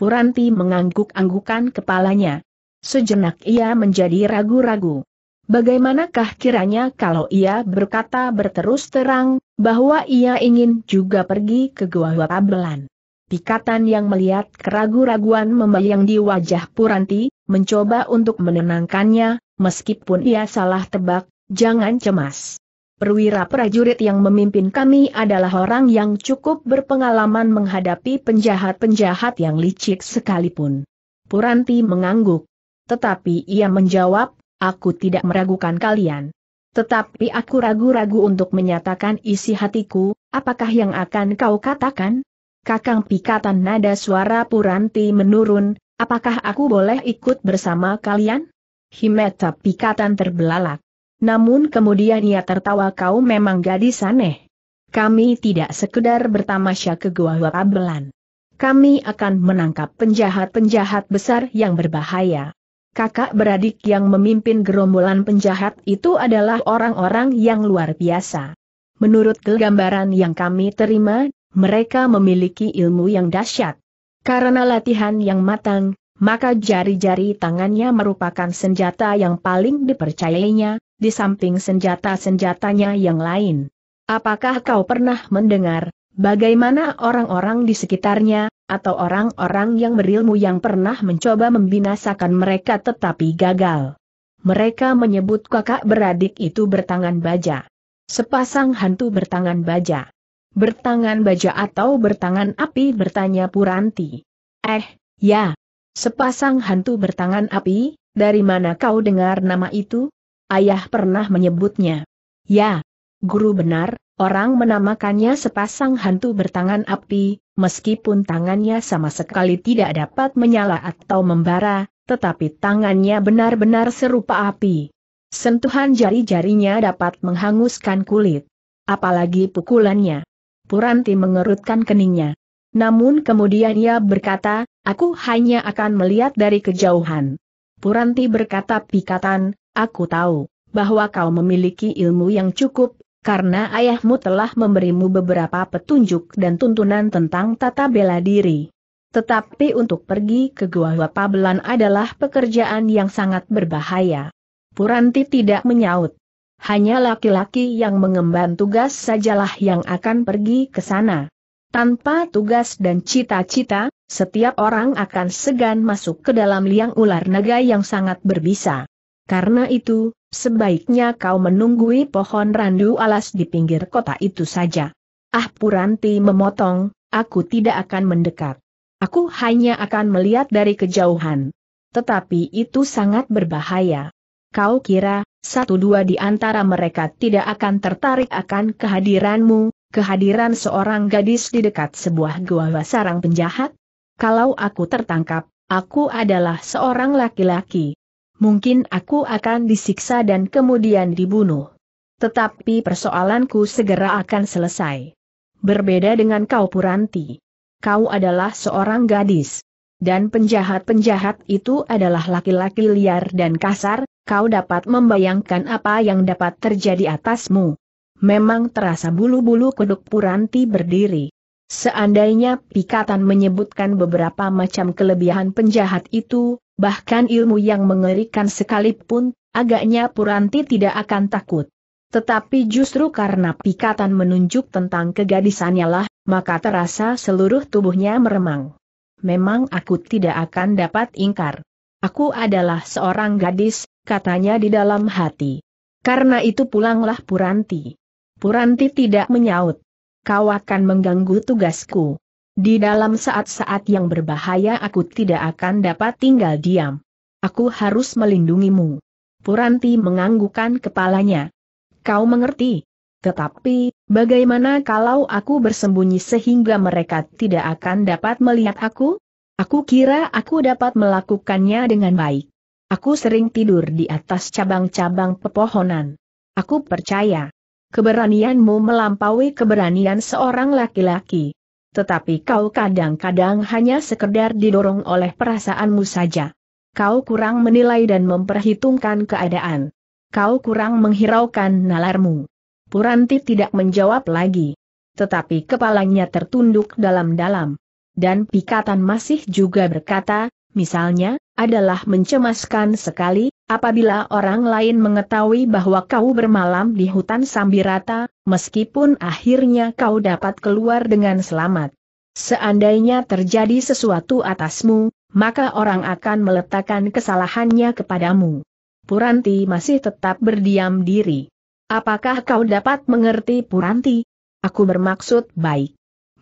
Puranti mengangguk-anggukan kepalanya. Sejenak ia menjadi ragu-ragu. Bagaimanakah kiranya kalau ia berkata berterus terang, bahwa ia ingin juga pergi ke gua Pabelan? Pikatan yang melihat keragu-raguan membayang di wajah Puranti, mencoba untuk menenangkannya, meskipun ia salah tebak, jangan cemas perwira prajurit yang memimpin kami adalah orang yang cukup berpengalaman menghadapi penjahat-penjahat yang licik sekalipun. Puranti mengangguk. Tetapi ia menjawab, aku tidak meragukan kalian. Tetapi aku ragu-ragu untuk menyatakan isi hatiku, apakah yang akan kau katakan? Kakang pikatan nada suara Puranti menurun, apakah aku boleh ikut bersama kalian? Himeta pikatan terbelalak. Namun kemudian ia tertawa kau memang gadis aneh. Kami tidak sekedar bertamasya ke Gua Wabelan. Kami akan menangkap penjahat-penjahat besar yang berbahaya. Kakak beradik yang memimpin gerombolan penjahat itu adalah orang-orang yang luar biasa. Menurut gambaran yang kami terima, mereka memiliki ilmu yang dahsyat. Karena latihan yang matang, maka jari-jari tangannya merupakan senjata yang paling dipercayainya, di samping senjata-senjatanya yang lain. Apakah kau pernah mendengar, bagaimana orang-orang di sekitarnya, atau orang-orang yang berilmu yang pernah mencoba membinasakan mereka tetapi gagal? Mereka menyebut kakak beradik itu bertangan baja. Sepasang hantu bertangan baja. Bertangan baja atau bertangan api bertanya Puranti. Eh, ya. Sepasang hantu bertangan api, dari mana kau dengar nama itu? Ayah pernah menyebutnya. Ya, guru benar, orang menamakannya sepasang hantu bertangan api, meskipun tangannya sama sekali tidak dapat menyala atau membara, tetapi tangannya benar-benar serupa api. Sentuhan jari-jarinya dapat menghanguskan kulit. Apalagi pukulannya. Puranti mengerutkan keningnya. Namun kemudian ia berkata, aku hanya akan melihat dari kejauhan. Puranti berkata pikatan, Aku tahu bahwa kau memiliki ilmu yang cukup, karena ayahmu telah memberimu beberapa petunjuk dan tuntunan tentang tata bela diri. Tetapi untuk pergi ke Gua Pabelan adalah pekerjaan yang sangat berbahaya. Puranti tidak menyaut. Hanya laki-laki yang mengemban tugas sajalah yang akan pergi ke sana. Tanpa tugas dan cita-cita, setiap orang akan segan masuk ke dalam liang ular naga yang sangat berbisa. Karena itu, sebaiknya kau menunggui pohon randu alas di pinggir kota itu saja. Ah Puranti memotong, aku tidak akan mendekat. Aku hanya akan melihat dari kejauhan. Tetapi itu sangat berbahaya. Kau kira, satu dua di antara mereka tidak akan tertarik akan kehadiranmu, kehadiran seorang gadis di dekat sebuah gua sarang penjahat? Kalau aku tertangkap, aku adalah seorang laki-laki mungkin aku akan disiksa dan kemudian dibunuh. Tetapi persoalanku segera akan selesai. Berbeda dengan kau Puranti. Kau adalah seorang gadis. Dan penjahat-penjahat itu adalah laki-laki liar dan kasar, kau dapat membayangkan apa yang dapat terjadi atasmu. Memang terasa bulu-bulu kuduk Puranti berdiri. Seandainya pikatan menyebutkan beberapa macam kelebihan penjahat itu, Bahkan ilmu yang mengerikan sekalipun, agaknya Puranti tidak akan takut. Tetapi justru karena pikatan menunjuk tentang kegadisannya lah, maka terasa seluruh tubuhnya meremang. Memang aku tidak akan dapat ingkar. Aku adalah seorang gadis, katanya di dalam hati. Karena itu pulanglah Puranti. Puranti tidak menyaut. Kau akan mengganggu tugasku. Di dalam saat-saat yang berbahaya aku tidak akan dapat tinggal diam. Aku harus melindungimu. Puranti menganggukan kepalanya. Kau mengerti? Tetapi, bagaimana kalau aku bersembunyi sehingga mereka tidak akan dapat melihat aku? Aku kira aku dapat melakukannya dengan baik. Aku sering tidur di atas cabang-cabang pepohonan. Aku percaya. Keberanianmu melampaui keberanian seorang laki-laki tetapi kau kadang-kadang hanya sekedar didorong oleh perasaanmu saja. Kau kurang menilai dan memperhitungkan keadaan. Kau kurang menghiraukan nalarmu. Puranti tidak menjawab lagi. Tetapi kepalanya tertunduk dalam-dalam. Dan pikatan masih juga berkata, misalnya, adalah mencemaskan sekali, Apabila orang lain mengetahui bahwa kau bermalam di hutan Sambirata, meskipun akhirnya kau dapat keluar dengan selamat. Seandainya terjadi sesuatu atasmu, maka orang akan meletakkan kesalahannya kepadamu. Puranti masih tetap berdiam diri. Apakah kau dapat mengerti Puranti? Aku bermaksud baik.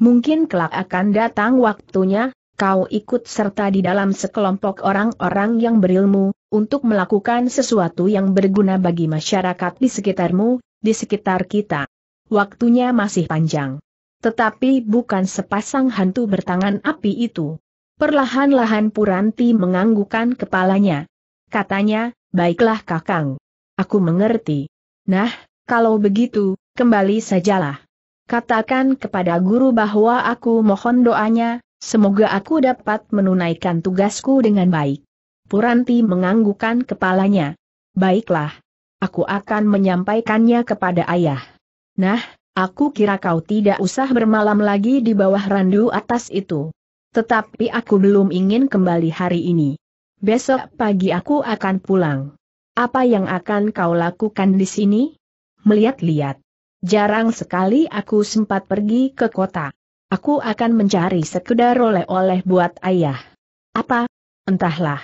Mungkin kelak akan datang waktunya, kau ikut serta di dalam sekelompok orang-orang yang berilmu, untuk melakukan sesuatu yang berguna bagi masyarakat di sekitarmu, di sekitar kita. Waktunya masih panjang. Tetapi bukan sepasang hantu bertangan api itu. Perlahan-lahan Puranti menganggukan kepalanya. Katanya, baiklah kakang. Aku mengerti. Nah, kalau begitu, kembali sajalah. Katakan kepada guru bahwa aku mohon doanya, Semoga aku dapat menunaikan tugasku dengan baik. Puranti menganggukkan kepalanya. Baiklah. Aku akan menyampaikannya kepada ayah. Nah, aku kira kau tidak usah bermalam lagi di bawah randu atas itu. Tetapi aku belum ingin kembali hari ini. Besok pagi aku akan pulang. Apa yang akan kau lakukan di sini? Melihat-lihat. Jarang sekali aku sempat pergi ke kota. Aku akan mencari sekedar oleh-oleh buat ayah. Apa? Entahlah.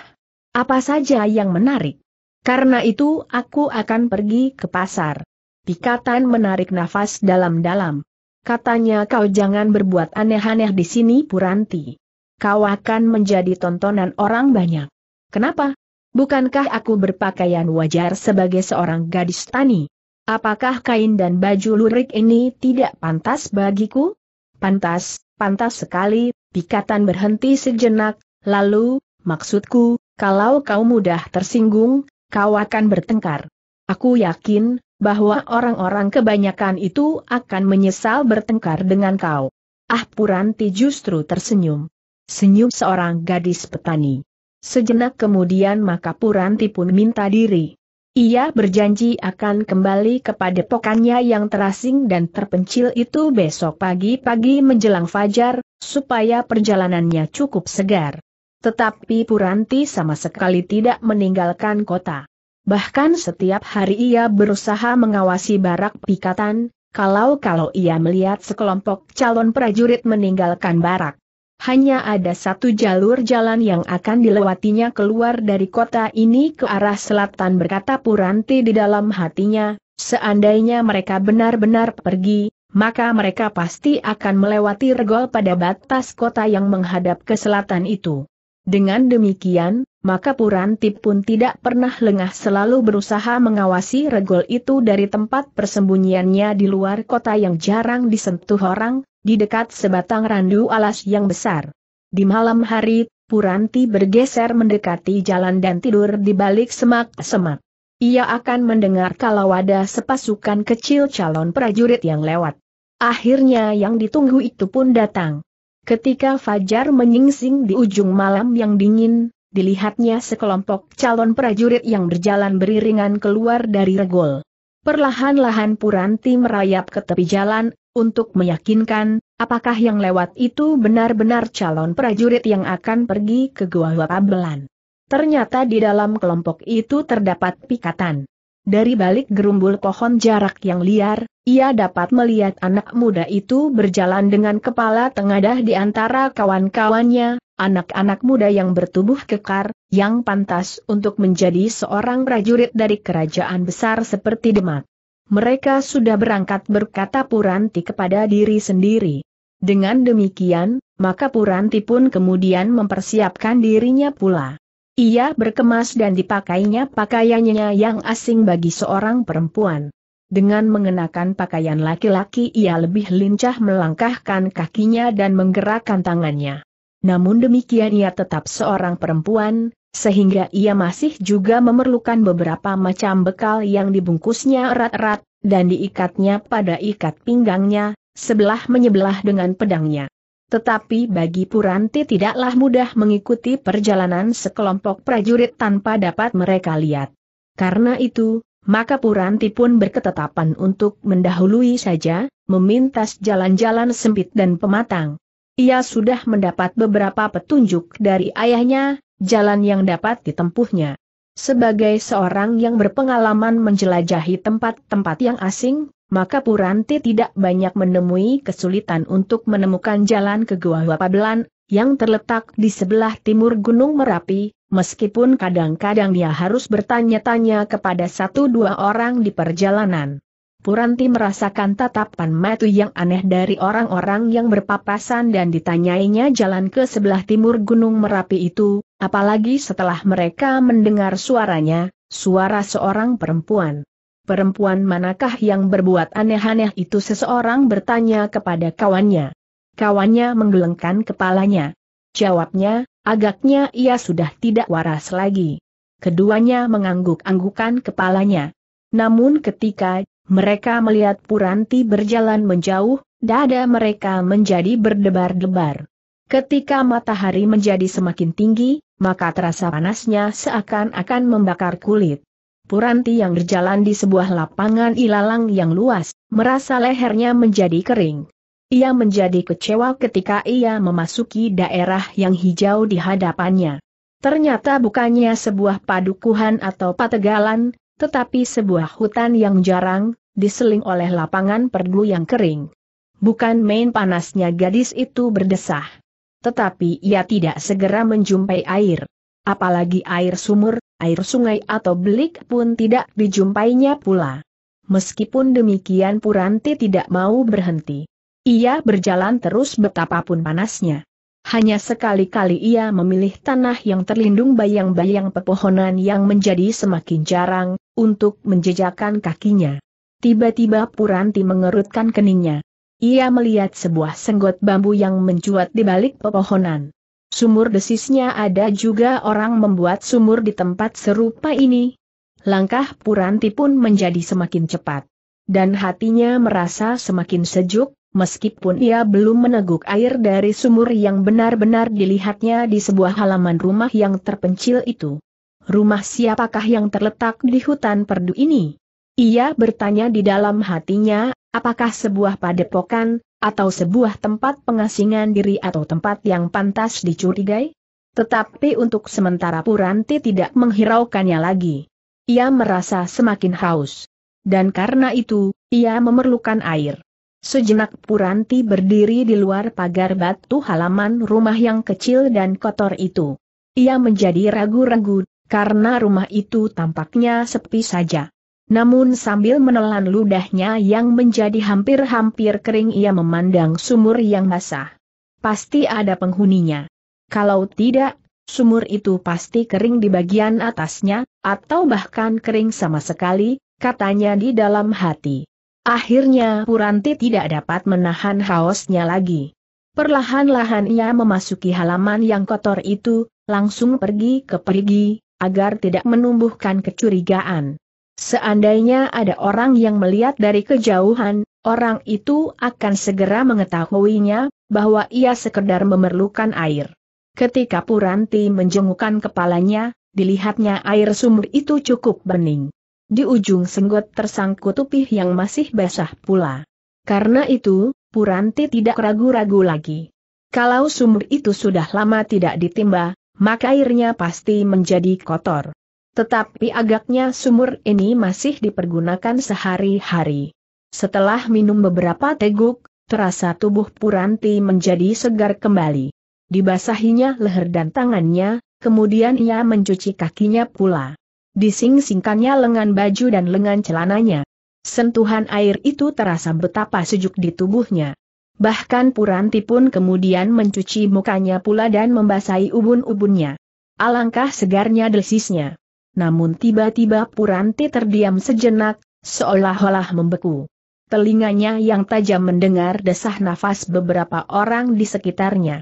Apa saja yang menarik. Karena itu aku akan pergi ke pasar. Pikatan menarik nafas dalam-dalam. Katanya kau jangan berbuat aneh-aneh di sini Puranti. Kau akan menjadi tontonan orang banyak. Kenapa? Bukankah aku berpakaian wajar sebagai seorang gadis tani? Apakah kain dan baju lurik ini tidak pantas bagiku? Pantas, pantas sekali, pikatan berhenti sejenak, lalu, maksudku, kalau kau mudah tersinggung, kau akan bertengkar. Aku yakin, bahwa orang-orang kebanyakan itu akan menyesal bertengkar dengan kau. Ah Puranti justru tersenyum. Senyum seorang gadis petani. Sejenak kemudian maka Puranti pun minta diri. Ia berjanji akan kembali kepada pokannya yang terasing dan terpencil itu besok pagi-pagi menjelang fajar, supaya perjalanannya cukup segar. Tetapi Puranti sama sekali tidak meninggalkan kota. Bahkan setiap hari ia berusaha mengawasi barak pikatan, kalau-kalau ia melihat sekelompok calon prajurit meninggalkan barak hanya ada satu jalur jalan yang akan dilewatinya keluar dari kota ini ke arah selatan berkata Puranti di dalam hatinya, seandainya mereka benar-benar pergi, maka mereka pasti akan melewati regol pada batas kota yang menghadap ke selatan itu. Dengan demikian, maka Puranti pun tidak pernah lengah selalu berusaha mengawasi regol itu dari tempat persembunyiannya di luar kota yang jarang disentuh orang, di dekat sebatang randu alas yang besar. Di malam hari, Puranti bergeser mendekati jalan dan tidur di balik semak-semak. Ia akan mendengar kalau ada sepasukan kecil calon prajurit yang lewat. Akhirnya yang ditunggu itu pun datang. Ketika Fajar menyingsing di ujung malam yang dingin, dilihatnya sekelompok calon prajurit yang berjalan beriringan keluar dari regol. Perlahan-lahan Puranti merayap ke tepi jalan, untuk meyakinkan, apakah yang lewat itu benar-benar calon prajurit yang akan pergi ke Goa Pabelan. Ternyata di dalam kelompok itu terdapat pikatan. Dari balik gerumbul pohon jarak yang liar, ia dapat melihat anak muda itu berjalan dengan kepala tengadah di antara kawan-kawannya, anak-anak muda yang bertubuh kekar, yang pantas untuk menjadi seorang prajurit dari kerajaan besar seperti Demak mereka sudah berangkat berkata Puranti kepada diri sendiri. Dengan demikian, maka Puranti pun kemudian mempersiapkan dirinya pula. Ia berkemas dan dipakainya pakaiannya yang asing bagi seorang perempuan. Dengan mengenakan pakaian laki-laki ia lebih lincah melangkahkan kakinya dan menggerakkan tangannya. Namun demikian ia tetap seorang perempuan, sehingga ia masih juga memerlukan beberapa macam bekal yang dibungkusnya erat-erat, dan diikatnya pada ikat pinggangnya, sebelah menyebelah dengan pedangnya. Tetapi bagi Puranti tidaklah mudah mengikuti perjalanan sekelompok prajurit tanpa dapat mereka lihat. Karena itu, maka Puranti pun berketetapan untuk mendahului saja, memintas jalan-jalan sempit dan pematang. Ia sudah mendapat beberapa petunjuk dari ayahnya, jalan yang dapat ditempuhnya. Sebagai seorang yang berpengalaman menjelajahi tempat-tempat yang asing, maka Puranti tidak banyak menemui kesulitan untuk menemukan jalan ke Gua Wapabelan, yang terletak di sebelah timur Gunung Merapi, meskipun kadang-kadang dia harus bertanya-tanya kepada satu dua orang di perjalanan. Puranti merasakan tatapan mata yang aneh dari orang-orang yang berpapasan dan ditanyainya jalan ke sebelah timur Gunung Merapi itu, Apalagi setelah mereka mendengar suaranya, suara seorang perempuan. Perempuan manakah yang berbuat aneh-aneh itu seseorang bertanya kepada kawannya. Kawannya menggelengkan kepalanya. Jawabnya, agaknya ia sudah tidak waras lagi. Keduanya mengangguk-anggukan kepalanya. Namun ketika mereka melihat Puranti berjalan menjauh, dada mereka menjadi berdebar-debar. Ketika matahari menjadi semakin tinggi, maka terasa panasnya seakan-akan membakar kulit. Puranti yang berjalan di sebuah lapangan ilalang yang luas, merasa lehernya menjadi kering. Ia menjadi kecewa ketika ia memasuki daerah yang hijau di hadapannya. Ternyata bukannya sebuah padukuhan atau pategalan, tetapi sebuah hutan yang jarang, diseling oleh lapangan perdu yang kering. Bukan main panasnya gadis itu berdesah. Tetapi ia tidak segera menjumpai air. Apalagi air sumur, air sungai atau belik pun tidak dijumpainya pula. Meskipun demikian Puranti tidak mau berhenti. Ia berjalan terus betapapun panasnya. Hanya sekali-kali ia memilih tanah yang terlindung bayang-bayang pepohonan yang menjadi semakin jarang, untuk menjejakkan kakinya. Tiba-tiba Puranti mengerutkan keningnya. Ia melihat sebuah senggot bambu yang mencuat di balik pepohonan. Sumur desisnya ada juga orang membuat sumur di tempat serupa ini. Langkah Puranti pun menjadi semakin cepat. Dan hatinya merasa semakin sejuk, meskipun ia belum meneguk air dari sumur yang benar-benar dilihatnya di sebuah halaman rumah yang terpencil itu. Rumah siapakah yang terletak di hutan perdu ini? Ia bertanya di dalam hatinya, apakah sebuah padepokan, atau sebuah tempat pengasingan diri atau tempat yang pantas dicurigai? Tetapi untuk sementara Puranti tidak menghiraukannya lagi. Ia merasa semakin haus. Dan karena itu, ia memerlukan air. Sejenak Puranti berdiri di luar pagar batu halaman rumah yang kecil dan kotor itu. Ia menjadi ragu-ragu, karena rumah itu tampaknya sepi saja. Namun sambil menelan ludahnya yang menjadi hampir-hampir kering ia memandang sumur yang basah. Pasti ada penghuninya. Kalau tidak, sumur itu pasti kering di bagian atasnya, atau bahkan kering sama sekali, katanya di dalam hati. Akhirnya Puranti tidak dapat menahan haosnya lagi. Perlahan-lahan ia memasuki halaman yang kotor itu, langsung pergi ke perigi, agar tidak menumbuhkan kecurigaan. Seandainya ada orang yang melihat dari kejauhan, orang itu akan segera mengetahuinya, bahwa ia sekedar memerlukan air. Ketika Puranti menjengukkan kepalanya, dilihatnya air sumur itu cukup bening. Di ujung senggot tersangkut tupih yang masih basah pula. Karena itu, Puranti tidak ragu-ragu lagi. Kalau sumur itu sudah lama tidak ditimba, maka airnya pasti menjadi kotor. Tetapi agaknya sumur ini masih dipergunakan sehari-hari. Setelah minum beberapa teguk, terasa tubuh Puranti menjadi segar kembali. Dibasahinya leher dan tangannya, kemudian ia mencuci kakinya pula. Disingsingkannya lengan baju dan lengan celananya. Sentuhan air itu terasa betapa sejuk di tubuhnya. Bahkan Puranti pun kemudian mencuci mukanya pula dan membasahi ubun-ubunnya. Alangkah segarnya desisnya namun tiba-tiba Puranti terdiam sejenak, seolah-olah membeku. Telinganya yang tajam mendengar desah nafas beberapa orang di sekitarnya.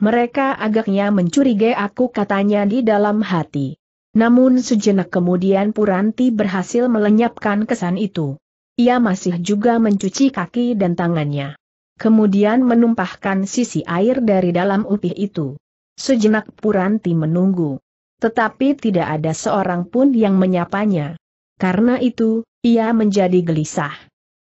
Mereka agaknya mencurigai aku katanya di dalam hati. Namun sejenak kemudian Puranti berhasil melenyapkan kesan itu. Ia masih juga mencuci kaki dan tangannya. Kemudian menumpahkan sisi air dari dalam upih itu. Sejenak Puranti menunggu. Tetapi tidak ada seorang pun yang menyapanya. Karena itu, ia menjadi gelisah.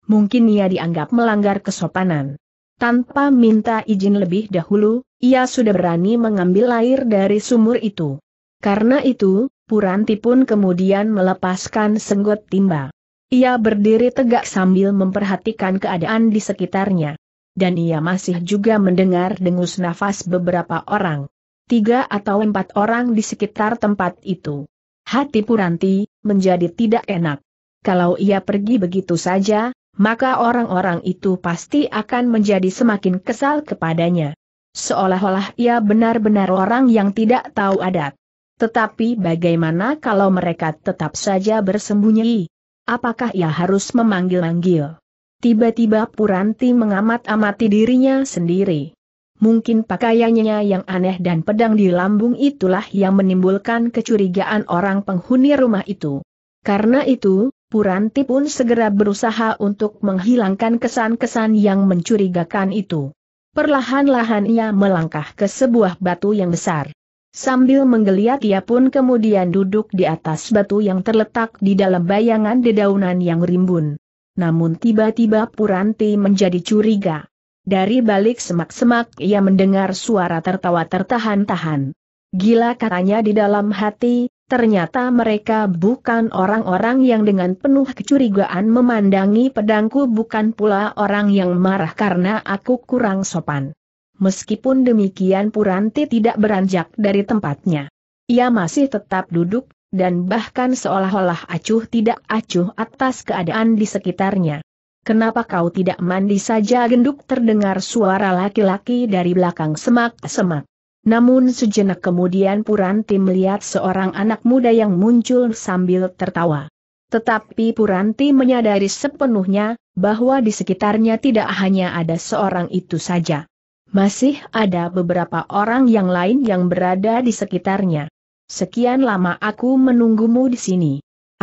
Mungkin ia dianggap melanggar kesopanan. Tanpa minta izin lebih dahulu, ia sudah berani mengambil air dari sumur itu. Karena itu, Puranti pun kemudian melepaskan senggot timba. Ia berdiri tegak sambil memperhatikan keadaan di sekitarnya. Dan ia masih juga mendengar dengus nafas beberapa orang tiga atau empat orang di sekitar tempat itu. Hati Puranti menjadi tidak enak. Kalau ia pergi begitu saja, maka orang-orang itu pasti akan menjadi semakin kesal kepadanya. Seolah-olah ia benar-benar orang yang tidak tahu adat. Tetapi bagaimana kalau mereka tetap saja bersembunyi? Apakah ia harus memanggil-manggil? Tiba-tiba Puranti mengamat-amati dirinya sendiri. Mungkin pakaiannya yang aneh dan pedang di lambung itulah yang menimbulkan kecurigaan orang penghuni rumah itu. Karena itu, Puranti pun segera berusaha untuk menghilangkan kesan-kesan yang mencurigakan itu. Perlahan-lahan ia melangkah ke sebuah batu yang besar. Sambil menggeliat ia pun kemudian duduk di atas batu yang terletak di dalam bayangan dedaunan yang rimbun. Namun tiba-tiba Puranti menjadi curiga. Dari balik semak-semak ia mendengar suara tertawa tertahan-tahan. Gila katanya di dalam hati, ternyata mereka bukan orang-orang yang dengan penuh kecurigaan memandangi pedangku bukan pula orang yang marah karena aku kurang sopan. Meskipun demikian Puranti tidak beranjak dari tempatnya. Ia masih tetap duduk, dan bahkan seolah-olah acuh tidak acuh atas keadaan di sekitarnya. Kenapa kau tidak mandi saja genduk terdengar suara laki-laki dari belakang semak-semak. Namun sejenak kemudian Puranti melihat seorang anak muda yang muncul sambil tertawa. Tetapi Puranti menyadari sepenuhnya, bahwa di sekitarnya tidak hanya ada seorang itu saja. Masih ada beberapa orang yang lain yang berada di sekitarnya. Sekian lama aku menunggumu di sini.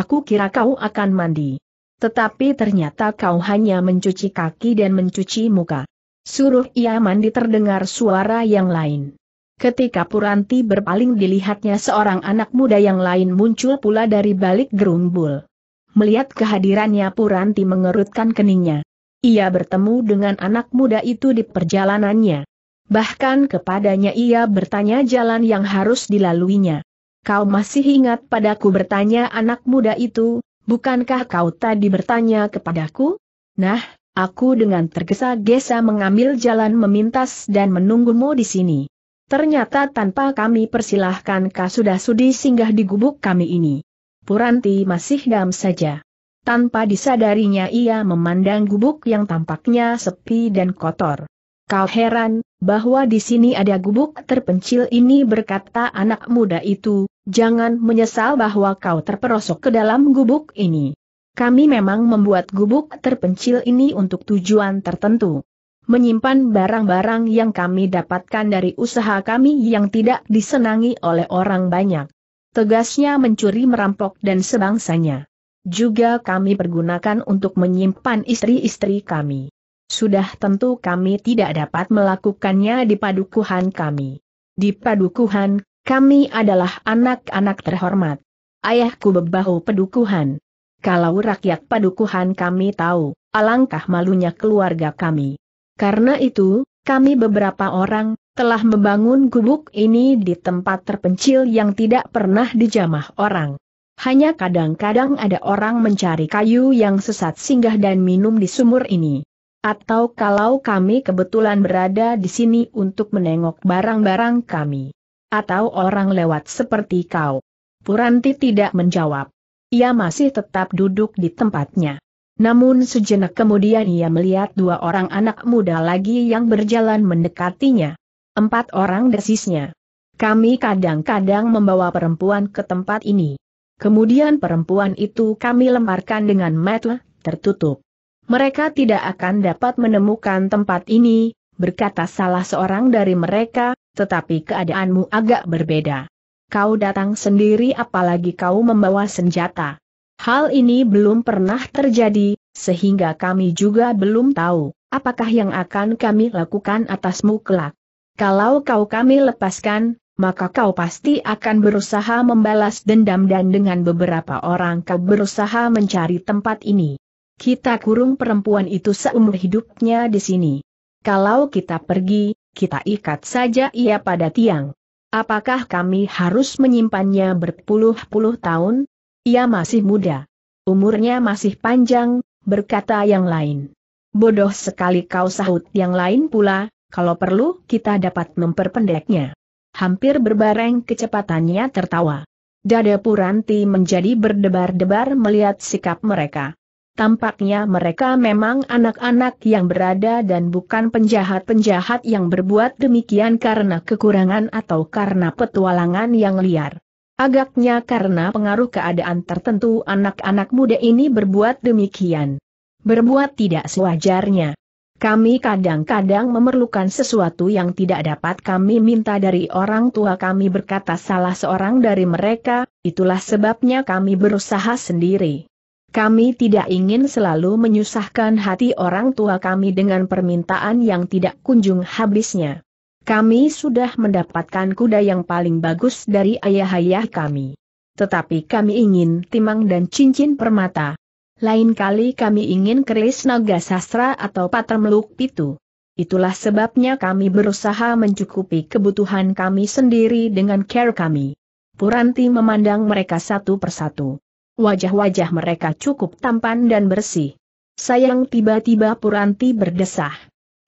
Aku kira kau akan mandi. Tetapi ternyata kau hanya mencuci kaki dan mencuci muka. Suruh ia mandi terdengar suara yang lain. Ketika Puranti berpaling dilihatnya seorang anak muda yang lain muncul pula dari balik gerumbul. Melihat kehadirannya Puranti mengerutkan keningnya. Ia bertemu dengan anak muda itu di perjalanannya. Bahkan kepadanya ia bertanya jalan yang harus dilaluinya. Kau masih ingat padaku bertanya anak muda itu, bukankah kau tadi bertanya kepadaku? Nah, aku dengan tergesa-gesa mengambil jalan memintas dan menunggumu di sini. Ternyata tanpa kami persilahkan kau sudah sudi singgah di gubuk kami ini. Puranti masih dam saja. Tanpa disadarinya ia memandang gubuk yang tampaknya sepi dan kotor. Kau heran, bahwa di sini ada gubuk terpencil ini berkata anak muda itu, jangan menyesal bahwa kau terperosok ke dalam gubuk ini. Kami memang membuat gubuk terpencil ini untuk tujuan tertentu. Menyimpan barang-barang yang kami dapatkan dari usaha kami yang tidak disenangi oleh orang banyak. Tegasnya mencuri merampok dan sebangsanya. Juga kami pergunakan untuk menyimpan istri-istri kami. Sudah tentu kami tidak dapat melakukannya di padukuhan kami. Di padukuhan, kami adalah anak-anak terhormat. Ayahku bebahu padukuhan. Kalau rakyat padukuhan kami tahu, alangkah malunya keluarga kami. Karena itu, kami beberapa orang, telah membangun gubuk ini di tempat terpencil yang tidak pernah dijamah orang. Hanya kadang-kadang ada orang mencari kayu yang sesat singgah dan minum di sumur ini. Atau kalau kami kebetulan berada di sini untuk menengok barang-barang kami. Atau orang lewat seperti kau. Puranti tidak menjawab. Ia masih tetap duduk di tempatnya. Namun sejenak kemudian ia melihat dua orang anak muda lagi yang berjalan mendekatinya. Empat orang desisnya. Kami kadang-kadang membawa perempuan ke tempat ini. Kemudian perempuan itu kami lemparkan dengan metel tertutup mereka tidak akan dapat menemukan tempat ini, berkata salah seorang dari mereka, tetapi keadaanmu agak berbeda. Kau datang sendiri apalagi kau membawa senjata. Hal ini belum pernah terjadi, sehingga kami juga belum tahu, apakah yang akan kami lakukan atasmu kelak. Kalau kau kami lepaskan, maka kau pasti akan berusaha membalas dendam dan dengan beberapa orang kau berusaha mencari tempat ini. Kita kurung perempuan itu seumur hidupnya di sini. Kalau kita pergi, kita ikat saja ia pada tiang. Apakah kami harus menyimpannya berpuluh-puluh tahun? Ia masih muda. Umurnya masih panjang, berkata yang lain. Bodoh sekali kau sahut yang lain pula, kalau perlu kita dapat memperpendeknya. Hampir berbareng kecepatannya tertawa. Dada Puranti menjadi berdebar-debar melihat sikap mereka. Tampaknya mereka memang anak-anak yang berada dan bukan penjahat-penjahat yang berbuat demikian karena kekurangan atau karena petualangan yang liar. Agaknya karena pengaruh keadaan tertentu anak-anak muda ini berbuat demikian. Berbuat tidak sewajarnya. Kami kadang-kadang memerlukan sesuatu yang tidak dapat kami minta dari orang tua kami berkata salah seorang dari mereka, itulah sebabnya kami berusaha sendiri. Kami tidak ingin selalu menyusahkan hati orang tua kami dengan permintaan yang tidak kunjung habisnya. Kami sudah mendapatkan kuda yang paling bagus dari ayah-ayah kami. Tetapi kami ingin timang dan cincin permata. Lain kali kami ingin keris naga sastra atau patermeluk pitu. Itulah sebabnya kami berusaha mencukupi kebutuhan kami sendiri dengan care kami. Puranti memandang mereka satu persatu. Wajah-wajah mereka cukup tampan dan bersih. Sayang tiba-tiba Puranti berdesah.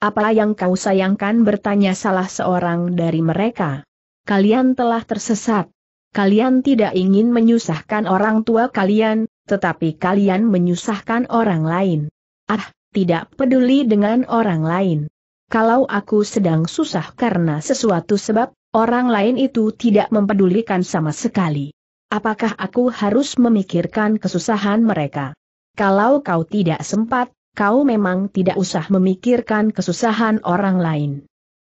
Apa yang kau sayangkan bertanya salah seorang dari mereka. Kalian telah tersesat. Kalian tidak ingin menyusahkan orang tua kalian, tetapi kalian menyusahkan orang lain. Ah, tidak peduli dengan orang lain. Kalau aku sedang susah karena sesuatu sebab, orang lain itu tidak mempedulikan sama sekali. Apakah aku harus memikirkan kesusahan mereka? Kalau kau tidak sempat, kau memang tidak usah memikirkan kesusahan orang lain.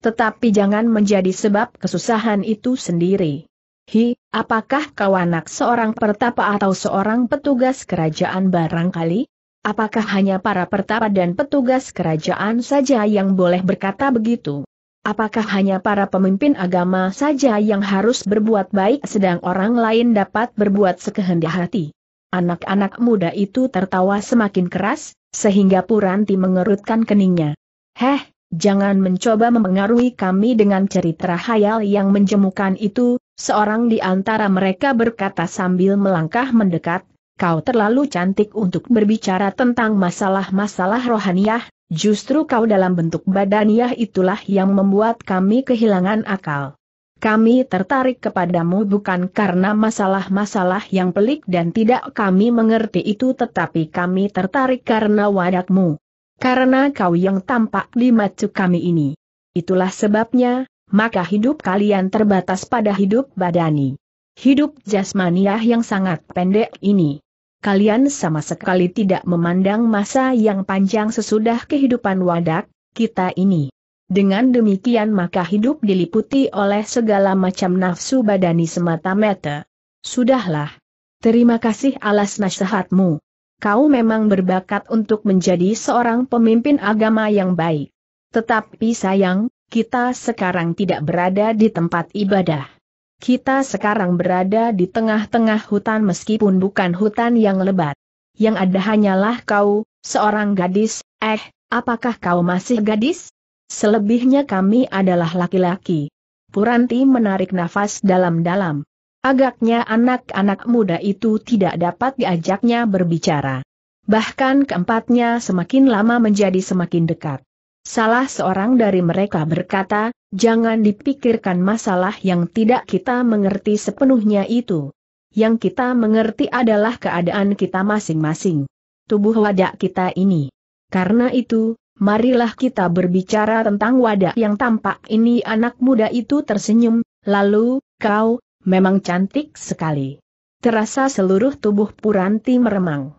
Tetapi jangan menjadi sebab kesusahan itu sendiri. Hi, apakah kau anak seorang pertapa atau seorang petugas kerajaan barangkali? Apakah hanya para pertapa dan petugas kerajaan saja yang boleh berkata begitu? Apakah hanya para pemimpin agama saja yang harus berbuat baik sedang orang lain dapat berbuat sekehendak hati? Anak-anak muda itu tertawa semakin keras, sehingga Puranti mengerutkan keningnya. Heh, jangan mencoba mempengaruhi kami dengan cerita hayal yang menjemukan itu, seorang di antara mereka berkata sambil melangkah mendekat, kau terlalu cantik untuk berbicara tentang masalah-masalah rohaniah, Justru kau dalam bentuk badaniah itulah yang membuat kami kehilangan akal. Kami tertarik kepadamu bukan karena masalah-masalah yang pelik dan tidak kami mengerti itu tetapi kami tertarik karena wadakmu. Karena kau yang tampak di mata kami ini. Itulah sebabnya, maka hidup kalian terbatas pada hidup badani. Hidup jasmaniah yang sangat pendek ini kalian sama sekali tidak memandang masa yang panjang sesudah kehidupan wadak, kita ini. Dengan demikian maka hidup diliputi oleh segala macam nafsu badani semata-mata. Sudahlah. Terima kasih alas nasihatmu. Kau memang berbakat untuk menjadi seorang pemimpin agama yang baik. Tetapi sayang, kita sekarang tidak berada di tempat ibadah. Kita sekarang berada di tengah-tengah hutan meskipun bukan hutan yang lebat. Yang ada hanyalah kau, seorang gadis, eh, apakah kau masih gadis? Selebihnya kami adalah laki-laki. Puranti menarik nafas dalam-dalam. Agaknya anak-anak muda itu tidak dapat diajaknya berbicara. Bahkan keempatnya semakin lama menjadi semakin dekat. Salah seorang dari mereka berkata, jangan dipikirkan masalah yang tidak kita mengerti sepenuhnya itu. Yang kita mengerti adalah keadaan kita masing-masing. Tubuh wadah kita ini. Karena itu, marilah kita berbicara tentang wadah yang tampak ini anak muda itu tersenyum, lalu, kau, memang cantik sekali. Terasa seluruh tubuh Puranti meremang.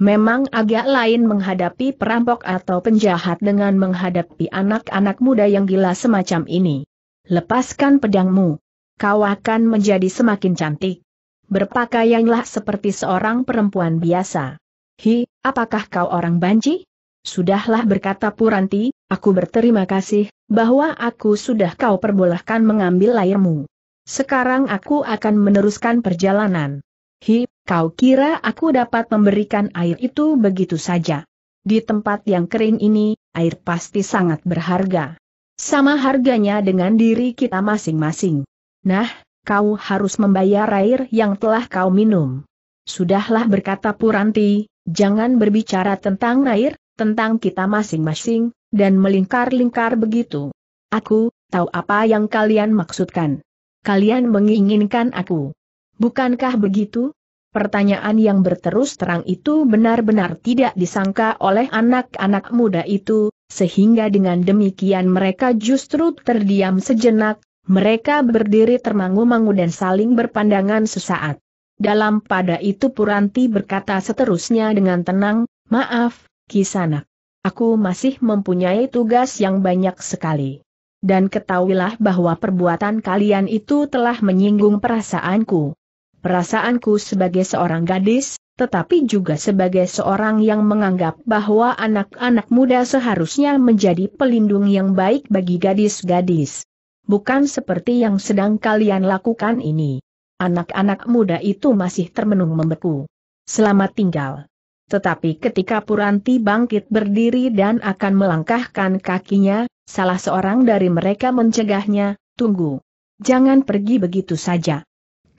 Memang agak lain menghadapi perampok atau penjahat dengan menghadapi anak-anak muda yang gila semacam ini. Lepaskan pedangmu. Kau akan menjadi semakin cantik. Berpakaianlah seperti seorang perempuan biasa. Hi, apakah kau orang banci? Sudahlah berkata Puranti, aku berterima kasih, bahwa aku sudah kau perbolehkan mengambil layarmu. Sekarang aku akan meneruskan perjalanan. Hi, kau kira aku dapat memberikan air itu begitu saja. Di tempat yang kering ini, air pasti sangat berharga. Sama harganya dengan diri kita masing-masing. Nah, kau harus membayar air yang telah kau minum. Sudahlah berkata Puranti, jangan berbicara tentang air, tentang kita masing-masing, dan melingkar-lingkar begitu. Aku, tahu apa yang kalian maksudkan. Kalian menginginkan aku. Bukankah begitu? Pertanyaan yang berterus terang itu benar-benar tidak disangka oleh anak-anak muda itu, sehingga dengan demikian mereka justru terdiam sejenak, mereka berdiri termangu-mangu dan saling berpandangan sesaat. Dalam pada itu Puranti berkata seterusnya dengan tenang, maaf, Kisanak. Aku masih mempunyai tugas yang banyak sekali. Dan ketahuilah bahwa perbuatan kalian itu telah menyinggung perasaanku. Perasaanku sebagai seorang gadis, tetapi juga sebagai seorang yang menganggap bahwa anak-anak muda seharusnya menjadi pelindung yang baik bagi gadis-gadis. Bukan seperti yang sedang kalian lakukan ini. Anak-anak muda itu masih termenung membeku. Selamat tinggal. Tetapi ketika Puranti bangkit berdiri dan akan melangkahkan kakinya, salah seorang dari mereka mencegahnya, tunggu. Jangan pergi begitu saja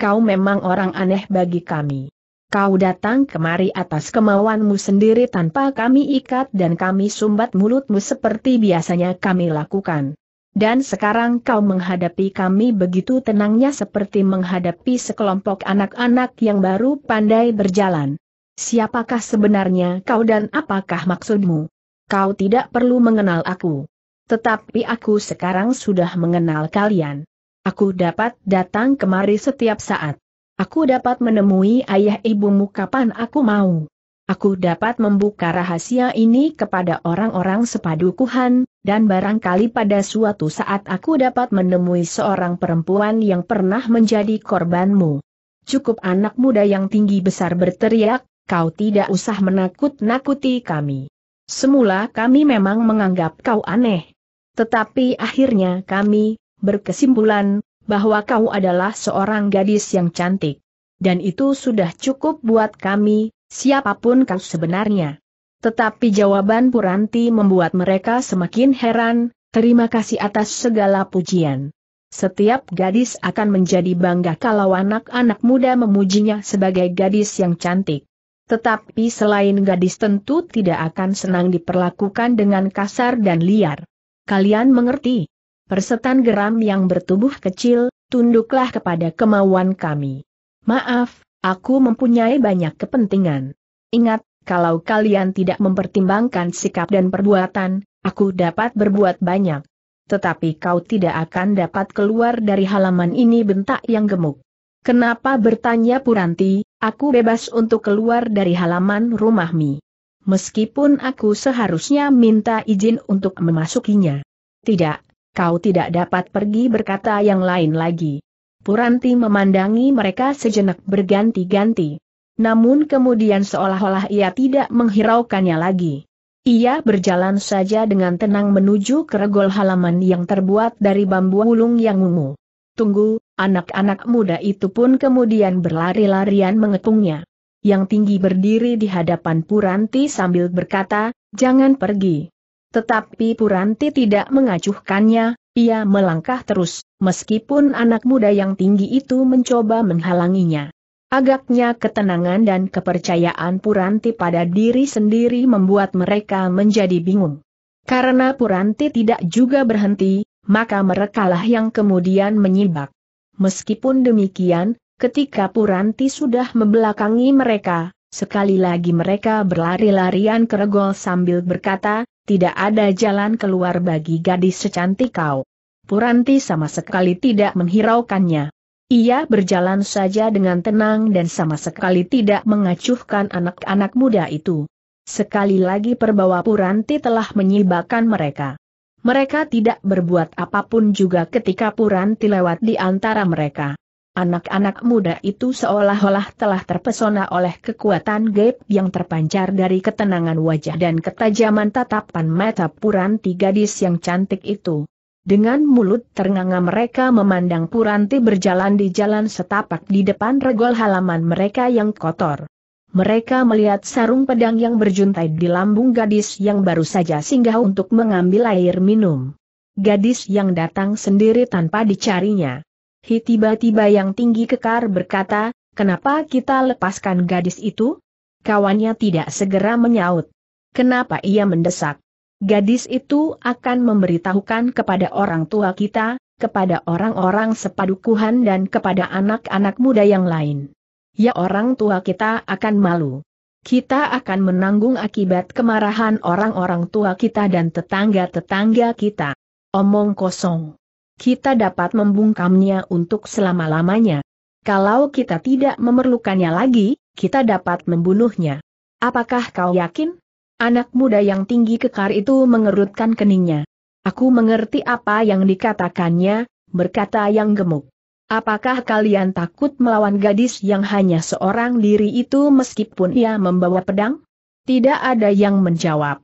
kau memang orang aneh bagi kami. Kau datang kemari atas kemauanmu sendiri tanpa kami ikat dan kami sumbat mulutmu seperti biasanya kami lakukan. Dan sekarang kau menghadapi kami begitu tenangnya seperti menghadapi sekelompok anak-anak yang baru pandai berjalan. Siapakah sebenarnya kau dan apakah maksudmu? Kau tidak perlu mengenal aku. Tetapi aku sekarang sudah mengenal kalian. Aku dapat datang kemari setiap saat. Aku dapat menemui ayah ibumu kapan aku mau. Aku dapat membuka rahasia ini kepada orang-orang sepadukuhan, dan barangkali pada suatu saat aku dapat menemui seorang perempuan yang pernah menjadi korbanmu. Cukup anak muda yang tinggi besar berteriak, kau tidak usah menakut-nakuti kami. Semula kami memang menganggap kau aneh. Tetapi akhirnya kami, berkesimpulan, bahwa kau adalah seorang gadis yang cantik. Dan itu sudah cukup buat kami, siapapun kau sebenarnya. Tetapi jawaban Puranti membuat mereka semakin heran, terima kasih atas segala pujian. Setiap gadis akan menjadi bangga kalau anak-anak muda memujinya sebagai gadis yang cantik. Tetapi selain gadis tentu tidak akan senang diperlakukan dengan kasar dan liar. Kalian mengerti? Persetan geram yang bertubuh kecil, tunduklah kepada kemauan kami. Maaf, aku mempunyai banyak kepentingan. Ingat, kalau kalian tidak mempertimbangkan sikap dan perbuatan, aku dapat berbuat banyak. Tetapi kau tidak akan dapat keluar dari halaman ini bentak yang gemuk. Kenapa bertanya Puranti, aku bebas untuk keluar dari halaman rumahmi. Meskipun aku seharusnya minta izin untuk memasukinya. Tidak, kau tidak dapat pergi berkata yang lain lagi. Puranti memandangi mereka sejenak berganti-ganti. Namun kemudian seolah-olah ia tidak menghiraukannya lagi. Ia berjalan saja dengan tenang menuju ke halaman yang terbuat dari bambu ulung yang ungu. Tunggu, anak-anak muda itu pun kemudian berlari-larian mengepungnya. Yang tinggi berdiri di hadapan Puranti sambil berkata, jangan pergi. Tetapi Puranti tidak mengacuhkannya, ia melangkah terus, meskipun anak muda yang tinggi itu mencoba menghalanginya. Agaknya ketenangan dan kepercayaan Puranti pada diri sendiri membuat mereka menjadi bingung. Karena Puranti tidak juga berhenti, maka merekalah yang kemudian menyibak. Meskipun demikian, ketika Puranti sudah membelakangi mereka, sekali lagi mereka berlari-larian keregol sambil berkata, tidak ada jalan keluar bagi gadis secantik kau. Puranti sama sekali tidak menghiraukannya. Ia berjalan saja dengan tenang dan sama sekali tidak mengacuhkan anak-anak muda itu. Sekali lagi perbawa Puranti telah menyibakkan mereka. Mereka tidak berbuat apapun juga ketika Puranti lewat di antara mereka. Anak-anak muda itu seolah-olah telah terpesona oleh kekuatan gaib yang terpancar dari ketenangan wajah dan ketajaman tatapan mata Puranti gadis yang cantik itu. Dengan mulut ternganga mereka memandang Puranti berjalan di jalan setapak di depan regol halaman mereka yang kotor. Mereka melihat sarung pedang yang berjuntai di lambung gadis yang baru saja singgah untuk mengambil air minum. Gadis yang datang sendiri tanpa dicarinya. Hi tiba-tiba yang tinggi kekar berkata, kenapa kita lepaskan gadis itu? Kawannya tidak segera menyaut. Kenapa ia mendesak? Gadis itu akan memberitahukan kepada orang tua kita, kepada orang-orang sepadukuhan dan kepada anak-anak muda yang lain. Ya orang tua kita akan malu. Kita akan menanggung akibat kemarahan orang-orang tua kita dan tetangga-tetangga kita. Omong kosong kita dapat membungkamnya untuk selama-lamanya. Kalau kita tidak memerlukannya lagi, kita dapat membunuhnya. Apakah kau yakin? Anak muda yang tinggi kekar itu mengerutkan keningnya. Aku mengerti apa yang dikatakannya, berkata yang gemuk. Apakah kalian takut melawan gadis yang hanya seorang diri itu meskipun ia membawa pedang? Tidak ada yang menjawab.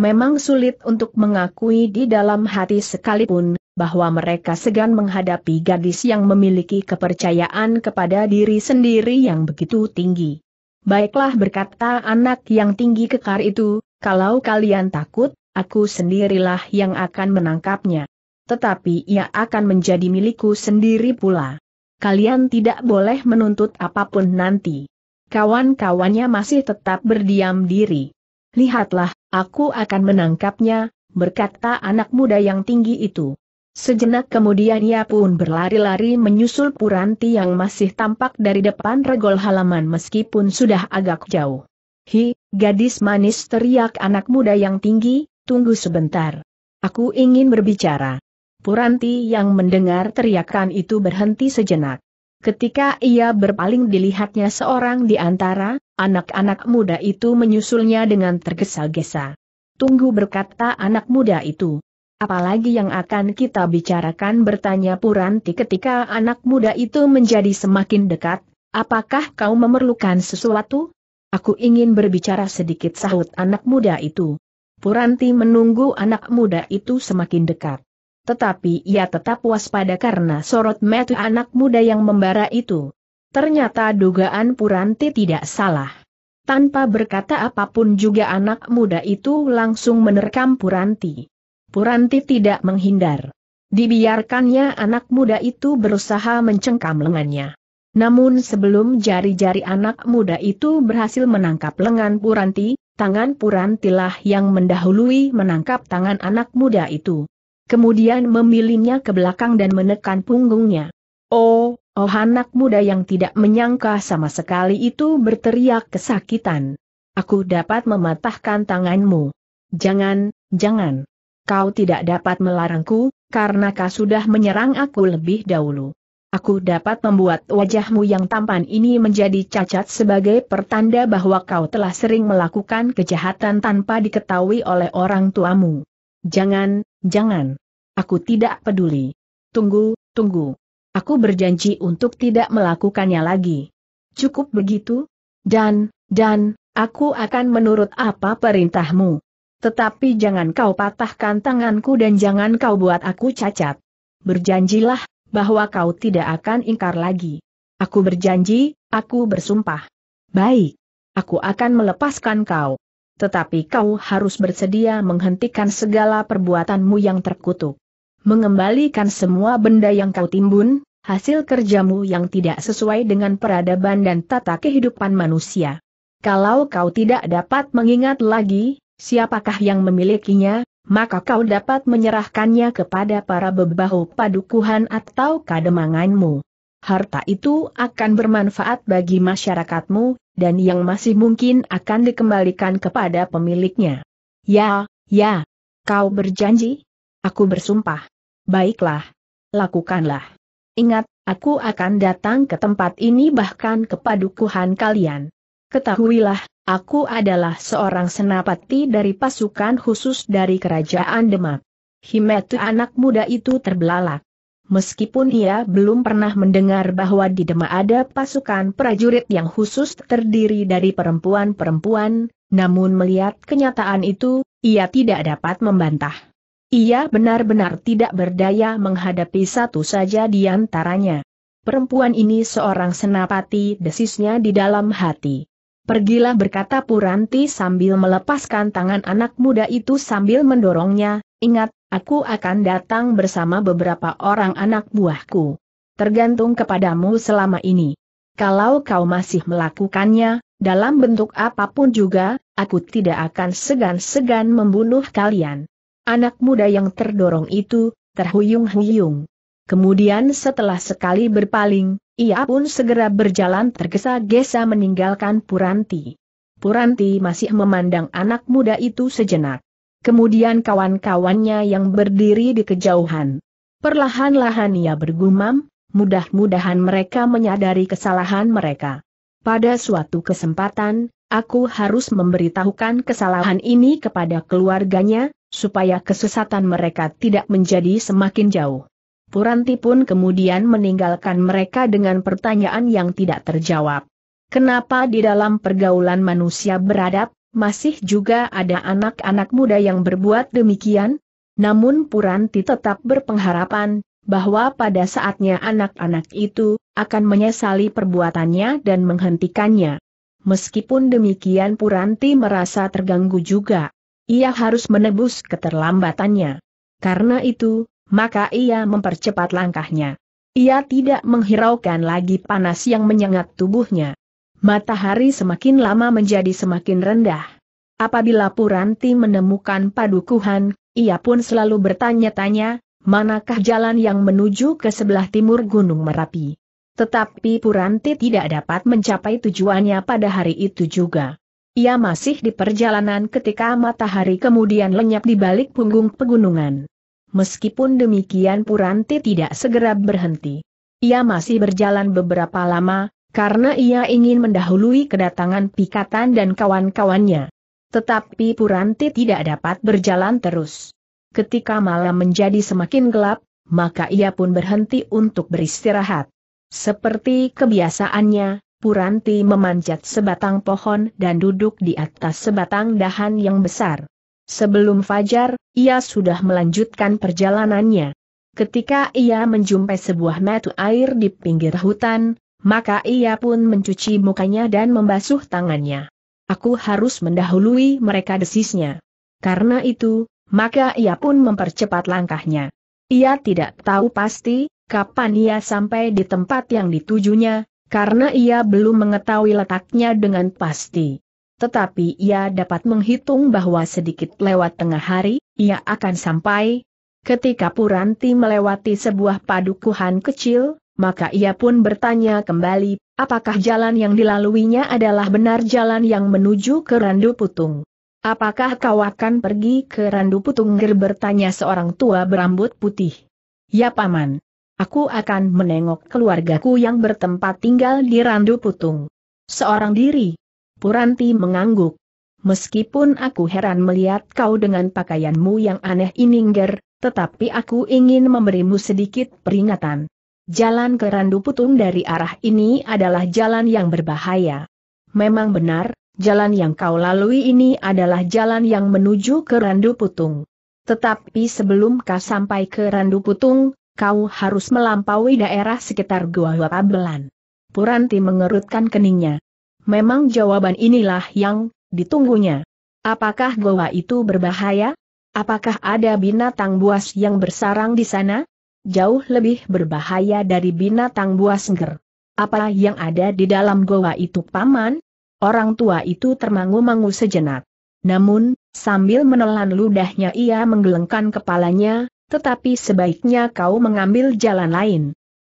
Memang sulit untuk mengakui di dalam hati sekalipun bahwa mereka segan menghadapi gadis yang memiliki kepercayaan kepada diri sendiri yang begitu tinggi. Baiklah berkata anak yang tinggi kekar itu, kalau kalian takut, aku sendirilah yang akan menangkapnya. Tetapi ia akan menjadi milikku sendiri pula. Kalian tidak boleh menuntut apapun nanti. Kawan-kawannya masih tetap berdiam diri. Lihatlah, aku akan menangkapnya, berkata anak muda yang tinggi itu. Sejenak kemudian ia pun berlari-lari menyusul Puranti yang masih tampak dari depan regol halaman meskipun sudah agak jauh. Hi, gadis manis teriak anak muda yang tinggi, tunggu sebentar. Aku ingin berbicara. Puranti yang mendengar teriakan itu berhenti sejenak. Ketika ia berpaling dilihatnya seorang di antara, anak-anak muda itu menyusulnya dengan tergesa-gesa. Tunggu berkata anak muda itu. Apalagi yang akan kita bicarakan bertanya Puranti ketika anak muda itu menjadi semakin dekat, apakah kau memerlukan sesuatu? Aku ingin berbicara sedikit sahut anak muda itu. Puranti menunggu anak muda itu semakin dekat. Tetapi ia tetap waspada karena sorot metu anak muda yang membara itu. Ternyata dugaan Puranti tidak salah. Tanpa berkata apapun juga anak muda itu langsung menerkam Puranti. Puranti tidak menghindar. Dibiarkannya anak muda itu berusaha mencengkam lengannya. Namun sebelum jari-jari anak muda itu berhasil menangkap lengan Puranti, tangan Purantilah yang mendahului menangkap tangan anak muda itu. Kemudian memilihnya ke belakang dan menekan punggungnya. Oh, oh anak muda yang tidak menyangka sama sekali itu berteriak kesakitan. Aku dapat mematahkan tanganmu. Jangan, jangan kau tidak dapat melarangku, karena kau sudah menyerang aku lebih dahulu. Aku dapat membuat wajahmu yang tampan ini menjadi cacat sebagai pertanda bahwa kau telah sering melakukan kejahatan tanpa diketahui oleh orang tuamu. Jangan, jangan. Aku tidak peduli. Tunggu, tunggu. Aku berjanji untuk tidak melakukannya lagi. Cukup begitu? Dan, dan, aku akan menurut apa perintahmu. Tetapi jangan kau patahkan tanganku dan jangan kau buat aku cacat. Berjanjilah, bahwa kau tidak akan ingkar lagi. Aku berjanji, aku bersumpah. Baik. Aku akan melepaskan kau. Tetapi kau harus bersedia menghentikan segala perbuatanmu yang terkutuk. Mengembalikan semua benda yang kau timbun, hasil kerjamu yang tidak sesuai dengan peradaban dan tata kehidupan manusia. Kalau kau tidak dapat mengingat lagi, siapakah yang memilikinya, maka kau dapat menyerahkannya kepada para bebahu padukuhan atau kademanganmu. Harta itu akan bermanfaat bagi masyarakatmu, dan yang masih mungkin akan dikembalikan kepada pemiliknya. Ya, ya. Kau berjanji? Aku bersumpah. Baiklah. Lakukanlah. Ingat, aku akan datang ke tempat ini bahkan ke padukuhan kalian. Ketahuilah, aku adalah seorang senapati dari pasukan khusus dari kerajaan Demak. Himetu anak muda itu terbelalak. Meskipun ia belum pernah mendengar bahwa di Demak ada pasukan prajurit yang khusus terdiri dari perempuan-perempuan, namun melihat kenyataan itu, ia tidak dapat membantah. Ia benar-benar tidak berdaya menghadapi satu saja di antaranya. Perempuan ini seorang senapati desisnya di dalam hati. Pergilah berkata Puranti sambil melepaskan tangan anak muda itu sambil mendorongnya, ingat, aku akan datang bersama beberapa orang anak buahku. Tergantung kepadamu selama ini. Kalau kau masih melakukannya, dalam bentuk apapun juga, aku tidak akan segan-segan membunuh kalian. Anak muda yang terdorong itu, terhuyung-huyung. Kemudian setelah sekali berpaling, ia pun segera berjalan tergesa-gesa meninggalkan Puranti. Puranti masih memandang anak muda itu sejenak. Kemudian kawan-kawannya yang berdiri di kejauhan. Perlahan-lahan ia bergumam, mudah-mudahan mereka menyadari kesalahan mereka. Pada suatu kesempatan, aku harus memberitahukan kesalahan ini kepada keluarganya, supaya kesesatan mereka tidak menjadi semakin jauh. Puranti pun kemudian meninggalkan mereka dengan pertanyaan yang tidak terjawab. Kenapa di dalam pergaulan manusia beradab, masih juga ada anak-anak muda yang berbuat demikian? Namun Puranti tetap berpengharapan bahwa pada saatnya anak-anak itu akan menyesali perbuatannya dan menghentikannya. Meskipun demikian Puranti merasa terganggu juga. Ia harus menebus keterlambatannya. Karena itu, maka ia mempercepat langkahnya. Ia tidak menghiraukan lagi panas yang menyengat tubuhnya. Matahari semakin lama menjadi semakin rendah. Apabila Puranti menemukan padukuhan, ia pun selalu bertanya-tanya, manakah jalan yang menuju ke sebelah timur Gunung Merapi. Tetapi Puranti tidak dapat mencapai tujuannya pada hari itu juga. Ia masih di perjalanan ketika matahari kemudian lenyap di balik punggung pegunungan meskipun demikian Puranti tidak segera berhenti. Ia masih berjalan beberapa lama, karena ia ingin mendahului kedatangan Pikatan dan kawan-kawannya. Tetapi Puranti tidak dapat berjalan terus. Ketika malam menjadi semakin gelap, maka ia pun berhenti untuk beristirahat. Seperti kebiasaannya, Puranti memanjat sebatang pohon dan duduk di atas sebatang dahan yang besar. Sebelum fajar, ia sudah melanjutkan perjalanannya. Ketika ia menjumpai sebuah metu air di pinggir hutan, maka ia pun mencuci mukanya dan membasuh tangannya. Aku harus mendahului mereka desisnya. Karena itu, maka ia pun mempercepat langkahnya. Ia tidak tahu pasti, kapan ia sampai di tempat yang ditujunya, karena ia belum mengetahui letaknya dengan pasti tetapi ia dapat menghitung bahwa sedikit lewat tengah hari, ia akan sampai. Ketika Puranti melewati sebuah padukuhan kecil, maka ia pun bertanya kembali, apakah jalan yang dilaluinya adalah benar jalan yang menuju ke Randu Putung? Apakah kau akan pergi ke Randu Putung? Ger bertanya seorang tua berambut putih. Ya paman. Aku akan menengok keluargaku yang bertempat tinggal di Randu Putung. Seorang diri, Puranti mengangguk. Meskipun aku heran melihat kau dengan pakaianmu yang aneh ini ger, tetapi aku ingin memberimu sedikit peringatan. Jalan ke Randu Putung dari arah ini adalah jalan yang berbahaya. Memang benar, jalan yang kau lalui ini adalah jalan yang menuju ke Randu Putung. Tetapi sebelum kau sampai ke Randu Putung, kau harus melampaui daerah sekitar Gua Wapabelan. Puranti mengerutkan keningnya. Memang jawaban inilah yang ditunggunya. Apakah goa itu berbahaya? Apakah ada binatang buas yang bersarang di sana? Jauh lebih berbahaya dari binatang buas nger. Apa yang ada di dalam goa itu paman? Orang tua itu termangu-mangu sejenak. Namun, sambil menelan ludahnya ia menggelengkan kepalanya, tetapi sebaiknya kau mengambil jalan lain.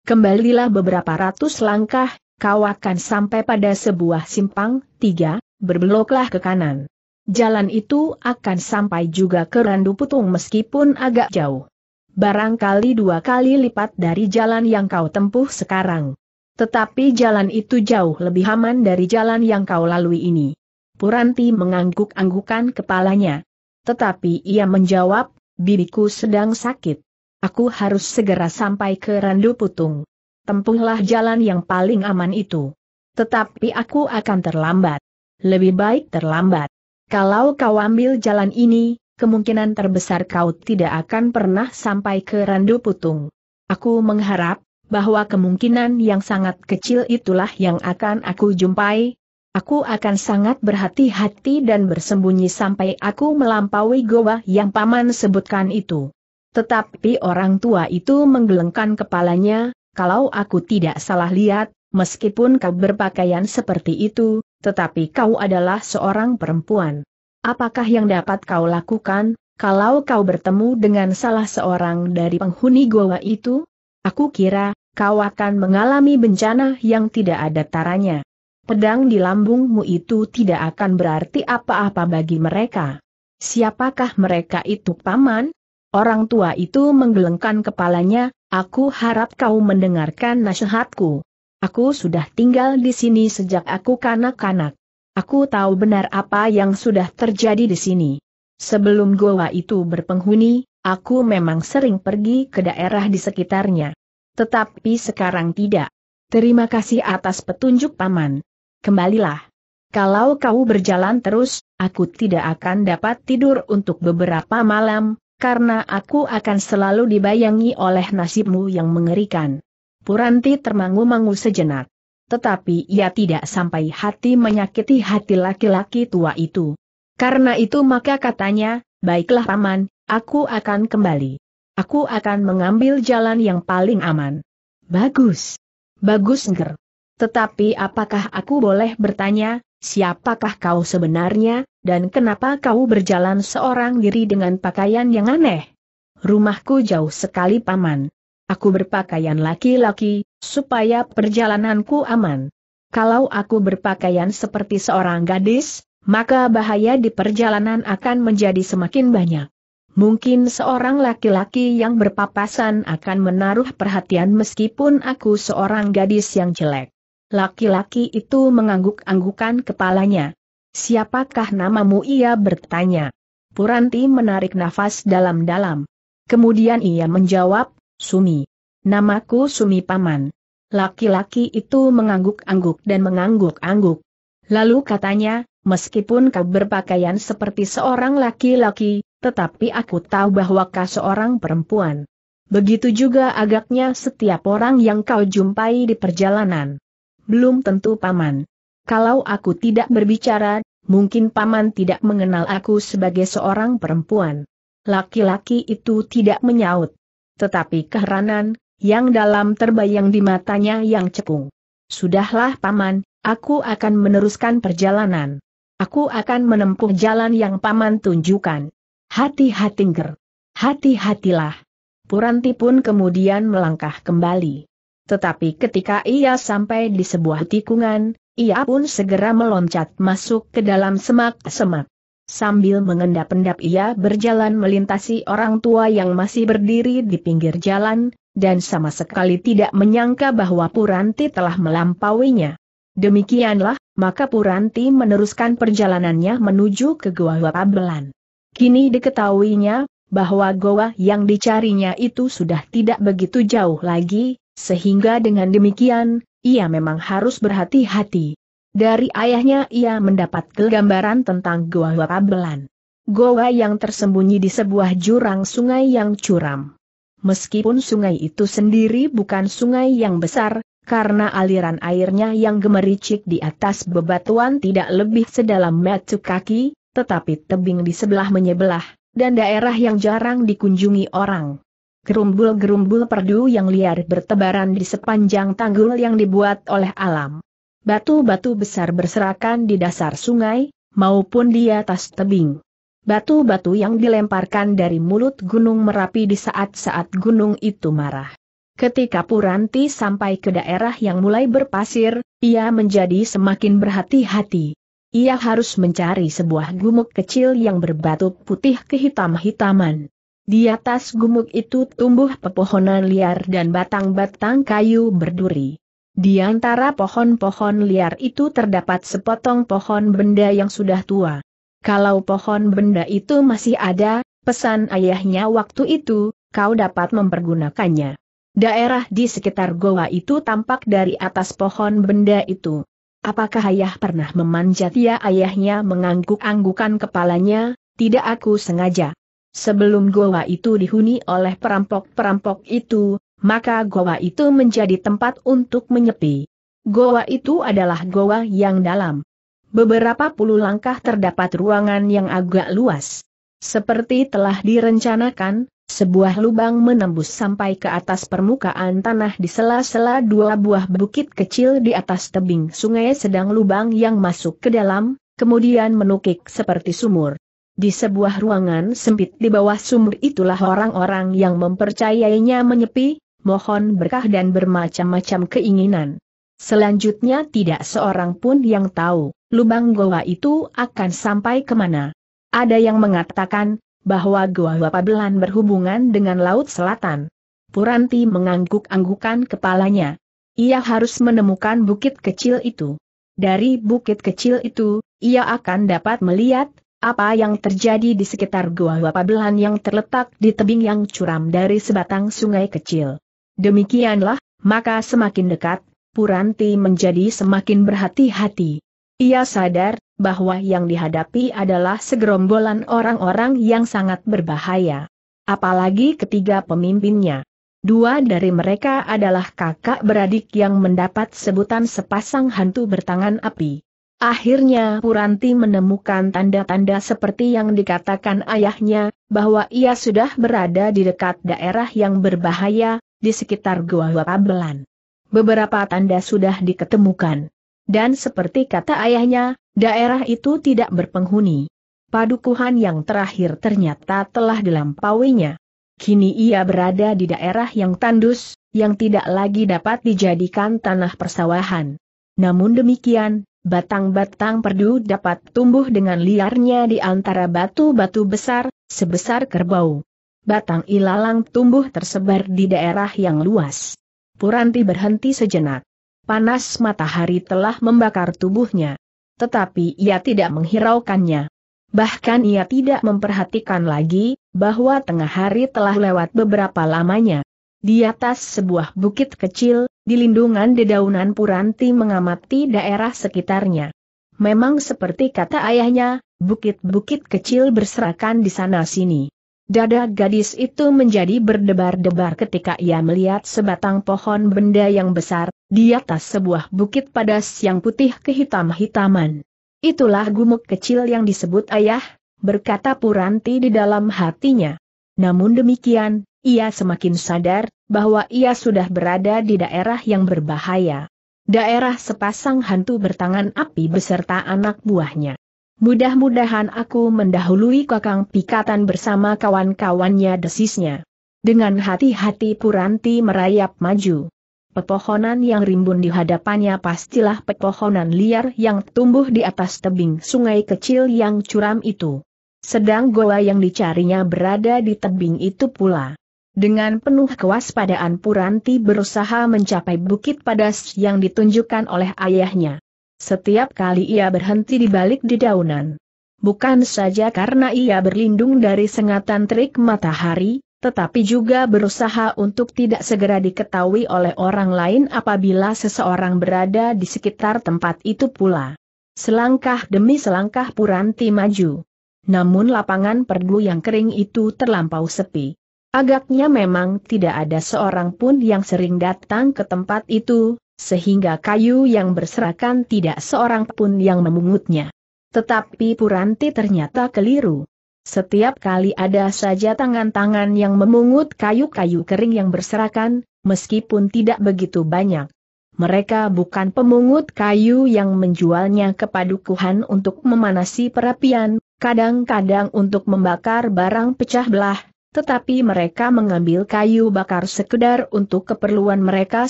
Kembalilah beberapa ratus langkah, kau akan sampai pada sebuah simpang, tiga, berbeloklah ke kanan. Jalan itu akan sampai juga ke Randu Putung meskipun agak jauh. Barangkali dua kali lipat dari jalan yang kau tempuh sekarang. Tetapi jalan itu jauh lebih aman dari jalan yang kau lalui ini. Puranti mengangguk-anggukan kepalanya. Tetapi ia menjawab, bibiku sedang sakit. Aku harus segera sampai ke Randu Putung tempuhlah jalan yang paling aman itu. Tetapi aku akan terlambat. Lebih baik terlambat. Kalau kau ambil jalan ini, kemungkinan terbesar kau tidak akan pernah sampai ke Randu Putung. Aku mengharap, bahwa kemungkinan yang sangat kecil itulah yang akan aku jumpai. Aku akan sangat berhati-hati dan bersembunyi sampai aku melampaui goa yang paman sebutkan itu. Tetapi orang tua itu menggelengkan kepalanya, kalau aku tidak salah lihat, meskipun kau berpakaian seperti itu, tetapi kau adalah seorang perempuan. Apakah yang dapat kau lakukan, kalau kau bertemu dengan salah seorang dari penghuni goa itu? Aku kira, kau akan mengalami bencana yang tidak ada taranya. Pedang di lambungmu itu tidak akan berarti apa-apa bagi mereka. Siapakah mereka itu paman? Orang tua itu menggelengkan kepalanya, Aku harap kau mendengarkan nasihatku. Aku sudah tinggal di sini sejak aku kanak-kanak. Aku tahu benar apa yang sudah terjadi di sini. Sebelum goa itu berpenghuni, aku memang sering pergi ke daerah di sekitarnya. Tetapi sekarang tidak. Terima kasih atas petunjuk paman. Kembalilah. Kalau kau berjalan terus, aku tidak akan dapat tidur untuk beberapa malam, karena aku akan selalu dibayangi oleh nasibmu yang mengerikan. Puranti termangu-mangu sejenak. Tetapi ia tidak sampai hati menyakiti hati laki-laki tua itu. Karena itu maka katanya, baiklah paman, aku akan kembali. Aku akan mengambil jalan yang paling aman. Bagus. Bagus nger. Tetapi apakah aku boleh bertanya, Siapakah kau sebenarnya, dan kenapa kau berjalan seorang diri dengan pakaian yang aneh? Rumahku jauh sekali paman. Aku berpakaian laki-laki, supaya perjalananku aman. Kalau aku berpakaian seperti seorang gadis, maka bahaya di perjalanan akan menjadi semakin banyak. Mungkin seorang laki-laki yang berpapasan akan menaruh perhatian meskipun aku seorang gadis yang jelek. Laki-laki itu mengangguk-anggukan kepalanya. Siapakah namamu ia bertanya. Puranti menarik nafas dalam-dalam. Kemudian ia menjawab, Sumi. Namaku Sumi Paman. Laki-laki itu mengangguk-angguk dan mengangguk-angguk. Lalu katanya, meskipun kau berpakaian seperti seorang laki-laki, tetapi aku tahu bahwa kau seorang perempuan. Begitu juga agaknya setiap orang yang kau jumpai di perjalanan belum tentu paman. Kalau aku tidak berbicara, mungkin paman tidak mengenal aku sebagai seorang perempuan. Laki-laki itu tidak menyaut. Tetapi keheranan, yang dalam terbayang di matanya yang cekung. Sudahlah paman, aku akan meneruskan perjalanan. Aku akan menempuh jalan yang paman tunjukkan. Hati-hati ger. Hati-hatilah. Puranti pun kemudian melangkah kembali. Tetapi ketika ia sampai di sebuah tikungan, ia pun segera meloncat masuk ke dalam semak-semak. Sambil mengendap-endap ia berjalan melintasi orang tua yang masih berdiri di pinggir jalan, dan sama sekali tidak menyangka bahwa Puranti telah melampauinya. Demikianlah, maka Puranti meneruskan perjalanannya menuju ke Goa Pabelan. Kini diketahuinya, bahwa goa yang dicarinya itu sudah tidak begitu jauh lagi, sehingga dengan demikian, ia memang harus berhati-hati. Dari ayahnya ia mendapat gambaran tentang Goa Wapabelan. Goa yang tersembunyi di sebuah jurang sungai yang curam. Meskipun sungai itu sendiri bukan sungai yang besar, karena aliran airnya yang gemericik di atas bebatuan tidak lebih sedalam metu kaki, tetapi tebing di sebelah menyebelah, dan daerah yang jarang dikunjungi orang gerumbul-gerumbul perdu yang liar bertebaran di sepanjang tanggul yang dibuat oleh alam. Batu-batu besar berserakan di dasar sungai, maupun di atas tebing. Batu-batu yang dilemparkan dari mulut Gunung Merapi di saat-saat gunung itu marah. Ketika Puranti sampai ke daerah yang mulai berpasir, ia menjadi semakin berhati-hati. Ia harus mencari sebuah gumuk kecil yang berbatu putih kehitam-hitaman. Di atas gumuk itu tumbuh pepohonan liar dan batang-batang kayu berduri. Di antara pohon-pohon liar itu terdapat sepotong pohon benda yang sudah tua. Kalau pohon benda itu masih ada, pesan ayahnya waktu itu, kau dapat mempergunakannya. Daerah di sekitar goa itu tampak dari atas pohon benda itu. Apakah ayah pernah memanjat ya ayahnya mengangguk-anggukan kepalanya, tidak aku sengaja. Sebelum goa itu dihuni oleh perampok-perampok itu, maka goa itu menjadi tempat untuk menyepi. Goa itu adalah goa yang dalam. Beberapa puluh langkah terdapat ruangan yang agak luas. Seperti telah direncanakan, sebuah lubang menembus sampai ke atas permukaan tanah di sela-sela dua buah bukit kecil di atas tebing sungai sedang lubang yang masuk ke dalam, kemudian menukik seperti sumur. Di sebuah ruangan sempit di bawah sumur itulah orang-orang yang mempercayainya menyepi, mohon berkah dan bermacam-macam keinginan. Selanjutnya tidak seorang pun yang tahu, lubang goa itu akan sampai kemana. Ada yang mengatakan, bahwa Goa Wapabelan berhubungan dengan Laut Selatan. Puranti mengangguk-anggukan kepalanya. Ia harus menemukan bukit kecil itu. Dari bukit kecil itu, ia akan dapat melihat apa yang terjadi di sekitar Gua Wapabelan yang terletak di tebing yang curam dari sebatang sungai kecil. Demikianlah, maka semakin dekat, Puranti menjadi semakin berhati-hati. Ia sadar, bahwa yang dihadapi adalah segerombolan orang-orang yang sangat berbahaya. Apalagi ketiga pemimpinnya. Dua dari mereka adalah kakak beradik yang mendapat sebutan sepasang hantu bertangan api. Akhirnya Puranti menemukan tanda-tanda seperti yang dikatakan ayahnya, bahwa ia sudah berada di dekat daerah yang berbahaya, di sekitar gua Pabelan. Beberapa tanda sudah diketemukan. Dan seperti kata ayahnya, daerah itu tidak berpenghuni. Padukuhan yang terakhir ternyata telah dilampauinya. Kini ia berada di daerah yang tandus, yang tidak lagi dapat dijadikan tanah persawahan. Namun demikian, Batang-batang perdu dapat tumbuh dengan liarnya di antara batu-batu besar, sebesar kerbau. Batang ilalang tumbuh tersebar di daerah yang luas. Puranti berhenti sejenak. Panas matahari telah membakar tubuhnya. Tetapi ia tidak menghiraukannya. Bahkan ia tidak memperhatikan lagi, bahwa tengah hari telah lewat beberapa lamanya. Di atas sebuah bukit kecil, di lindungan dedaunan Puranti mengamati daerah sekitarnya. Memang seperti kata ayahnya, bukit-bukit kecil berserakan di sana-sini. Dada gadis itu menjadi berdebar-debar ketika ia melihat sebatang pohon benda yang besar, di atas sebuah bukit padas yang putih kehitam-hitaman. Itulah gumuk kecil yang disebut ayah, berkata Puranti di dalam hatinya. Namun demikian, ia semakin sadar bahwa ia sudah berada di daerah yang berbahaya. Daerah sepasang hantu bertangan api beserta anak buahnya. Mudah-mudahan aku mendahului kakang pikatan bersama kawan-kawannya desisnya. Dengan hati-hati Puranti merayap maju. Pepohonan yang rimbun di hadapannya pastilah pepohonan liar yang tumbuh di atas tebing sungai kecil yang curam itu. Sedang goa yang dicarinya berada di tebing itu pula. Dengan penuh kewaspadaan Puranti berusaha mencapai bukit padas yang ditunjukkan oleh ayahnya. Setiap kali ia berhenti di balik dedaunan. Bukan saja karena ia berlindung dari sengatan terik matahari, tetapi juga berusaha untuk tidak segera diketahui oleh orang lain apabila seseorang berada di sekitar tempat itu pula. Selangkah demi selangkah Puranti maju. Namun lapangan perdu yang kering itu terlampau sepi. Agaknya memang tidak ada seorang pun yang sering datang ke tempat itu, sehingga kayu yang berserakan tidak seorang pun yang memungutnya. Tetapi Puranti ternyata keliru. Setiap kali ada saja tangan-tangan yang memungut kayu-kayu kering yang berserakan, meskipun tidak begitu banyak. Mereka bukan pemungut kayu yang menjualnya ke padukuhan untuk memanasi perapian, kadang-kadang untuk membakar barang pecah belah, tetapi mereka mengambil kayu bakar sekedar untuk keperluan mereka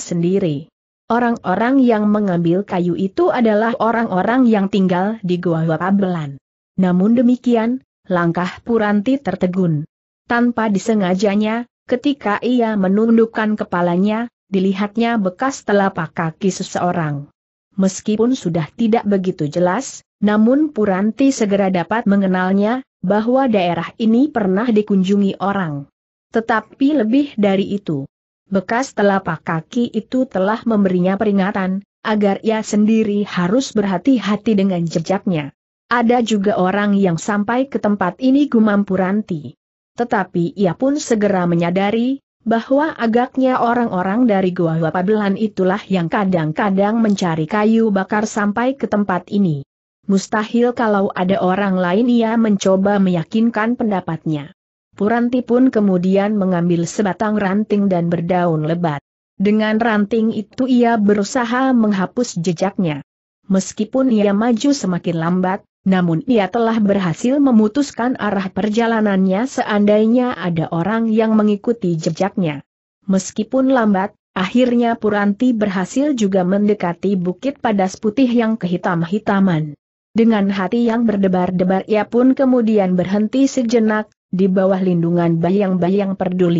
sendiri. Orang-orang yang mengambil kayu itu adalah orang-orang yang tinggal di gua Wapabelan. Namun demikian, langkah Puranti tertegun. Tanpa disengajanya, ketika ia menundukkan kepalanya, dilihatnya bekas telapak kaki seseorang. Meskipun sudah tidak begitu jelas, namun Puranti segera dapat mengenalnya, bahwa daerah ini pernah dikunjungi orang. Tetapi lebih dari itu, bekas telapak kaki itu telah memberinya peringatan, agar ia sendiri harus berhati-hati dengan jejaknya. Ada juga orang yang sampai ke tempat ini gumam Puranti. Tetapi ia pun segera menyadari, bahwa agaknya orang-orang dari Gua Wapabelan itulah yang kadang-kadang mencari kayu bakar sampai ke tempat ini. Mustahil kalau ada orang lain ia mencoba meyakinkan pendapatnya. Puranti pun kemudian mengambil sebatang ranting dan berdaun lebat. Dengan ranting itu ia berusaha menghapus jejaknya. Meskipun ia maju semakin lambat, namun ia telah berhasil memutuskan arah perjalanannya seandainya ada orang yang mengikuti jejaknya. Meskipun lambat, akhirnya Puranti berhasil juga mendekati bukit padas putih yang kehitam-hitaman. Dengan hati yang berdebar-debar ia pun kemudian berhenti sejenak, di bawah lindungan bayang-bayang perdu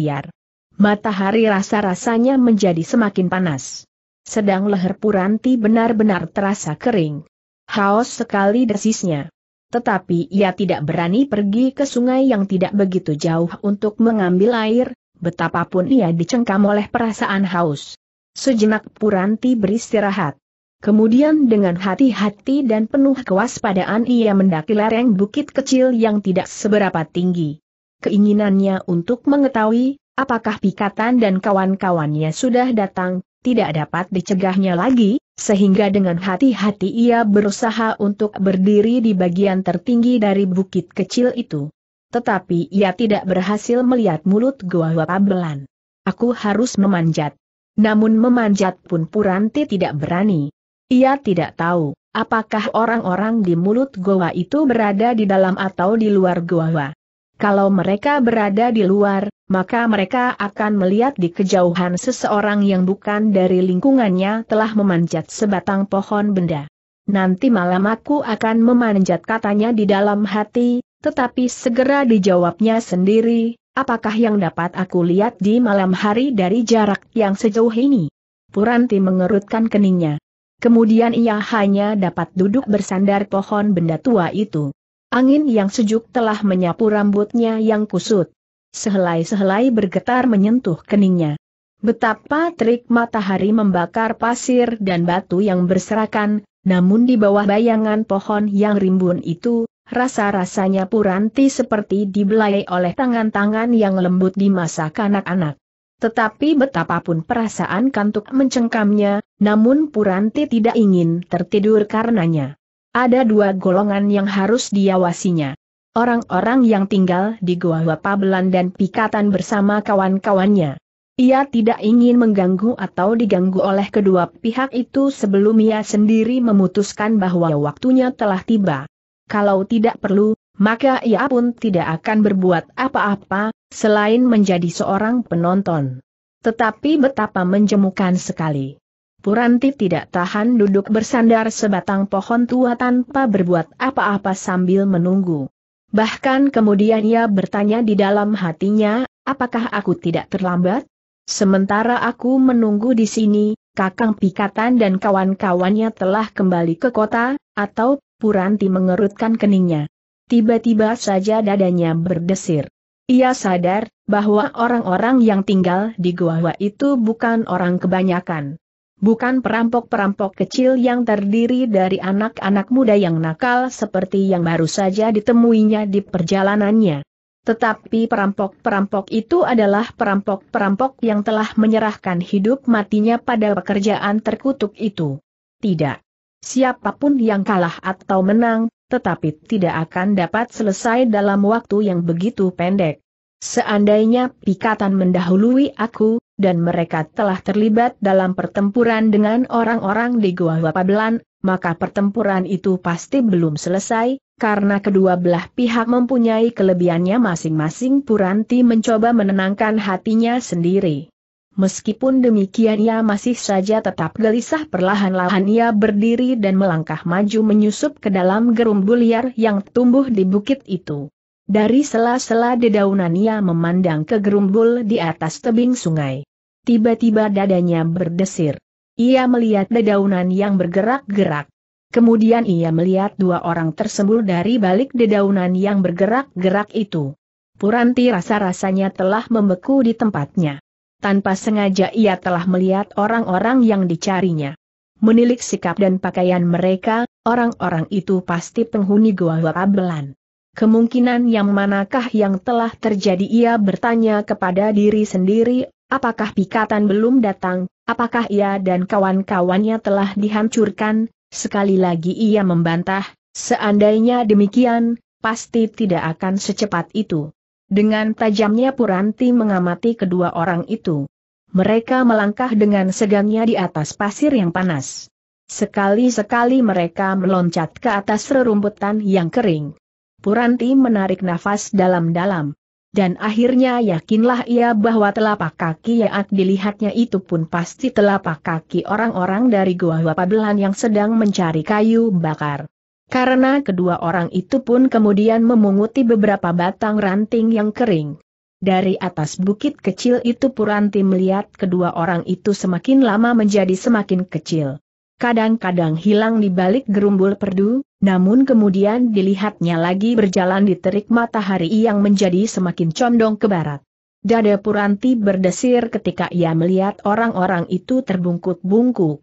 Matahari rasa-rasanya menjadi semakin panas. Sedang leher Puranti benar-benar terasa kering. Haus sekali desisnya. Tetapi ia tidak berani pergi ke sungai yang tidak begitu jauh untuk mengambil air, betapapun ia dicengkam oleh perasaan haus. Sejenak Puranti beristirahat. Kemudian dengan hati-hati dan penuh kewaspadaan ia mendaki lereng bukit kecil yang tidak seberapa tinggi. Keinginannya untuk mengetahui, apakah Pikatan dan kawan-kawannya sudah datang, tidak dapat dicegahnya lagi, sehingga dengan hati-hati ia berusaha untuk berdiri di bagian tertinggi dari bukit kecil itu. Tetapi ia tidak berhasil melihat mulut gua wapabelan. Aku harus memanjat. Namun memanjat pun Puranti tidak berani. Ia tidak tahu, apakah orang-orang di mulut goa itu berada di dalam atau di luar goa. Kalau mereka berada di luar, maka mereka akan melihat di kejauhan seseorang yang bukan dari lingkungannya telah memanjat sebatang pohon benda. Nanti malam aku akan memanjat katanya di dalam hati, tetapi segera dijawabnya sendiri, apakah yang dapat aku lihat di malam hari dari jarak yang sejauh ini? Puranti mengerutkan keningnya. Kemudian ia hanya dapat duduk bersandar pohon benda tua itu. Angin yang sejuk telah menyapu rambutnya yang kusut. Sehelai-sehelai bergetar menyentuh keningnya. Betapa terik matahari membakar pasir dan batu yang berserakan, namun di bawah bayangan pohon yang rimbun itu, rasa-rasanya Puranti seperti dibelai oleh tangan-tangan yang lembut di masa kanak kanak tetapi betapapun perasaan kantuk mencengkamnya, namun Puranti tidak ingin tertidur karenanya. Ada dua golongan yang harus diawasinya. Orang-orang yang tinggal di Goa Pabelan dan Pikatan bersama kawan-kawannya. Ia tidak ingin mengganggu atau diganggu oleh kedua pihak itu sebelum ia sendiri memutuskan bahwa waktunya telah tiba. Kalau tidak perlu, maka ia pun tidak akan berbuat apa-apa, selain menjadi seorang penonton. Tetapi betapa menjemukan sekali. Puranti tidak tahan duduk bersandar sebatang pohon tua tanpa berbuat apa-apa sambil menunggu. Bahkan kemudian ia bertanya di dalam hatinya, apakah aku tidak terlambat? Sementara aku menunggu di sini, Kakang Pikatan dan kawan-kawannya telah kembali ke kota, atau Puranti mengerutkan keningnya. Tiba-tiba saja dadanya berdesir. Ia sadar bahwa orang-orang yang tinggal di gua itu bukan orang kebanyakan. Bukan perampok-perampok kecil yang terdiri dari anak-anak muda yang nakal seperti yang baru saja ditemuinya di perjalanannya. Tetapi perampok-perampok itu adalah perampok-perampok yang telah menyerahkan hidup matinya pada pekerjaan terkutuk itu. Tidak. Siapapun yang kalah atau menang, tetapi tidak akan dapat selesai dalam waktu yang begitu pendek. Seandainya pikatan mendahului aku, dan mereka telah terlibat dalam pertempuran dengan orang-orang di gua Wapabelan, maka pertempuran itu pasti belum selesai, karena kedua belah pihak mempunyai kelebihannya masing-masing Puranti mencoba menenangkan hatinya sendiri. Meskipun demikian ia masih saja tetap gelisah perlahan-lahan ia berdiri dan melangkah maju menyusup ke dalam gerumbul liar yang tumbuh di bukit itu. Dari sela-sela dedaunan ia memandang ke gerumbul di atas tebing sungai. Tiba-tiba dadanya berdesir. Ia melihat dedaunan yang bergerak-gerak. Kemudian ia melihat dua orang tersembul dari balik dedaunan yang bergerak-gerak itu. Puranti rasa-rasanya telah membeku di tempatnya tanpa sengaja ia telah melihat orang-orang yang dicarinya. Menilik sikap dan pakaian mereka, orang-orang itu pasti penghuni gua Wabelan. Kemungkinan yang manakah yang telah terjadi ia bertanya kepada diri sendiri, apakah pikatan belum datang, apakah ia dan kawan-kawannya telah dihancurkan, sekali lagi ia membantah, seandainya demikian, pasti tidak akan secepat itu. Dengan tajamnya Puranti mengamati kedua orang itu. Mereka melangkah dengan segannya di atas pasir yang panas. Sekali-sekali mereka meloncat ke atas rerumputan yang kering. Puranti menarik nafas dalam-dalam. Dan akhirnya yakinlah ia bahwa telapak kaki yang dilihatnya itu pun pasti telapak kaki orang-orang dari Gua Wapabelan yang sedang mencari kayu bakar. Karena kedua orang itu pun kemudian memunguti beberapa batang ranting yang kering. Dari atas bukit kecil itu Puranti melihat kedua orang itu semakin lama menjadi semakin kecil. Kadang-kadang hilang di balik gerumbul perdu, namun kemudian dilihatnya lagi berjalan di terik matahari yang menjadi semakin condong ke barat. Dada Puranti berdesir ketika ia melihat orang-orang itu terbungkuk-bungkuk.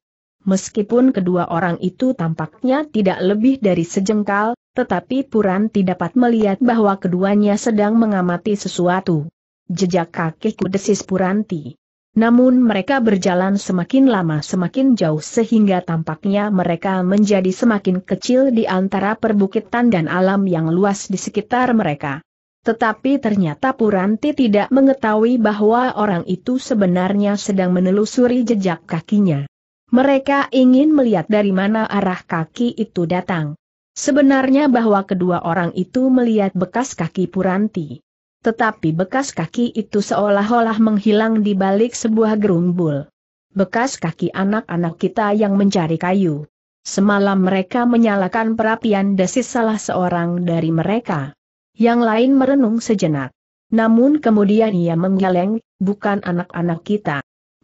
Meskipun kedua orang itu tampaknya tidak lebih dari sejengkal, tetapi Puranti dapat melihat bahwa keduanya sedang mengamati sesuatu. Jejak kakiku desis Puranti. Namun mereka berjalan semakin lama semakin jauh sehingga tampaknya mereka menjadi semakin kecil di antara perbukitan dan alam yang luas di sekitar mereka. Tetapi ternyata Puranti tidak mengetahui bahwa orang itu sebenarnya sedang menelusuri jejak kakinya. Mereka ingin melihat dari mana arah kaki itu datang. Sebenarnya bahwa kedua orang itu melihat bekas kaki Puranti. Tetapi bekas kaki itu seolah-olah menghilang di balik sebuah gerumbul. Bekas kaki anak-anak kita yang mencari kayu. Semalam mereka menyalakan perapian desis salah seorang dari mereka. Yang lain merenung sejenak. Namun kemudian ia menggeleng, bukan anak-anak kita.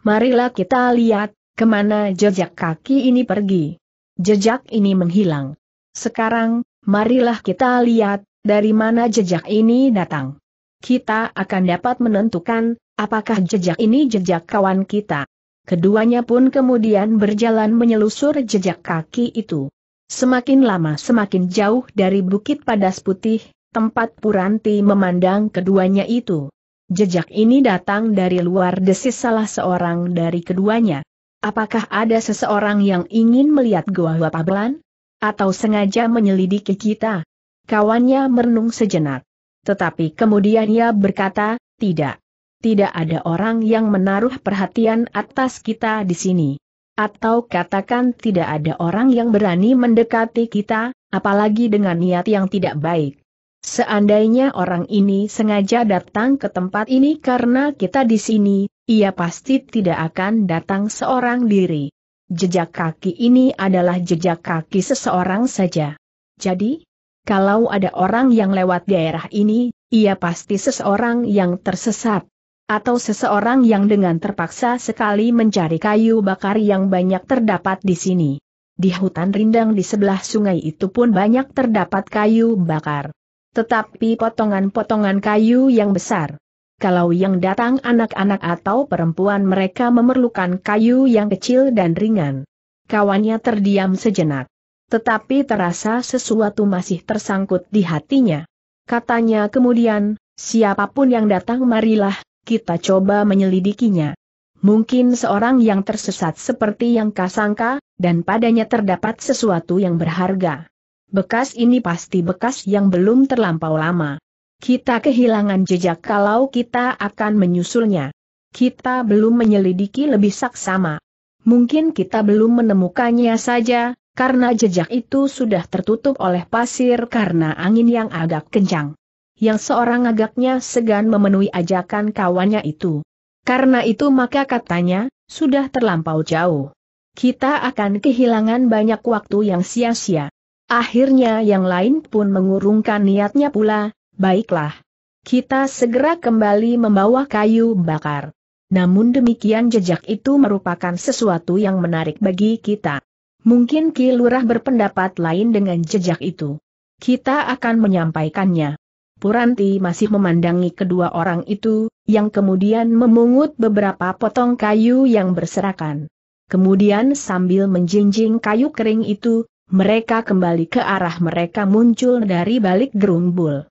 Marilah kita lihat, Kemana jejak kaki ini pergi? Jejak ini menghilang. Sekarang, marilah kita lihat, dari mana jejak ini datang. Kita akan dapat menentukan, apakah jejak ini jejak kawan kita. Keduanya pun kemudian berjalan menyelusur jejak kaki itu. Semakin lama semakin jauh dari Bukit Padas Putih, tempat Puranti memandang keduanya itu. Jejak ini datang dari luar desis salah seorang dari keduanya. Apakah ada seseorang yang ingin melihat Goa Pablan? Atau sengaja menyelidiki kita? Kawannya merenung sejenak. Tetapi kemudian ia berkata, tidak. Tidak ada orang yang menaruh perhatian atas kita di sini. Atau katakan tidak ada orang yang berani mendekati kita, apalagi dengan niat yang tidak baik. Seandainya orang ini sengaja datang ke tempat ini karena kita di sini, ia pasti tidak akan datang seorang diri. Jejak kaki ini adalah jejak kaki seseorang saja. Jadi, kalau ada orang yang lewat daerah ini, ia pasti seseorang yang tersesat. Atau seseorang yang dengan terpaksa sekali mencari kayu bakar yang banyak terdapat di sini. Di hutan rindang di sebelah sungai itu pun banyak terdapat kayu bakar. Tetapi potongan-potongan kayu yang besar kalau yang datang anak-anak atau perempuan mereka memerlukan kayu yang kecil dan ringan. Kawannya terdiam sejenak. Tetapi terasa sesuatu masih tersangkut di hatinya. Katanya kemudian, siapapun yang datang marilah, kita coba menyelidikinya. Mungkin seorang yang tersesat seperti yang kasangka, dan padanya terdapat sesuatu yang berharga. Bekas ini pasti bekas yang belum terlampau lama. Kita kehilangan jejak kalau kita akan menyusulnya. Kita belum menyelidiki lebih saksama. Mungkin kita belum menemukannya saja, karena jejak itu sudah tertutup oleh pasir karena angin yang agak kencang. Yang seorang agaknya segan memenuhi ajakan kawannya itu. Karena itu maka katanya, sudah terlampau jauh. Kita akan kehilangan banyak waktu yang sia-sia. Akhirnya yang lain pun mengurungkan niatnya pula, Baiklah. Kita segera kembali membawa kayu bakar. Namun demikian jejak itu merupakan sesuatu yang menarik bagi kita. Mungkin Ki Lurah berpendapat lain dengan jejak itu. Kita akan menyampaikannya. Puranti masih memandangi kedua orang itu, yang kemudian memungut beberapa potong kayu yang berserakan. Kemudian sambil menjinjing kayu kering itu, mereka kembali ke arah mereka muncul dari balik gerumbul.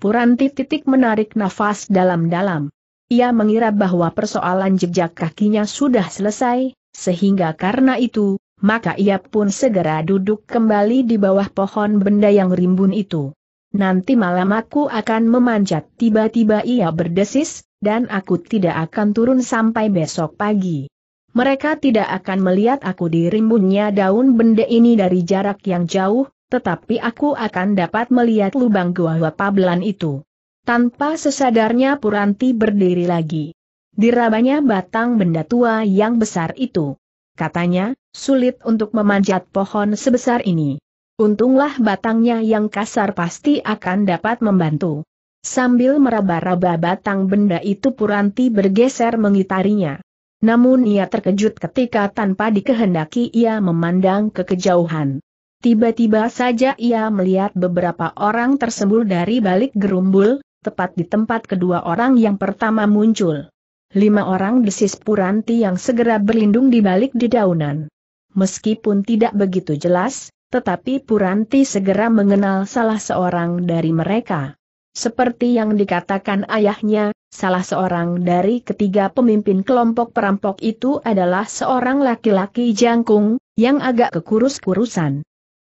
Puranti titik menarik nafas dalam-dalam. Ia mengira bahwa persoalan jejak kakinya sudah selesai, sehingga karena itu, maka ia pun segera duduk kembali di bawah pohon benda yang rimbun itu. Nanti malam aku akan memanjat tiba-tiba ia berdesis, dan aku tidak akan turun sampai besok pagi. Mereka tidak akan melihat aku di rimbunnya daun benda ini dari jarak yang jauh, tetapi aku akan dapat melihat lubang gua pablan itu. Tanpa sesadarnya Puranti berdiri lagi. Dirabanya batang benda tua yang besar itu. Katanya, sulit untuk memanjat pohon sebesar ini. Untunglah batangnya yang kasar pasti akan dapat membantu. Sambil meraba-raba batang benda itu Puranti bergeser mengitarinya. Namun ia terkejut ketika tanpa dikehendaki ia memandang ke kejauhan. Tiba-tiba saja ia melihat beberapa orang tersembul dari balik gerumbul, tepat di tempat kedua orang yang pertama muncul. Lima orang desis Puranti yang segera berlindung di balik dedaunan. Meskipun tidak begitu jelas, tetapi Puranti segera mengenal salah seorang dari mereka. Seperti yang dikatakan ayahnya, salah seorang dari ketiga pemimpin kelompok perampok itu adalah seorang laki-laki jangkung, yang agak kekurus-kurusan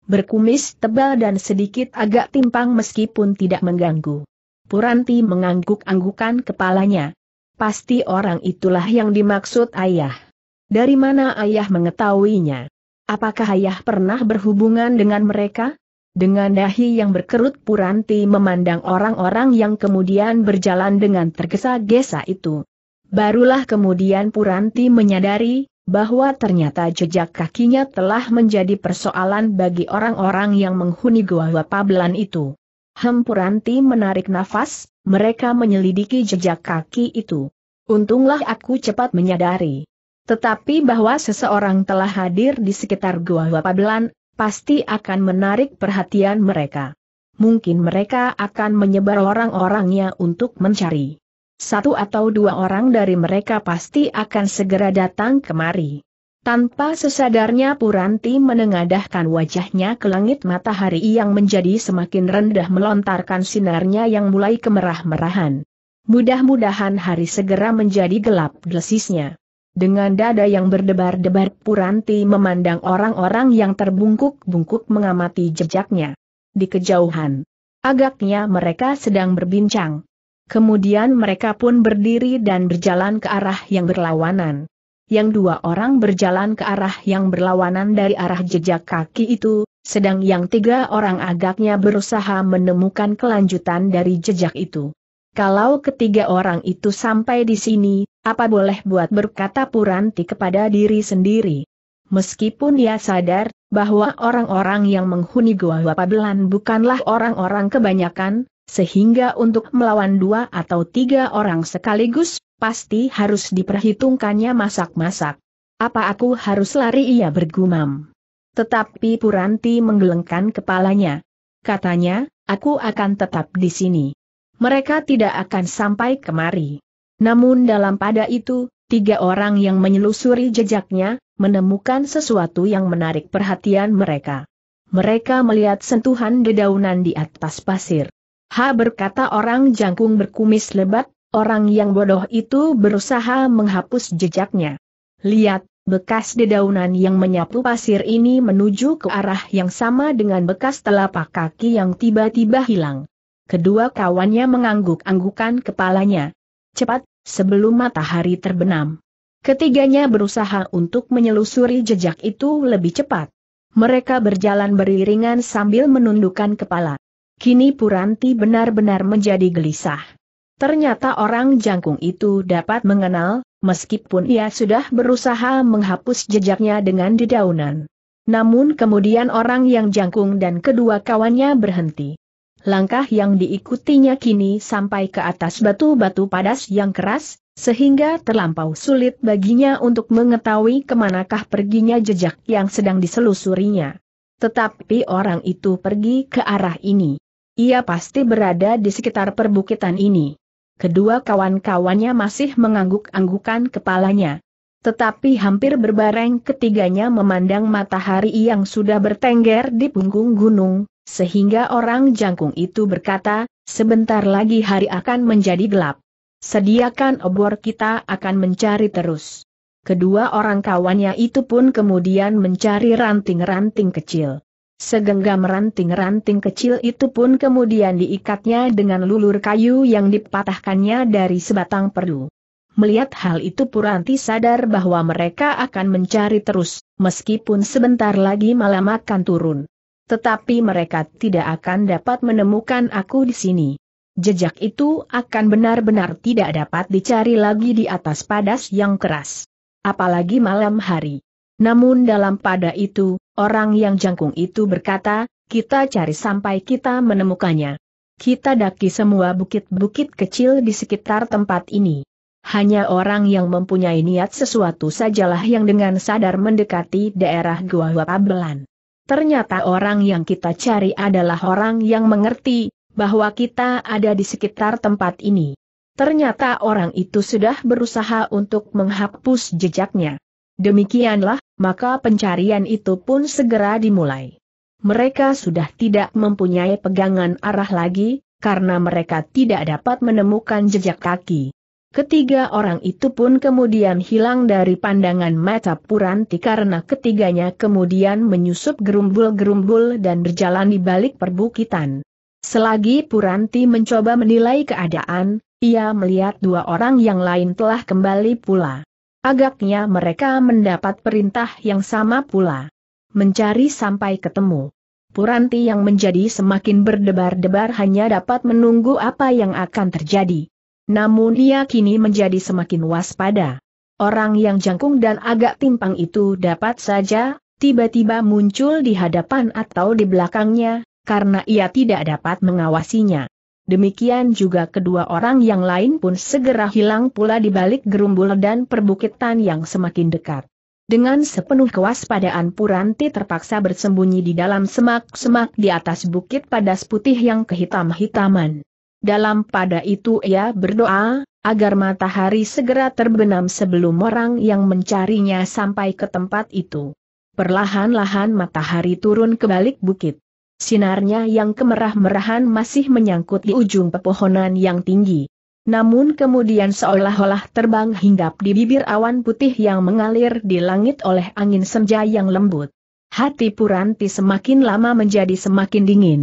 berkumis tebal dan sedikit agak timpang meskipun tidak mengganggu. Puranti mengangguk-anggukan kepalanya. Pasti orang itulah yang dimaksud ayah. Dari mana ayah mengetahuinya? Apakah ayah pernah berhubungan dengan mereka? Dengan dahi yang berkerut Puranti memandang orang-orang yang kemudian berjalan dengan tergesa-gesa itu. Barulah kemudian Puranti menyadari, bahwa ternyata jejak kakinya telah menjadi persoalan bagi orang-orang yang menghuni gua Pabelan itu. Hempuranti menarik nafas, mereka menyelidiki jejak kaki itu. Untunglah aku cepat menyadari. Tetapi bahwa seseorang telah hadir di sekitar gua Pabelan, pasti akan menarik perhatian mereka. Mungkin mereka akan menyebar orang-orangnya untuk mencari satu atau dua orang dari mereka pasti akan segera datang kemari. Tanpa sesadarnya Puranti menengadahkan wajahnya ke langit matahari yang menjadi semakin rendah melontarkan sinarnya yang mulai kemerah-merahan. Mudah-mudahan hari segera menjadi gelap desisnya. Dengan dada yang berdebar-debar Puranti memandang orang-orang yang terbungkuk-bungkuk mengamati jejaknya. Di kejauhan. Agaknya mereka sedang berbincang. Kemudian mereka pun berdiri dan berjalan ke arah yang berlawanan. Yang dua orang berjalan ke arah yang berlawanan dari arah jejak kaki itu, sedang yang tiga orang agaknya berusaha menemukan kelanjutan dari jejak itu. Kalau ketiga orang itu sampai di sini, apa boleh buat berkata Puranti kepada diri sendiri. Meskipun ia sadar bahwa orang-orang yang menghuni gua Wapabelan bukanlah orang-orang kebanyakan, sehingga untuk melawan dua atau tiga orang sekaligus, pasti harus diperhitungkannya masak-masak. Apa aku harus lari ia bergumam. Tetapi Puranti menggelengkan kepalanya. Katanya, aku akan tetap di sini. Mereka tidak akan sampai kemari. Namun dalam pada itu, tiga orang yang menyelusuri jejaknya, menemukan sesuatu yang menarik perhatian mereka. Mereka melihat sentuhan dedaunan di atas pasir. Ha berkata orang jangkung berkumis lebat, orang yang bodoh itu berusaha menghapus jejaknya. Lihat, bekas dedaunan yang menyapu pasir ini menuju ke arah yang sama dengan bekas telapak kaki yang tiba-tiba hilang. Kedua kawannya mengangguk-anggukan kepalanya. Cepat, sebelum matahari terbenam. Ketiganya berusaha untuk menyelusuri jejak itu lebih cepat. Mereka berjalan beriringan sambil menundukkan kepala. Kini Puranti benar-benar menjadi gelisah. Ternyata orang jangkung itu dapat mengenal, meskipun ia sudah berusaha menghapus jejaknya dengan dedaunan. Namun kemudian orang yang jangkung dan kedua kawannya berhenti. Langkah yang diikutinya kini sampai ke atas batu-batu padas yang keras, sehingga terlampau sulit baginya untuk mengetahui kemanakah perginya jejak yang sedang diselusurinya. Tetapi orang itu pergi ke arah ini. Ia pasti berada di sekitar perbukitan ini. Kedua kawan-kawannya masih mengangguk-anggukan kepalanya. Tetapi hampir berbareng ketiganya memandang matahari yang sudah bertengger di punggung gunung, sehingga orang jangkung itu berkata, sebentar lagi hari akan menjadi gelap. Sediakan obor kita akan mencari terus. Kedua orang kawannya itu pun kemudian mencari ranting-ranting kecil. Segenggam ranting-ranting kecil itu pun kemudian diikatnya dengan lulur kayu yang dipatahkannya dari sebatang perdu. Melihat hal itu Puranti sadar bahwa mereka akan mencari terus, meskipun sebentar lagi malam akan turun. Tetapi mereka tidak akan dapat menemukan aku di sini. Jejak itu akan benar-benar tidak dapat dicari lagi di atas padas yang keras. Apalagi malam hari. Namun dalam pada itu, orang yang jangkung itu berkata, kita cari sampai kita menemukannya. Kita daki semua bukit-bukit kecil di sekitar tempat ini. Hanya orang yang mempunyai niat sesuatu sajalah yang dengan sadar mendekati daerah Gua Wapabelan. Ternyata orang yang kita cari adalah orang yang mengerti bahwa kita ada di sekitar tempat ini. Ternyata orang itu sudah berusaha untuk menghapus jejaknya. Demikianlah maka pencarian itu pun segera dimulai. Mereka sudah tidak mempunyai pegangan arah lagi, karena mereka tidak dapat menemukan jejak kaki. Ketiga orang itu pun kemudian hilang dari pandangan mata Puranti karena ketiganya kemudian menyusup gerumbul-gerumbul dan berjalan di balik perbukitan. Selagi Puranti mencoba menilai keadaan, ia melihat dua orang yang lain telah kembali pula. Agaknya mereka mendapat perintah yang sama pula. Mencari sampai ketemu. Puranti yang menjadi semakin berdebar-debar hanya dapat menunggu apa yang akan terjadi. Namun ia kini menjadi semakin waspada. Orang yang jangkung dan agak timpang itu dapat saja, tiba-tiba muncul di hadapan atau di belakangnya, karena ia tidak dapat mengawasinya. Demikian juga kedua orang yang lain pun segera hilang pula di balik gerumbul dan perbukitan yang semakin dekat. Dengan sepenuh kewaspadaan Puranti terpaksa bersembunyi di dalam semak-semak di atas bukit padas putih yang kehitam-hitaman. Dalam pada itu ia berdoa, agar matahari segera terbenam sebelum orang yang mencarinya sampai ke tempat itu. Perlahan-lahan matahari turun ke balik bukit. Sinarnya yang kemerah-merahan masih menyangkut di ujung pepohonan yang tinggi. Namun kemudian seolah-olah terbang hinggap di bibir awan putih yang mengalir di langit oleh angin senja yang lembut. Hati Puranti semakin lama menjadi semakin dingin.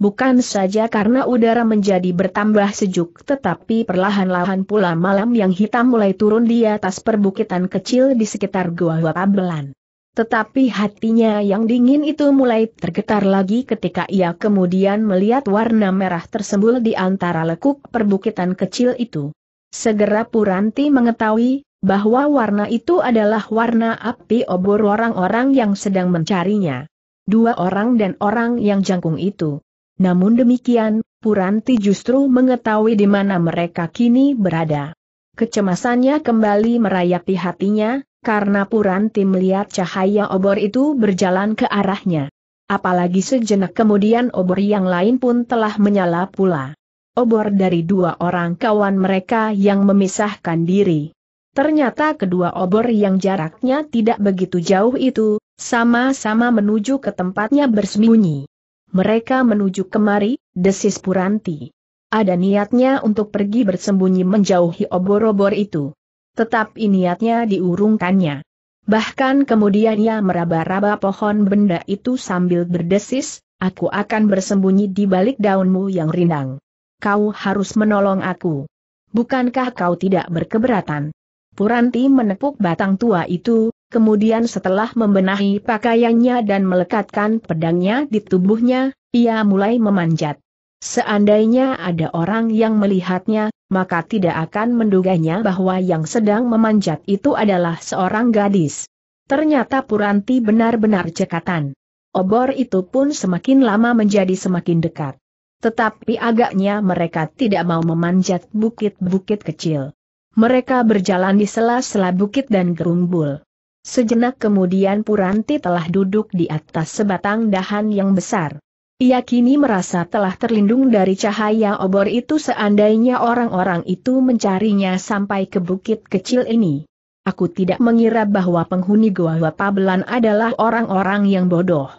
Bukan saja karena udara menjadi bertambah sejuk tetapi perlahan-lahan pula malam yang hitam mulai turun di atas perbukitan kecil di sekitar Gua Wapabelan. Tetapi hatinya yang dingin itu mulai tergetar lagi ketika ia kemudian melihat warna merah tersembul di antara lekuk perbukitan kecil itu. Segera Puranti mengetahui, bahwa warna itu adalah warna api obor orang-orang yang sedang mencarinya. Dua orang dan orang yang jangkung itu. Namun demikian, Puranti justru mengetahui di mana mereka kini berada. Kecemasannya kembali merayapi hatinya, karena Puranti melihat cahaya obor itu berjalan ke arahnya. Apalagi sejenak kemudian obor yang lain pun telah menyala pula. Obor dari dua orang kawan mereka yang memisahkan diri. Ternyata kedua obor yang jaraknya tidak begitu jauh itu, sama-sama menuju ke tempatnya bersembunyi. Mereka menuju kemari, desis Puranti. Ada niatnya untuk pergi bersembunyi menjauhi obor-obor itu tetap niatnya diurungkannya. Bahkan kemudian ia meraba-raba pohon benda itu sambil berdesis, aku akan bersembunyi di balik daunmu yang rindang. Kau harus menolong aku. Bukankah kau tidak berkeberatan? Puranti menepuk batang tua itu, kemudian setelah membenahi pakaiannya dan melekatkan pedangnya di tubuhnya, ia mulai memanjat. Seandainya ada orang yang melihatnya, maka tidak akan menduganya bahwa yang sedang memanjat itu adalah seorang gadis. Ternyata Puranti benar-benar cekatan. Obor itu pun semakin lama menjadi semakin dekat. Tetapi agaknya mereka tidak mau memanjat bukit-bukit kecil. Mereka berjalan di sela-sela bukit dan gerumbul. Sejenak kemudian Puranti telah duduk di atas sebatang dahan yang besar. Ia kini merasa telah terlindung dari cahaya obor itu seandainya orang-orang itu mencarinya sampai ke bukit kecil ini. Aku tidak mengira bahwa penghuni Goa Pabelan adalah orang-orang yang bodoh.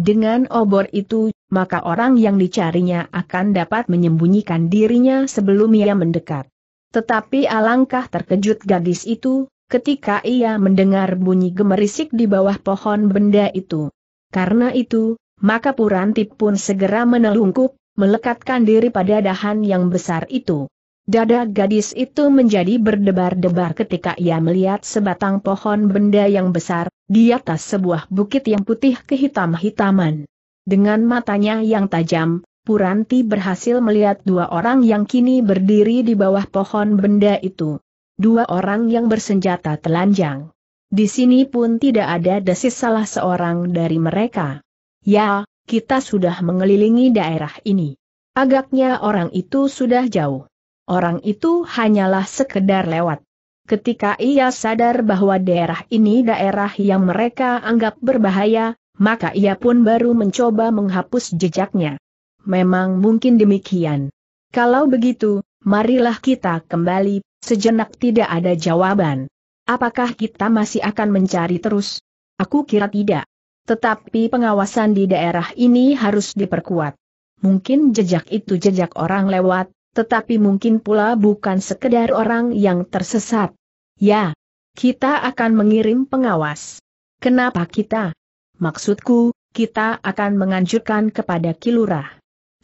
Dengan obor itu, maka orang yang dicarinya akan dapat menyembunyikan dirinya sebelum ia mendekat. Tetapi alangkah terkejut gadis itu, ketika ia mendengar bunyi gemerisik di bawah pohon benda itu. Karena itu, maka Puranti pun segera menelungkup, melekatkan diri pada dahan yang besar itu. Dada gadis itu menjadi berdebar-debar ketika ia melihat sebatang pohon benda yang besar, di atas sebuah bukit yang putih kehitam-hitaman. Dengan matanya yang tajam, Puranti berhasil melihat dua orang yang kini berdiri di bawah pohon benda itu. Dua orang yang bersenjata telanjang. Di sini pun tidak ada desis salah seorang dari mereka. Ya, kita sudah mengelilingi daerah ini. Agaknya orang itu sudah jauh. Orang itu hanyalah sekedar lewat. Ketika ia sadar bahwa daerah ini daerah yang mereka anggap berbahaya, maka ia pun baru mencoba menghapus jejaknya. Memang mungkin demikian. Kalau begitu, marilah kita kembali, sejenak tidak ada jawaban. Apakah kita masih akan mencari terus? Aku kira tidak. Tetapi pengawasan di daerah ini harus diperkuat. Mungkin jejak itu jejak orang lewat, tetapi mungkin pula bukan sekedar orang yang tersesat. Ya, kita akan mengirim pengawas. Kenapa kita? Maksudku, kita akan menganjurkan kepada Kilurah.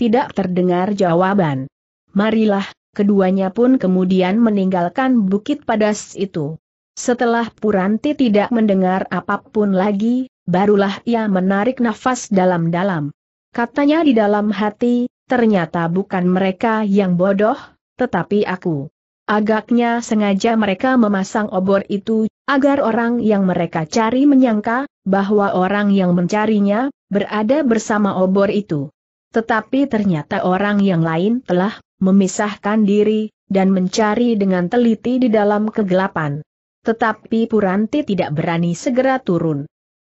Tidak terdengar jawaban. Marilah, keduanya pun kemudian meninggalkan Bukit Padas itu. Setelah Puranti tidak mendengar apapun lagi, Barulah ia menarik nafas dalam-dalam. Katanya di dalam hati, ternyata bukan mereka yang bodoh, tetapi aku. Agaknya sengaja mereka memasang obor itu, agar orang yang mereka cari menyangka, bahwa orang yang mencarinya, berada bersama obor itu. Tetapi ternyata orang yang lain telah memisahkan diri, dan mencari dengan teliti di dalam kegelapan. Tetapi Puranti tidak berani segera turun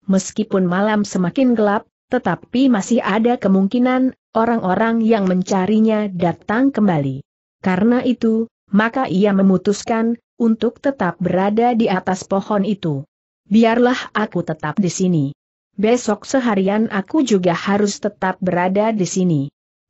meskipun malam semakin gelap, tetapi masih ada kemungkinan orang-orang yang mencarinya datang kembali. Karena itu, maka ia memutuskan untuk tetap berada di atas pohon itu. Biarlah aku tetap di sini. Besok seharian aku juga harus tetap berada di sini.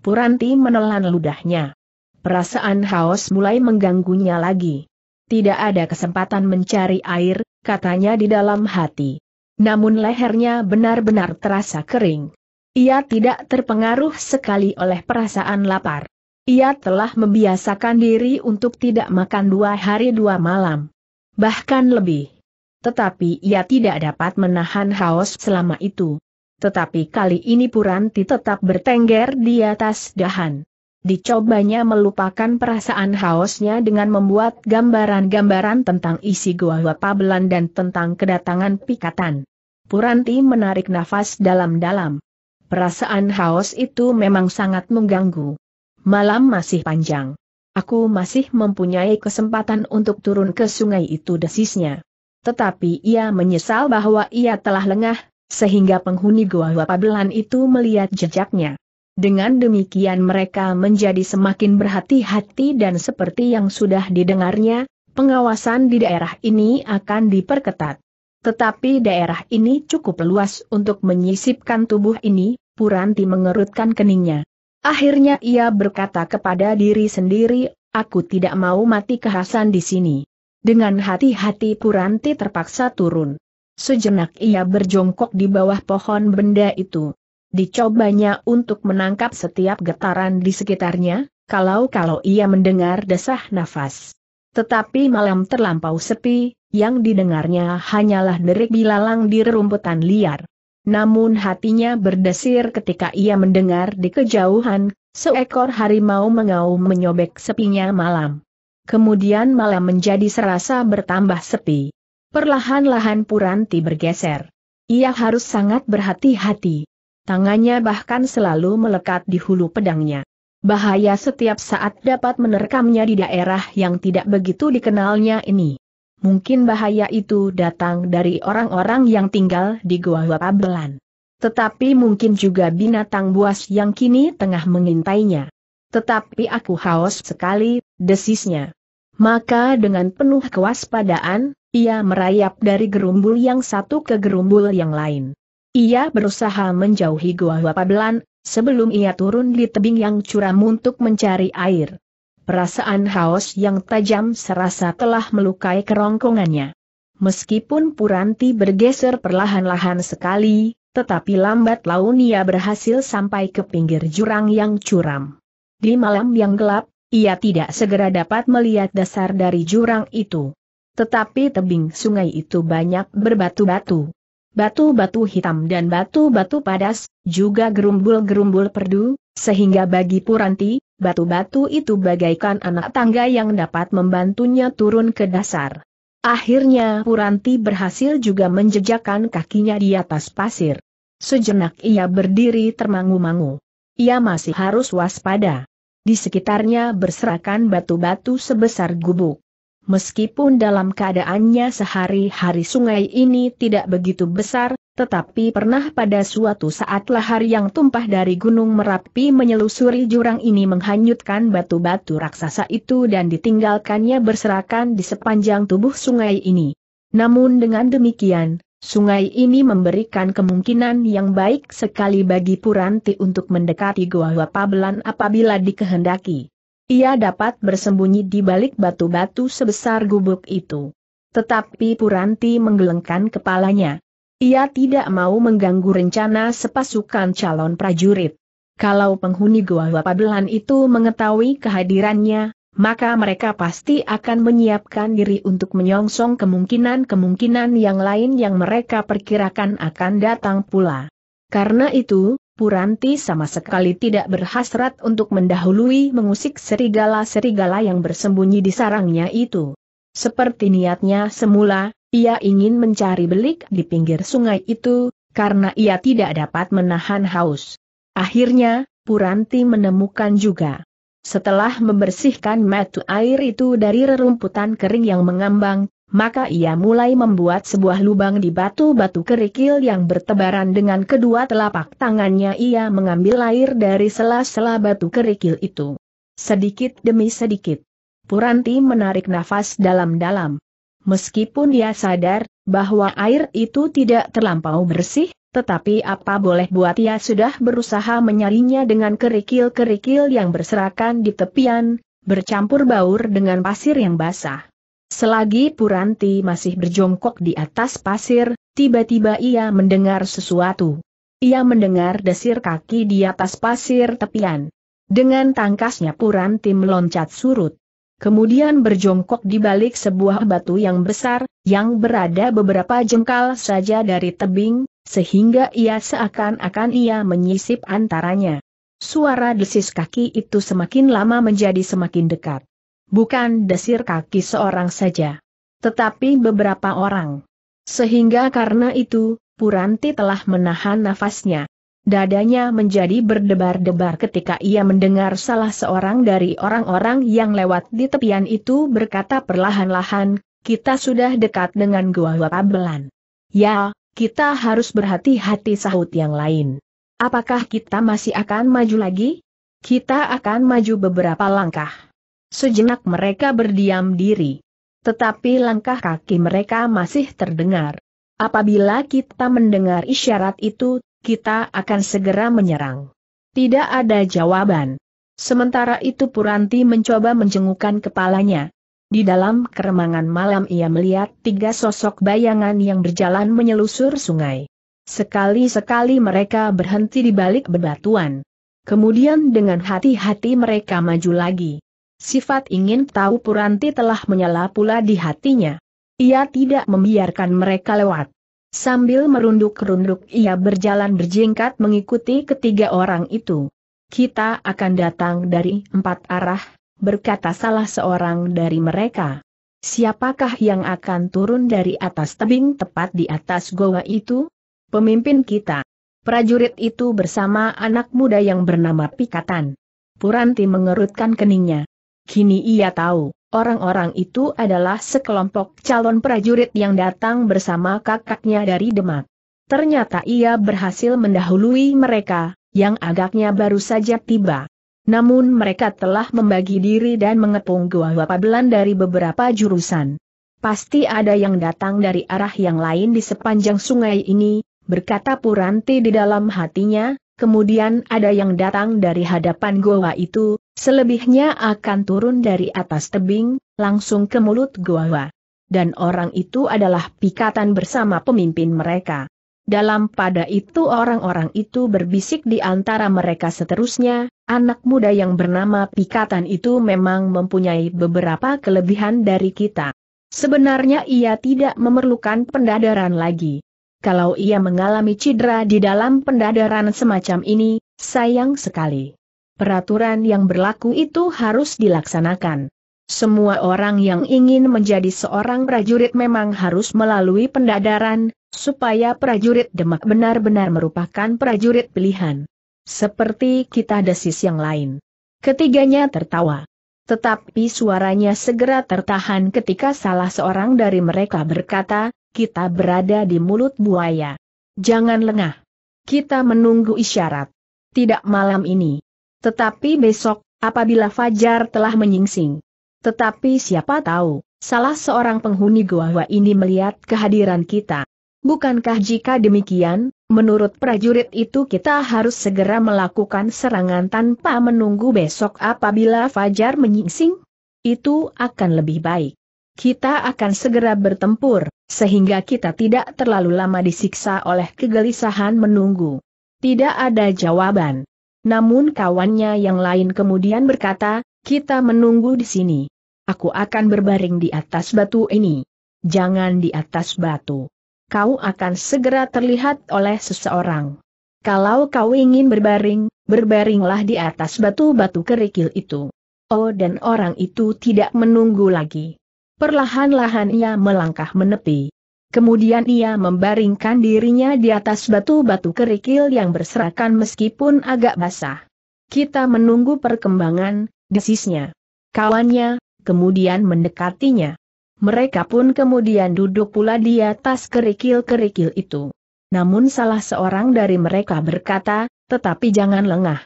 Puranti menelan ludahnya. Perasaan haus mulai mengganggunya lagi. Tidak ada kesempatan mencari air, katanya di dalam hati namun lehernya benar-benar terasa kering. Ia tidak terpengaruh sekali oleh perasaan lapar. Ia telah membiasakan diri untuk tidak makan dua hari dua malam. Bahkan lebih. Tetapi ia tidak dapat menahan haus selama itu. Tetapi kali ini Puranti tetap bertengger di atas dahan. Dicobanya melupakan perasaan hausnya dengan membuat gambaran-gambaran tentang isi gua Pabelan dan tentang kedatangan pikatan. Puranti menarik nafas dalam-dalam. Perasaan haus itu memang sangat mengganggu. Malam masih panjang. Aku masih mempunyai kesempatan untuk turun ke sungai itu desisnya. Tetapi ia menyesal bahwa ia telah lengah, sehingga penghuni gua Pabelan itu melihat jejaknya. Dengan demikian mereka menjadi semakin berhati-hati dan seperti yang sudah didengarnya, pengawasan di daerah ini akan diperketat. Tetapi daerah ini cukup luas untuk menyisipkan tubuh ini, Puranti mengerutkan keningnya. Akhirnya ia berkata kepada diri sendiri, aku tidak mau mati kehasan di sini. Dengan hati-hati Puranti terpaksa turun. Sejenak ia berjongkok di bawah pohon benda itu. Dicobanya untuk menangkap setiap getaran di sekitarnya, kalau-kalau ia mendengar desah nafas. Tetapi malam terlampau sepi, yang didengarnya hanyalah derik bilalang di rerumputan liar. Namun hatinya berdesir ketika ia mendengar di kejauhan, seekor harimau mengaum menyobek sepinya malam. Kemudian malam menjadi serasa bertambah sepi. Perlahan-lahan Puranti bergeser. Ia harus sangat berhati-hati tangannya bahkan selalu melekat di hulu pedangnya. Bahaya setiap saat dapat menerkamnya di daerah yang tidak begitu dikenalnya ini. Mungkin bahaya itu datang dari orang-orang yang tinggal di gua-gua Wapabelan. Tetapi mungkin juga binatang buas yang kini tengah mengintainya. Tetapi aku haus sekali, desisnya. Maka dengan penuh kewaspadaan, ia merayap dari gerumbul yang satu ke gerumbul yang lain. Ia berusaha menjauhi Gua Wapabelan, sebelum ia turun di tebing yang curam untuk mencari air. Perasaan haus yang tajam serasa telah melukai kerongkongannya. Meskipun Puranti bergeser perlahan-lahan sekali, tetapi lambat laun ia berhasil sampai ke pinggir jurang yang curam. Di malam yang gelap, ia tidak segera dapat melihat dasar dari jurang itu. Tetapi tebing sungai itu banyak berbatu-batu batu-batu hitam dan batu-batu padas, juga gerumbul-gerumbul perdu, sehingga bagi Puranti, batu-batu itu bagaikan anak tangga yang dapat membantunya turun ke dasar. Akhirnya Puranti berhasil juga menjejakkan kakinya di atas pasir. Sejenak ia berdiri termangu-mangu. Ia masih harus waspada. Di sekitarnya berserakan batu-batu sebesar gubuk. Meskipun dalam keadaannya sehari-hari sungai ini tidak begitu besar, tetapi pernah pada suatu saat lahar yang tumpah dari Gunung Merapi menyelusuri jurang ini menghanyutkan batu-batu raksasa itu dan ditinggalkannya berserakan di sepanjang tubuh sungai ini. Namun dengan demikian, sungai ini memberikan kemungkinan yang baik sekali bagi Puranti untuk mendekati Goa Pabelan apabila dikehendaki. Ia dapat bersembunyi di balik batu-batu sebesar gubuk itu. Tetapi Puranti menggelengkan kepalanya. Ia tidak mau mengganggu rencana sepasukan calon prajurit. Kalau penghuni gua Wapabelan itu mengetahui kehadirannya, maka mereka pasti akan menyiapkan diri untuk menyongsong kemungkinan-kemungkinan yang lain yang mereka perkirakan akan datang pula. Karena itu, Puranti sama sekali tidak berhasrat untuk mendahului mengusik serigala-serigala yang bersembunyi di sarangnya itu. Seperti niatnya semula, ia ingin mencari belik di pinggir sungai itu, karena ia tidak dapat menahan haus. Akhirnya, Puranti menemukan juga. Setelah membersihkan metu air itu dari rerumputan kering yang mengambang, maka ia mulai membuat sebuah lubang di batu-batu kerikil yang bertebaran dengan kedua telapak tangannya ia mengambil air dari sela-sela batu kerikil itu. Sedikit demi sedikit. Puranti menarik nafas dalam-dalam. Meskipun dia sadar bahwa air itu tidak terlampau bersih, tetapi apa boleh buat ia sudah berusaha menyarinya dengan kerikil-kerikil yang berserakan di tepian, bercampur baur dengan pasir yang basah. Selagi Puranti masih berjongkok di atas pasir, tiba-tiba ia mendengar sesuatu. Ia mendengar desir kaki di atas pasir tepian. Dengan tangkasnya Puranti meloncat surut. Kemudian berjongkok di balik sebuah batu yang besar, yang berada beberapa jengkal saja dari tebing, sehingga ia seakan-akan ia menyisip antaranya. Suara desis kaki itu semakin lama menjadi semakin dekat bukan desir kaki seorang saja. Tetapi beberapa orang. Sehingga karena itu, Puranti telah menahan nafasnya. Dadanya menjadi berdebar-debar ketika ia mendengar salah seorang dari orang-orang yang lewat di tepian itu berkata perlahan-lahan, kita sudah dekat dengan Gua Wapabelan. Ya, kita harus berhati-hati sahut yang lain. Apakah kita masih akan maju lagi? Kita akan maju beberapa langkah. Sejenak mereka berdiam diri. Tetapi langkah kaki mereka masih terdengar. Apabila kita mendengar isyarat itu, kita akan segera menyerang. Tidak ada jawaban. Sementara itu Puranti mencoba menjengukkan kepalanya. Di dalam keremangan malam ia melihat tiga sosok bayangan yang berjalan menyelusur sungai. Sekali-sekali mereka berhenti di balik bebatuan. Kemudian dengan hati-hati mereka maju lagi. Sifat ingin tahu Puranti telah menyala pula di hatinya. Ia tidak membiarkan mereka lewat. Sambil merunduk-runduk ia berjalan berjingkat mengikuti ketiga orang itu. Kita akan datang dari empat arah, berkata salah seorang dari mereka. Siapakah yang akan turun dari atas tebing tepat di atas goa itu? Pemimpin kita. Prajurit itu bersama anak muda yang bernama Pikatan. Puranti mengerutkan keningnya. Kini ia tahu, orang-orang itu adalah sekelompok calon prajurit yang datang bersama kakaknya dari Demak. Ternyata ia berhasil mendahului mereka, yang agaknya baru saja tiba. Namun mereka telah membagi diri dan mengepung gua wapabelan dari beberapa jurusan. Pasti ada yang datang dari arah yang lain di sepanjang sungai ini, berkata Puranti di dalam hatinya, kemudian ada yang datang dari hadapan goa itu, Selebihnya akan turun dari atas tebing, langsung ke mulut gua, Dan orang itu adalah pikatan bersama pemimpin mereka. Dalam pada itu orang-orang itu berbisik di antara mereka seterusnya, anak muda yang bernama Pikatan itu memang mempunyai beberapa kelebihan dari kita. Sebenarnya ia tidak memerlukan pendadaran lagi. Kalau ia mengalami cedera di dalam pendadaran semacam ini, sayang sekali peraturan yang berlaku itu harus dilaksanakan. Semua orang yang ingin menjadi seorang prajurit memang harus melalui pendadaran, supaya prajurit Demak benar-benar merupakan prajurit pilihan. Seperti kita desis yang lain. Ketiganya tertawa. Tetapi suaranya segera tertahan ketika salah seorang dari mereka berkata, kita berada di mulut buaya. Jangan lengah. Kita menunggu isyarat. Tidak malam ini. Tetapi besok, apabila Fajar telah menyingsing. Tetapi siapa tahu, salah seorang penghuni gua gua ini melihat kehadiran kita. Bukankah jika demikian, menurut prajurit itu kita harus segera melakukan serangan tanpa menunggu besok apabila Fajar menyingsing? Itu akan lebih baik. Kita akan segera bertempur, sehingga kita tidak terlalu lama disiksa oleh kegelisahan menunggu. Tidak ada jawaban. Namun kawannya yang lain kemudian berkata, kita menunggu di sini. Aku akan berbaring di atas batu ini. Jangan di atas batu. Kau akan segera terlihat oleh seseorang. Kalau kau ingin berbaring, berbaringlah di atas batu-batu kerikil itu. Oh dan orang itu tidak menunggu lagi. Perlahan-lahan ia melangkah menepi. Kemudian ia membaringkan dirinya di atas batu-batu kerikil yang berserakan meskipun agak basah. Kita menunggu perkembangan, desisnya. Kawannya, kemudian mendekatinya. Mereka pun kemudian duduk pula di atas kerikil-kerikil itu. Namun salah seorang dari mereka berkata, tetapi jangan lengah.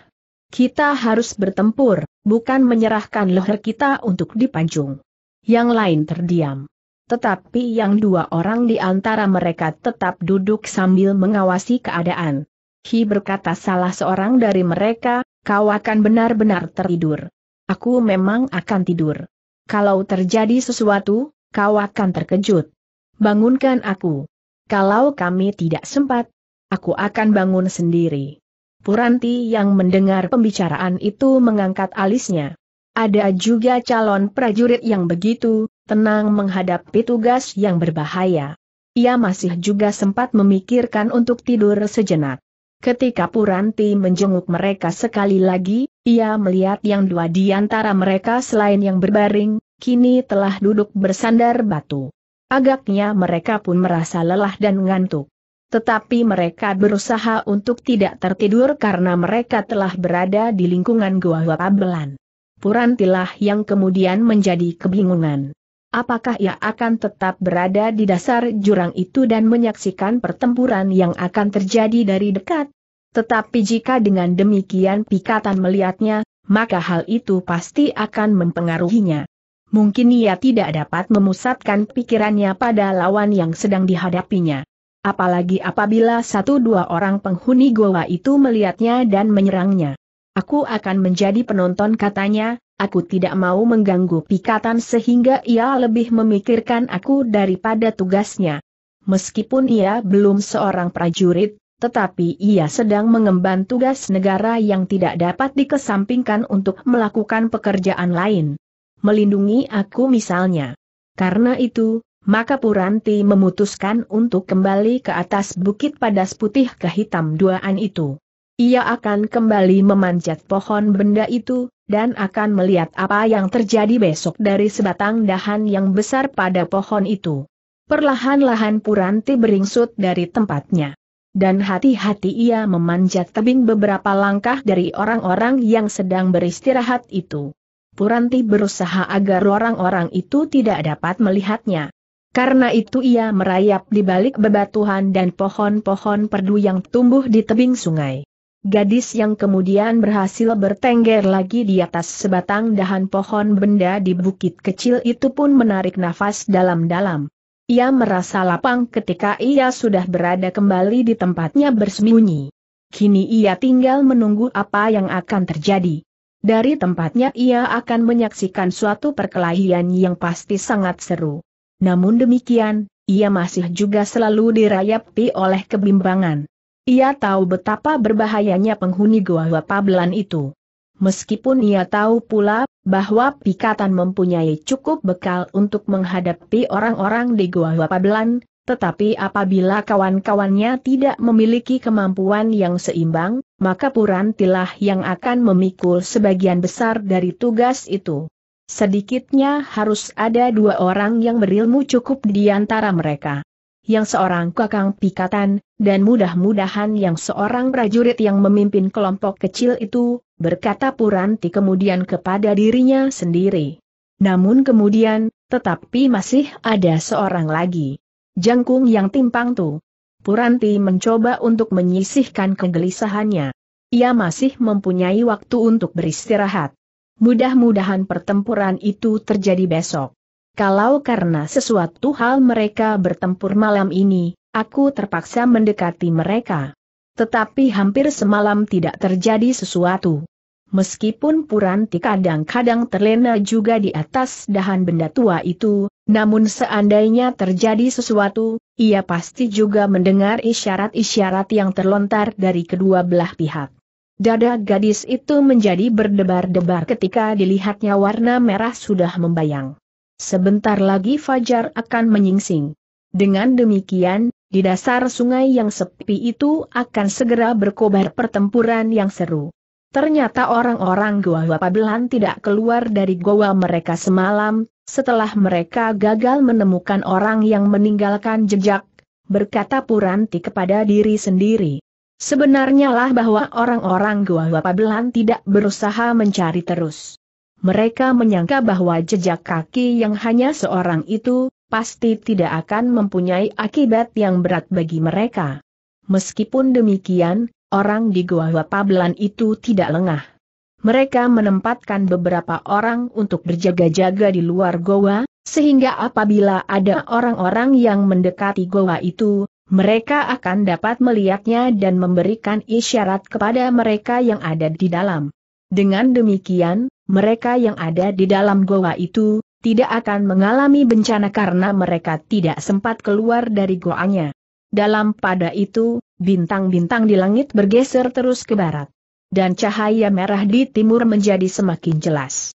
Kita harus bertempur, bukan menyerahkan leher kita untuk dipancung. Yang lain terdiam. Tetapi yang dua orang di antara mereka tetap duduk sambil mengawasi keadaan. Hi berkata salah seorang dari mereka, kau akan benar-benar tertidur. Aku memang akan tidur. Kalau terjadi sesuatu, kau akan terkejut. Bangunkan aku. Kalau kami tidak sempat, aku akan bangun sendiri. Puranti yang mendengar pembicaraan itu mengangkat alisnya. Ada juga calon prajurit yang begitu, tenang menghadapi tugas yang berbahaya. Ia masih juga sempat memikirkan untuk tidur sejenak. Ketika Puranti menjenguk mereka sekali lagi, ia melihat yang dua di antara mereka selain yang berbaring, kini telah duduk bersandar batu. Agaknya mereka pun merasa lelah dan ngantuk. Tetapi mereka berusaha untuk tidak tertidur karena mereka telah berada di lingkungan Goa Wapabelan. Purantilah yang kemudian menjadi kebingungan. Apakah ia akan tetap berada di dasar jurang itu dan menyaksikan pertempuran yang akan terjadi dari dekat? Tetapi jika dengan demikian pikatan melihatnya, maka hal itu pasti akan mempengaruhinya. Mungkin ia tidak dapat memusatkan pikirannya pada lawan yang sedang dihadapinya. Apalagi apabila satu dua orang penghuni goa itu melihatnya dan menyerangnya. Aku akan menjadi penonton katanya, aku tidak mau mengganggu pikatan sehingga ia lebih memikirkan aku daripada tugasnya. Meskipun ia belum seorang prajurit, tetapi ia sedang mengemban tugas negara yang tidak dapat dikesampingkan untuk melakukan pekerjaan lain. Melindungi aku misalnya. Karena itu, maka Puranti memutuskan untuk kembali ke atas bukit padas putih ke hitam duaan itu. Ia akan kembali memanjat pohon benda itu, dan akan melihat apa yang terjadi besok dari sebatang dahan yang besar pada pohon itu. Perlahan-lahan Puranti beringsut dari tempatnya. Dan hati-hati ia memanjat tebing beberapa langkah dari orang-orang yang sedang beristirahat itu. Puranti berusaha agar orang-orang itu tidak dapat melihatnya. Karena itu ia merayap di balik bebatuhan dan pohon-pohon perdu yang tumbuh di tebing sungai. Gadis yang kemudian berhasil bertengger lagi di atas sebatang dahan pohon benda di bukit kecil itu pun menarik nafas dalam-dalam. Ia merasa lapang ketika ia sudah berada kembali di tempatnya bersembunyi. Kini ia tinggal menunggu apa yang akan terjadi. Dari tempatnya ia akan menyaksikan suatu perkelahian yang pasti sangat seru. Namun demikian, ia masih juga selalu dirayapi oleh kebimbangan. Ia tahu betapa berbahayanya penghuni gua gua Pabelan itu. Meskipun ia tahu pula bahwa Pikatan mempunyai cukup bekal untuk menghadapi orang-orang di gua gua Pabelan, tetapi apabila kawan-kawannya tidak memiliki kemampuan yang seimbang, maka Purantilah yang akan memikul sebagian besar dari tugas itu. Sedikitnya harus ada dua orang yang berilmu cukup di antara mereka. Yang seorang kakang pikatan, dan mudah-mudahan yang seorang prajurit yang memimpin kelompok kecil itu, berkata Puranti kemudian kepada dirinya sendiri. Namun kemudian, tetapi masih ada seorang lagi. Jangkung yang timpang tu. Puranti mencoba untuk menyisihkan kegelisahannya. Ia masih mempunyai waktu untuk beristirahat. Mudah-mudahan pertempuran itu terjadi besok. Kalau karena sesuatu hal mereka bertempur malam ini, Aku terpaksa mendekati mereka. Tetapi hampir semalam tidak terjadi sesuatu. Meskipun Puranti kadang-kadang terlena juga di atas dahan benda tua itu, namun seandainya terjadi sesuatu, ia pasti juga mendengar isyarat-isyarat yang terlontar dari kedua belah pihak. Dada gadis itu menjadi berdebar-debar ketika dilihatnya warna merah sudah membayang. Sebentar lagi Fajar akan menyingsing. Dengan demikian, di dasar sungai yang sepi itu akan segera berkobar pertempuran yang seru. Ternyata orang-orang Goa Wapabelan tidak keluar dari goa mereka semalam, setelah mereka gagal menemukan orang yang meninggalkan jejak, berkata Puranti kepada diri sendiri. Sebenarnya lah bahwa orang-orang Goa Wapabelan tidak berusaha mencari terus. Mereka menyangka bahwa jejak kaki yang hanya seorang itu, pasti tidak akan mempunyai akibat yang berat bagi mereka. Meskipun demikian, orang di Goa Pablan itu tidak lengah. Mereka menempatkan beberapa orang untuk berjaga-jaga di luar goa, sehingga apabila ada orang-orang yang mendekati goa itu, mereka akan dapat melihatnya dan memberikan isyarat kepada mereka yang ada di dalam. Dengan demikian, mereka yang ada di dalam goa itu tidak akan mengalami bencana karena mereka tidak sempat keluar dari goanya. Dalam pada itu, bintang-bintang di langit bergeser terus ke barat. Dan cahaya merah di timur menjadi semakin jelas.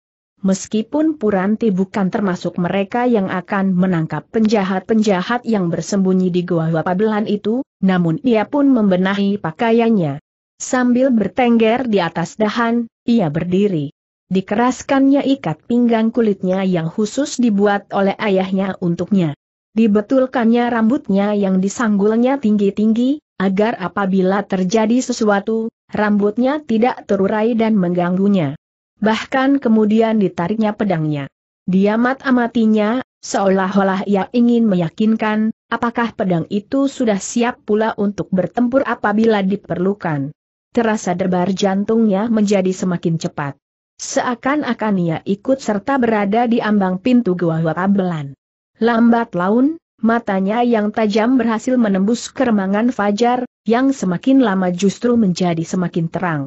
Meskipun Puranti bukan termasuk mereka yang akan menangkap penjahat-penjahat yang bersembunyi di Goa Wapabelan itu, namun ia pun membenahi pakaiannya. Sambil bertengger di atas dahan, ia berdiri dikeraskannya ikat pinggang kulitnya yang khusus dibuat oleh ayahnya untuknya. Dibetulkannya rambutnya yang disanggulnya tinggi-tinggi, agar apabila terjadi sesuatu, rambutnya tidak terurai dan mengganggunya. Bahkan kemudian ditariknya pedangnya. Dia mat-amatinya, seolah-olah ia ingin meyakinkan, apakah pedang itu sudah siap pula untuk bertempur apabila diperlukan. Terasa debar jantungnya menjadi semakin cepat. Seakan-akan ia ikut serta berada di ambang pintu Gua Tabelan. Lambat laun, matanya yang tajam berhasil menembus keremangan fajar, yang semakin lama justru menjadi semakin terang.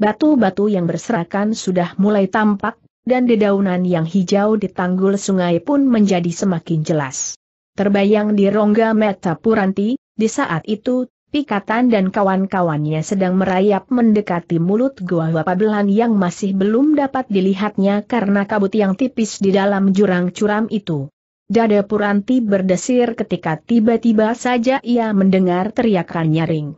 Batu-batu yang berserakan sudah mulai tampak, dan dedaunan yang hijau di tanggul sungai pun menjadi semakin jelas. Terbayang di rongga Meta Puranti, di saat itu Pikatan dan kawan-kawannya sedang merayap mendekati mulut gua wapabelan yang masih belum dapat dilihatnya karena kabut yang tipis di dalam jurang curam itu. Dada Puranti berdesir ketika tiba-tiba saja ia mendengar teriakan nyaring.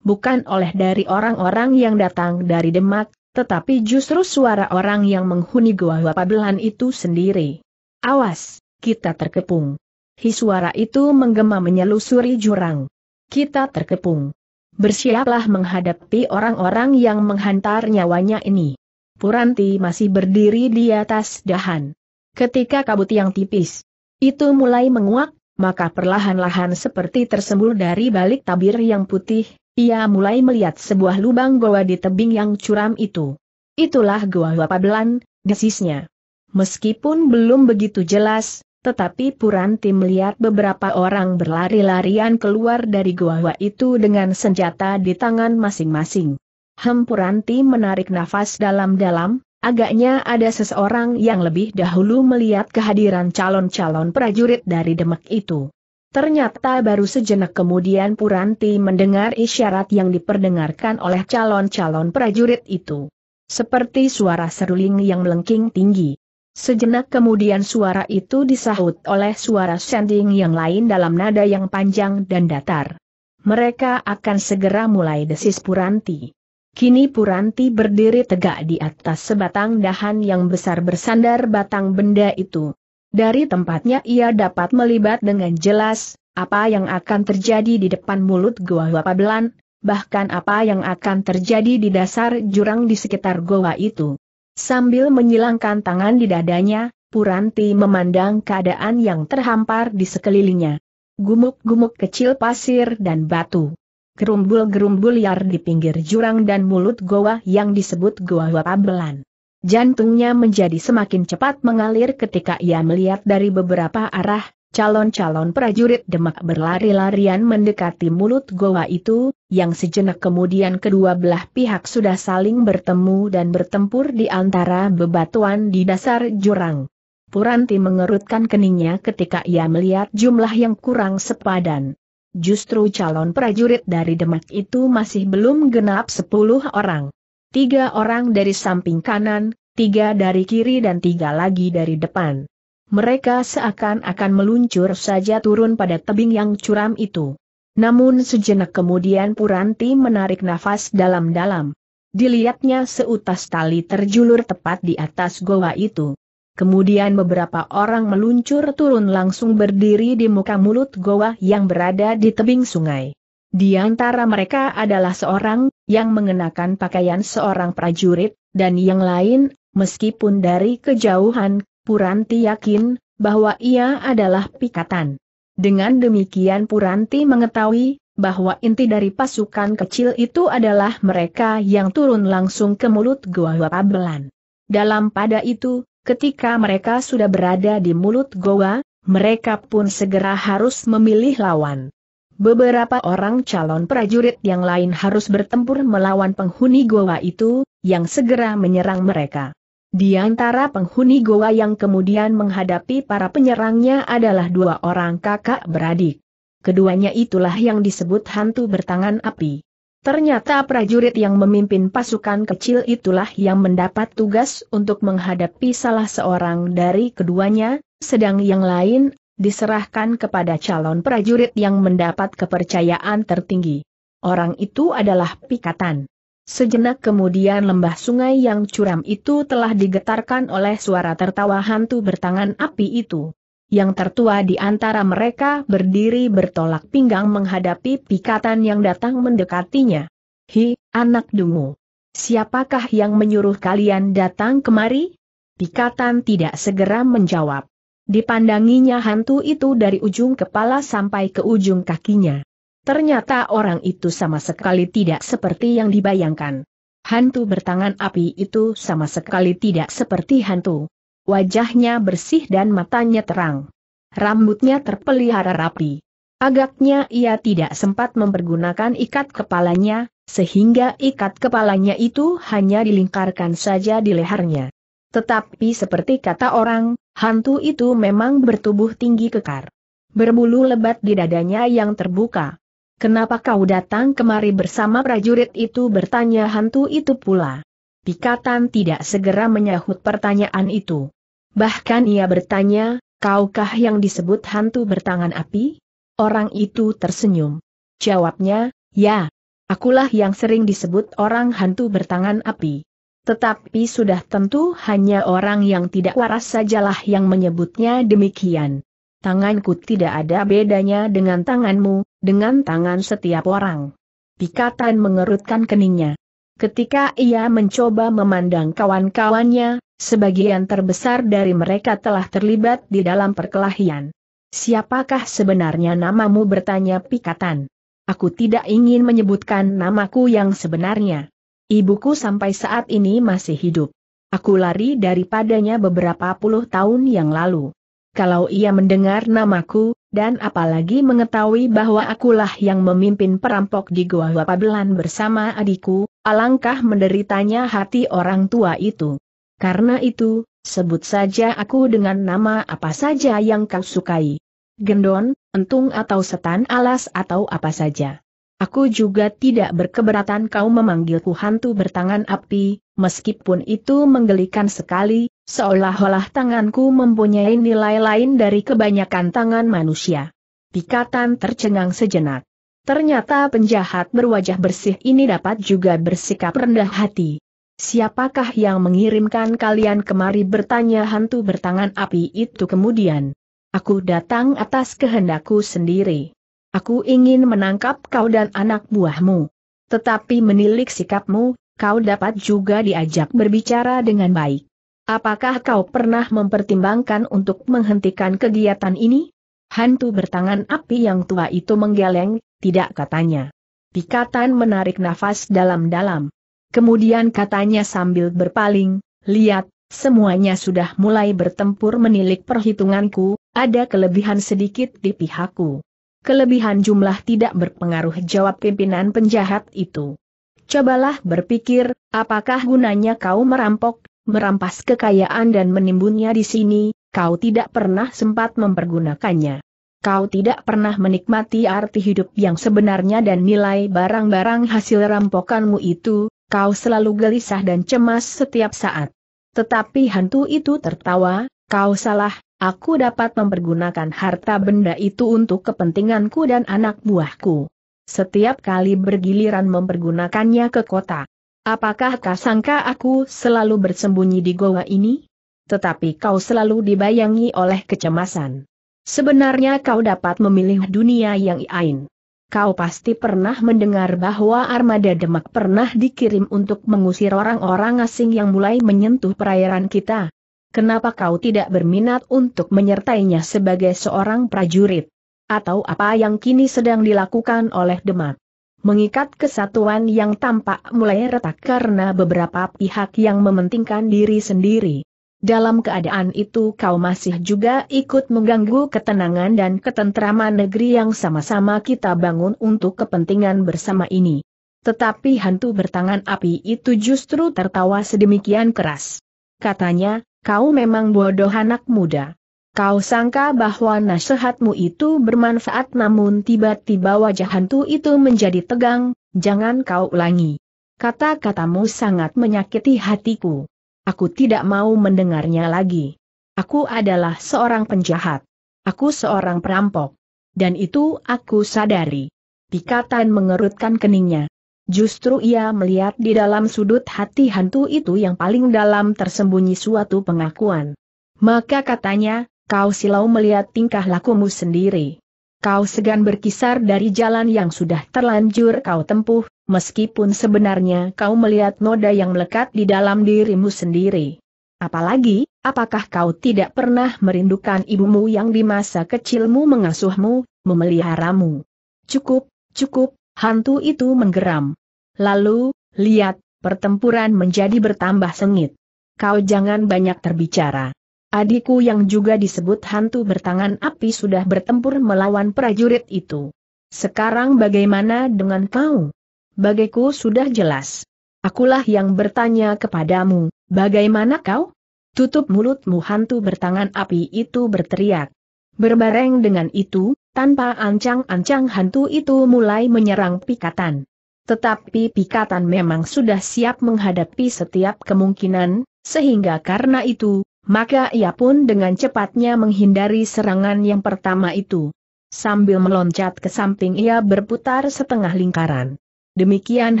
Bukan oleh dari orang-orang yang datang dari Demak, tetapi justru suara orang yang menghuni gua Wapabelan itu sendiri. Awas, kita terkepung. Hi suara itu menggema menyelusuri jurang. Kita terkepung. Bersiaplah menghadapi orang-orang yang menghantar nyawanya ini. Puranti masih berdiri di atas dahan. Ketika kabut yang tipis itu mulai menguak, maka perlahan-lahan seperti tersembul dari balik tabir yang putih, ia mulai melihat sebuah lubang goa di tebing yang curam itu. Itulah goa Wapabelan, desisnya. Meskipun belum begitu jelas, tetapi Puranti melihat beberapa orang berlari-larian keluar dari gua itu dengan senjata di tangan masing-masing. Hem Puranti menarik nafas dalam-dalam, agaknya ada seseorang yang lebih dahulu melihat kehadiran calon-calon prajurit dari Demak itu. Ternyata baru sejenak kemudian Puranti mendengar isyarat yang diperdengarkan oleh calon-calon prajurit itu. Seperti suara seruling yang melengking tinggi. Sejenak kemudian suara itu disahut oleh suara sanding yang lain dalam nada yang panjang dan datar. Mereka akan segera mulai desis Puranti. Kini Puranti berdiri tegak di atas sebatang dahan yang besar bersandar batang benda itu. Dari tempatnya ia dapat melibat dengan jelas, apa yang akan terjadi di depan mulut Goa Wapabelan, bahkan apa yang akan terjadi di dasar jurang di sekitar goa itu. Sambil menyilangkan tangan di dadanya, Puranti memandang keadaan yang terhampar di sekelilingnya. Gumuk-gumuk kecil pasir dan batu. Gerumbul-gerumbul liar di pinggir jurang dan mulut goa yang disebut goa wapabelan. Jantungnya menjadi semakin cepat mengalir ketika ia melihat dari beberapa arah, Calon-calon prajurit Demak berlari-larian mendekati mulut goa itu, yang sejenak kemudian kedua belah pihak sudah saling bertemu dan bertempur di antara bebatuan di dasar jurang. Puranti mengerutkan keningnya ketika ia melihat jumlah yang kurang sepadan. Justru calon prajurit dari Demak itu masih belum genap sepuluh orang. Tiga orang dari samping kanan, tiga dari kiri dan tiga lagi dari depan mereka seakan-akan meluncur saja turun pada tebing yang curam itu. Namun sejenak kemudian Puranti menarik nafas dalam-dalam. Dilihatnya seutas tali terjulur tepat di atas goa itu. Kemudian beberapa orang meluncur turun langsung berdiri di muka mulut goa yang berada di tebing sungai. Di antara mereka adalah seorang, yang mengenakan pakaian seorang prajurit, dan yang lain, meskipun dari kejauhan, Puranti yakin bahwa ia adalah pikatan. Dengan demikian Puranti mengetahui bahwa inti dari pasukan kecil itu adalah mereka yang turun langsung ke mulut Goa Pabelan. Dalam pada itu, ketika mereka sudah berada di mulut Goa, mereka pun segera harus memilih lawan. Beberapa orang calon prajurit yang lain harus bertempur melawan penghuni goa itu, yang segera menyerang mereka. Di antara penghuni goa yang kemudian menghadapi para penyerangnya adalah dua orang kakak beradik. Keduanya itulah yang disebut hantu bertangan api. Ternyata prajurit yang memimpin pasukan kecil itulah yang mendapat tugas untuk menghadapi salah seorang dari keduanya, sedang yang lain, diserahkan kepada calon prajurit yang mendapat kepercayaan tertinggi. Orang itu adalah Pikatan. Sejenak kemudian lembah sungai yang curam itu telah digetarkan oleh suara tertawa hantu bertangan api itu. Yang tertua di antara mereka berdiri bertolak pinggang menghadapi pikatan yang datang mendekatinya. Hi, anak dungu. Siapakah yang menyuruh kalian datang kemari? Pikatan tidak segera menjawab. Dipandanginya hantu itu dari ujung kepala sampai ke ujung kakinya. Ternyata orang itu sama sekali tidak seperti yang dibayangkan. Hantu bertangan api itu sama sekali tidak seperti hantu. Wajahnya bersih dan matanya terang. Rambutnya terpelihara rapi. Agaknya ia tidak sempat mempergunakan ikat kepalanya, sehingga ikat kepalanya itu hanya dilingkarkan saja di lehernya. Tetapi seperti kata orang, hantu itu memang bertubuh tinggi kekar. Berbulu lebat di dadanya yang terbuka. Kenapa kau datang kemari bersama prajurit itu bertanya hantu itu pula. Pikatan tidak segera menyahut pertanyaan itu. Bahkan ia bertanya, kaukah yang disebut hantu bertangan api? Orang itu tersenyum. Jawabnya, ya. Akulah yang sering disebut orang hantu bertangan api. Tetapi sudah tentu hanya orang yang tidak waras sajalah yang menyebutnya demikian. Tanganku tidak ada bedanya dengan tanganmu, dengan tangan setiap orang. Pikatan mengerutkan keningnya. Ketika ia mencoba memandang kawan-kawannya, sebagian terbesar dari mereka telah terlibat di dalam perkelahian. Siapakah sebenarnya namamu bertanya Pikatan? Aku tidak ingin menyebutkan namaku yang sebenarnya. Ibuku sampai saat ini masih hidup. Aku lari daripadanya beberapa puluh tahun yang lalu. Kalau ia mendengar namaku, dan apalagi mengetahui bahwa akulah yang memimpin perampok di Goa Wapabelan bersama adikku, alangkah menderitanya hati orang tua itu. Karena itu, sebut saja aku dengan nama apa saja yang kau sukai. Gendon, entung atau setan alas atau apa saja. Aku juga tidak berkeberatan kau memanggilku hantu bertangan api, meskipun itu menggelikan sekali, Seolah-olah tanganku mempunyai nilai lain dari kebanyakan tangan manusia. Pikatan tercengang sejenak. Ternyata penjahat berwajah bersih ini dapat juga bersikap rendah hati. Siapakah yang mengirimkan kalian kemari bertanya hantu bertangan api itu kemudian? Aku datang atas kehendakku sendiri. Aku ingin menangkap kau dan anak buahmu. Tetapi menilik sikapmu, kau dapat juga diajak berbicara dengan baik. Apakah kau pernah mempertimbangkan untuk menghentikan kegiatan ini? Hantu bertangan api yang tua itu menggeleng, tidak katanya. Pikatan menarik nafas dalam-dalam. Kemudian katanya sambil berpaling, lihat, semuanya sudah mulai bertempur menilik perhitunganku, ada kelebihan sedikit di pihakku. Kelebihan jumlah tidak berpengaruh jawab pimpinan penjahat itu. Cobalah berpikir, apakah gunanya kau merampok merampas kekayaan dan menimbunnya di sini, kau tidak pernah sempat mempergunakannya. Kau tidak pernah menikmati arti hidup yang sebenarnya dan nilai barang-barang hasil rampokanmu itu, kau selalu gelisah dan cemas setiap saat. Tetapi hantu itu tertawa, kau salah, aku dapat mempergunakan harta benda itu untuk kepentinganku dan anak buahku. Setiap kali bergiliran mempergunakannya ke kota, Apakah kau sangka aku selalu bersembunyi di goa ini? Tetapi kau selalu dibayangi oleh kecemasan. Sebenarnya kau dapat memilih dunia yang lain. Kau pasti pernah mendengar bahwa armada Demak pernah dikirim untuk mengusir orang-orang asing yang mulai menyentuh perairan kita. Kenapa kau tidak berminat untuk menyertainya sebagai seorang prajurit? Atau apa yang kini sedang dilakukan oleh Demak? mengikat kesatuan yang tampak mulai retak karena beberapa pihak yang mementingkan diri sendiri. Dalam keadaan itu kau masih juga ikut mengganggu ketenangan dan ketentraman negeri yang sama-sama kita bangun untuk kepentingan bersama ini. Tetapi hantu bertangan api itu justru tertawa sedemikian keras. Katanya, kau memang bodoh anak muda. Kau sangka bahwa nasihatmu itu bermanfaat namun tiba-tiba wajah hantu itu menjadi tegang, jangan kau ulangi. Kata-katamu sangat menyakiti hatiku. Aku tidak mau mendengarnya lagi. Aku adalah seorang penjahat. Aku seorang perampok. Dan itu aku sadari. Pikatan mengerutkan keningnya. Justru ia melihat di dalam sudut hati hantu itu yang paling dalam tersembunyi suatu pengakuan. Maka katanya, Kau silau melihat tingkah lakumu sendiri. Kau segan berkisar dari jalan yang sudah terlanjur kau tempuh, meskipun sebenarnya kau melihat noda yang melekat di dalam dirimu sendiri. Apalagi, apakah kau tidak pernah merindukan ibumu yang di masa kecilmu mengasuhmu, memeliharamu? Cukup, cukup, hantu itu menggeram. Lalu, lihat, pertempuran menjadi bertambah sengit. Kau jangan banyak terbicara. Adikku yang juga disebut hantu bertangan api sudah bertempur melawan prajurit itu. Sekarang bagaimana dengan kau? Bagiku sudah jelas. Akulah yang bertanya kepadamu, bagaimana kau? Tutup mulutmu hantu bertangan api itu berteriak. Berbareng dengan itu, tanpa ancang-ancang hantu itu mulai menyerang pikatan. Tetapi pikatan memang sudah siap menghadapi setiap kemungkinan, sehingga karena itu, maka ia pun dengan cepatnya menghindari serangan yang pertama itu. Sambil meloncat ke samping ia berputar setengah lingkaran. Demikian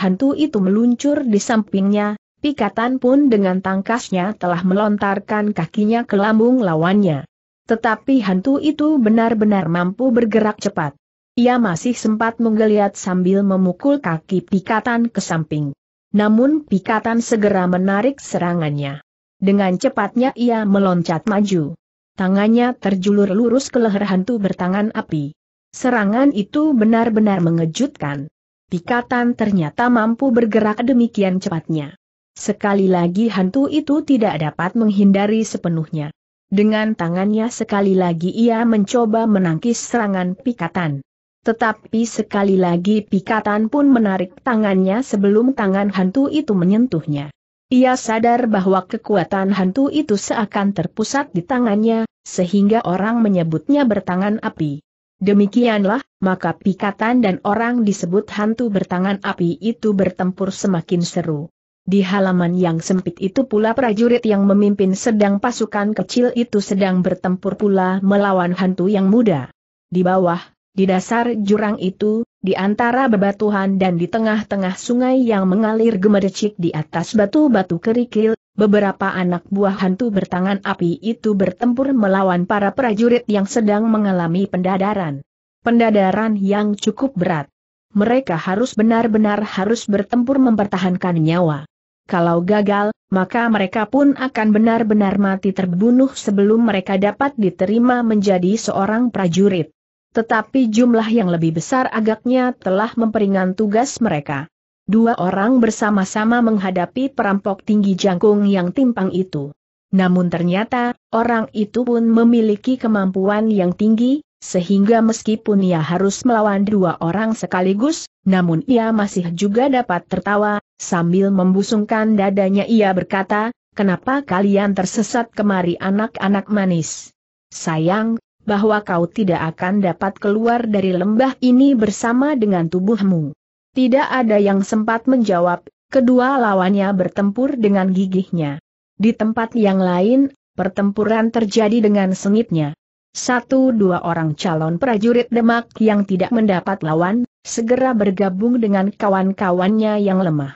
hantu itu meluncur di sampingnya, Pikatan pun dengan tangkasnya telah melontarkan kakinya ke lambung lawannya. Tetapi hantu itu benar-benar mampu bergerak cepat. Ia masih sempat menggeliat sambil memukul kaki pikatan ke samping. Namun pikatan segera menarik serangannya. Dengan cepatnya ia meloncat maju. Tangannya terjulur lurus ke leher hantu bertangan api. Serangan itu benar-benar mengejutkan. Pikatan ternyata mampu bergerak demikian cepatnya. Sekali lagi hantu itu tidak dapat menghindari sepenuhnya. Dengan tangannya sekali lagi ia mencoba menangkis serangan pikatan. Tetapi sekali lagi pikatan pun menarik tangannya sebelum tangan hantu itu menyentuhnya. Ia sadar bahwa kekuatan hantu itu seakan terpusat di tangannya, sehingga orang menyebutnya bertangan api. Demikianlah, maka pikatan dan orang disebut hantu bertangan api itu bertempur semakin seru. Di halaman yang sempit itu pula prajurit yang memimpin sedang pasukan kecil itu sedang bertempur pula melawan hantu yang muda. Di bawah, di dasar jurang itu, di antara bebatuhan dan di tengah-tengah sungai yang mengalir gemericik di atas batu-batu kerikil, beberapa anak buah hantu bertangan api itu bertempur melawan para prajurit yang sedang mengalami pendadaran. Pendadaran yang cukup berat. Mereka harus benar-benar harus bertempur mempertahankan nyawa. Kalau gagal, maka mereka pun akan benar-benar mati terbunuh sebelum mereka dapat diterima menjadi seorang prajurit. Tetapi jumlah yang lebih besar agaknya telah memperingan tugas mereka. Dua orang bersama-sama menghadapi perampok tinggi jangkung yang timpang itu. Namun ternyata, orang itu pun memiliki kemampuan yang tinggi, sehingga meskipun ia harus melawan dua orang sekaligus, namun ia masih juga dapat tertawa, sambil membusungkan dadanya ia berkata, kenapa kalian tersesat kemari anak-anak manis? Sayang, bahwa kau tidak akan dapat keluar dari lembah ini bersama dengan tubuhmu. Tidak ada yang sempat menjawab, kedua lawannya bertempur dengan gigihnya. Di tempat yang lain, pertempuran terjadi dengan sengitnya. Satu dua orang calon prajurit Demak yang tidak mendapat lawan, segera bergabung dengan kawan-kawannya yang lemah.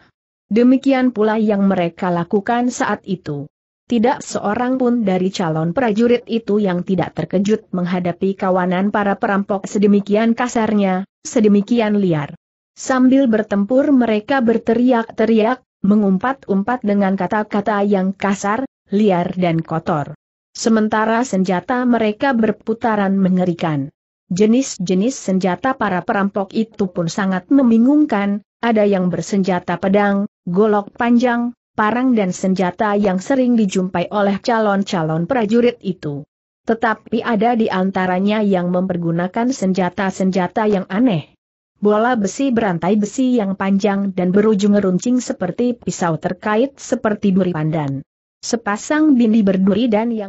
Demikian pula yang mereka lakukan saat itu. Tidak seorang pun dari calon prajurit itu yang tidak terkejut menghadapi kawanan para perampok sedemikian kasarnya, sedemikian liar. Sambil bertempur mereka berteriak-teriak, mengumpat-umpat dengan kata-kata yang kasar, liar dan kotor. Sementara senjata mereka berputaran mengerikan. Jenis-jenis senjata para perampok itu pun sangat membingungkan, ada yang bersenjata pedang, golok panjang, parang dan senjata yang sering dijumpai oleh calon-calon prajurit itu. Tetapi ada di antaranya yang mempergunakan senjata-senjata yang aneh. Bola besi berantai besi yang panjang dan berujung runcing seperti pisau terkait seperti duri pandan. Sepasang bindi berduri dan yang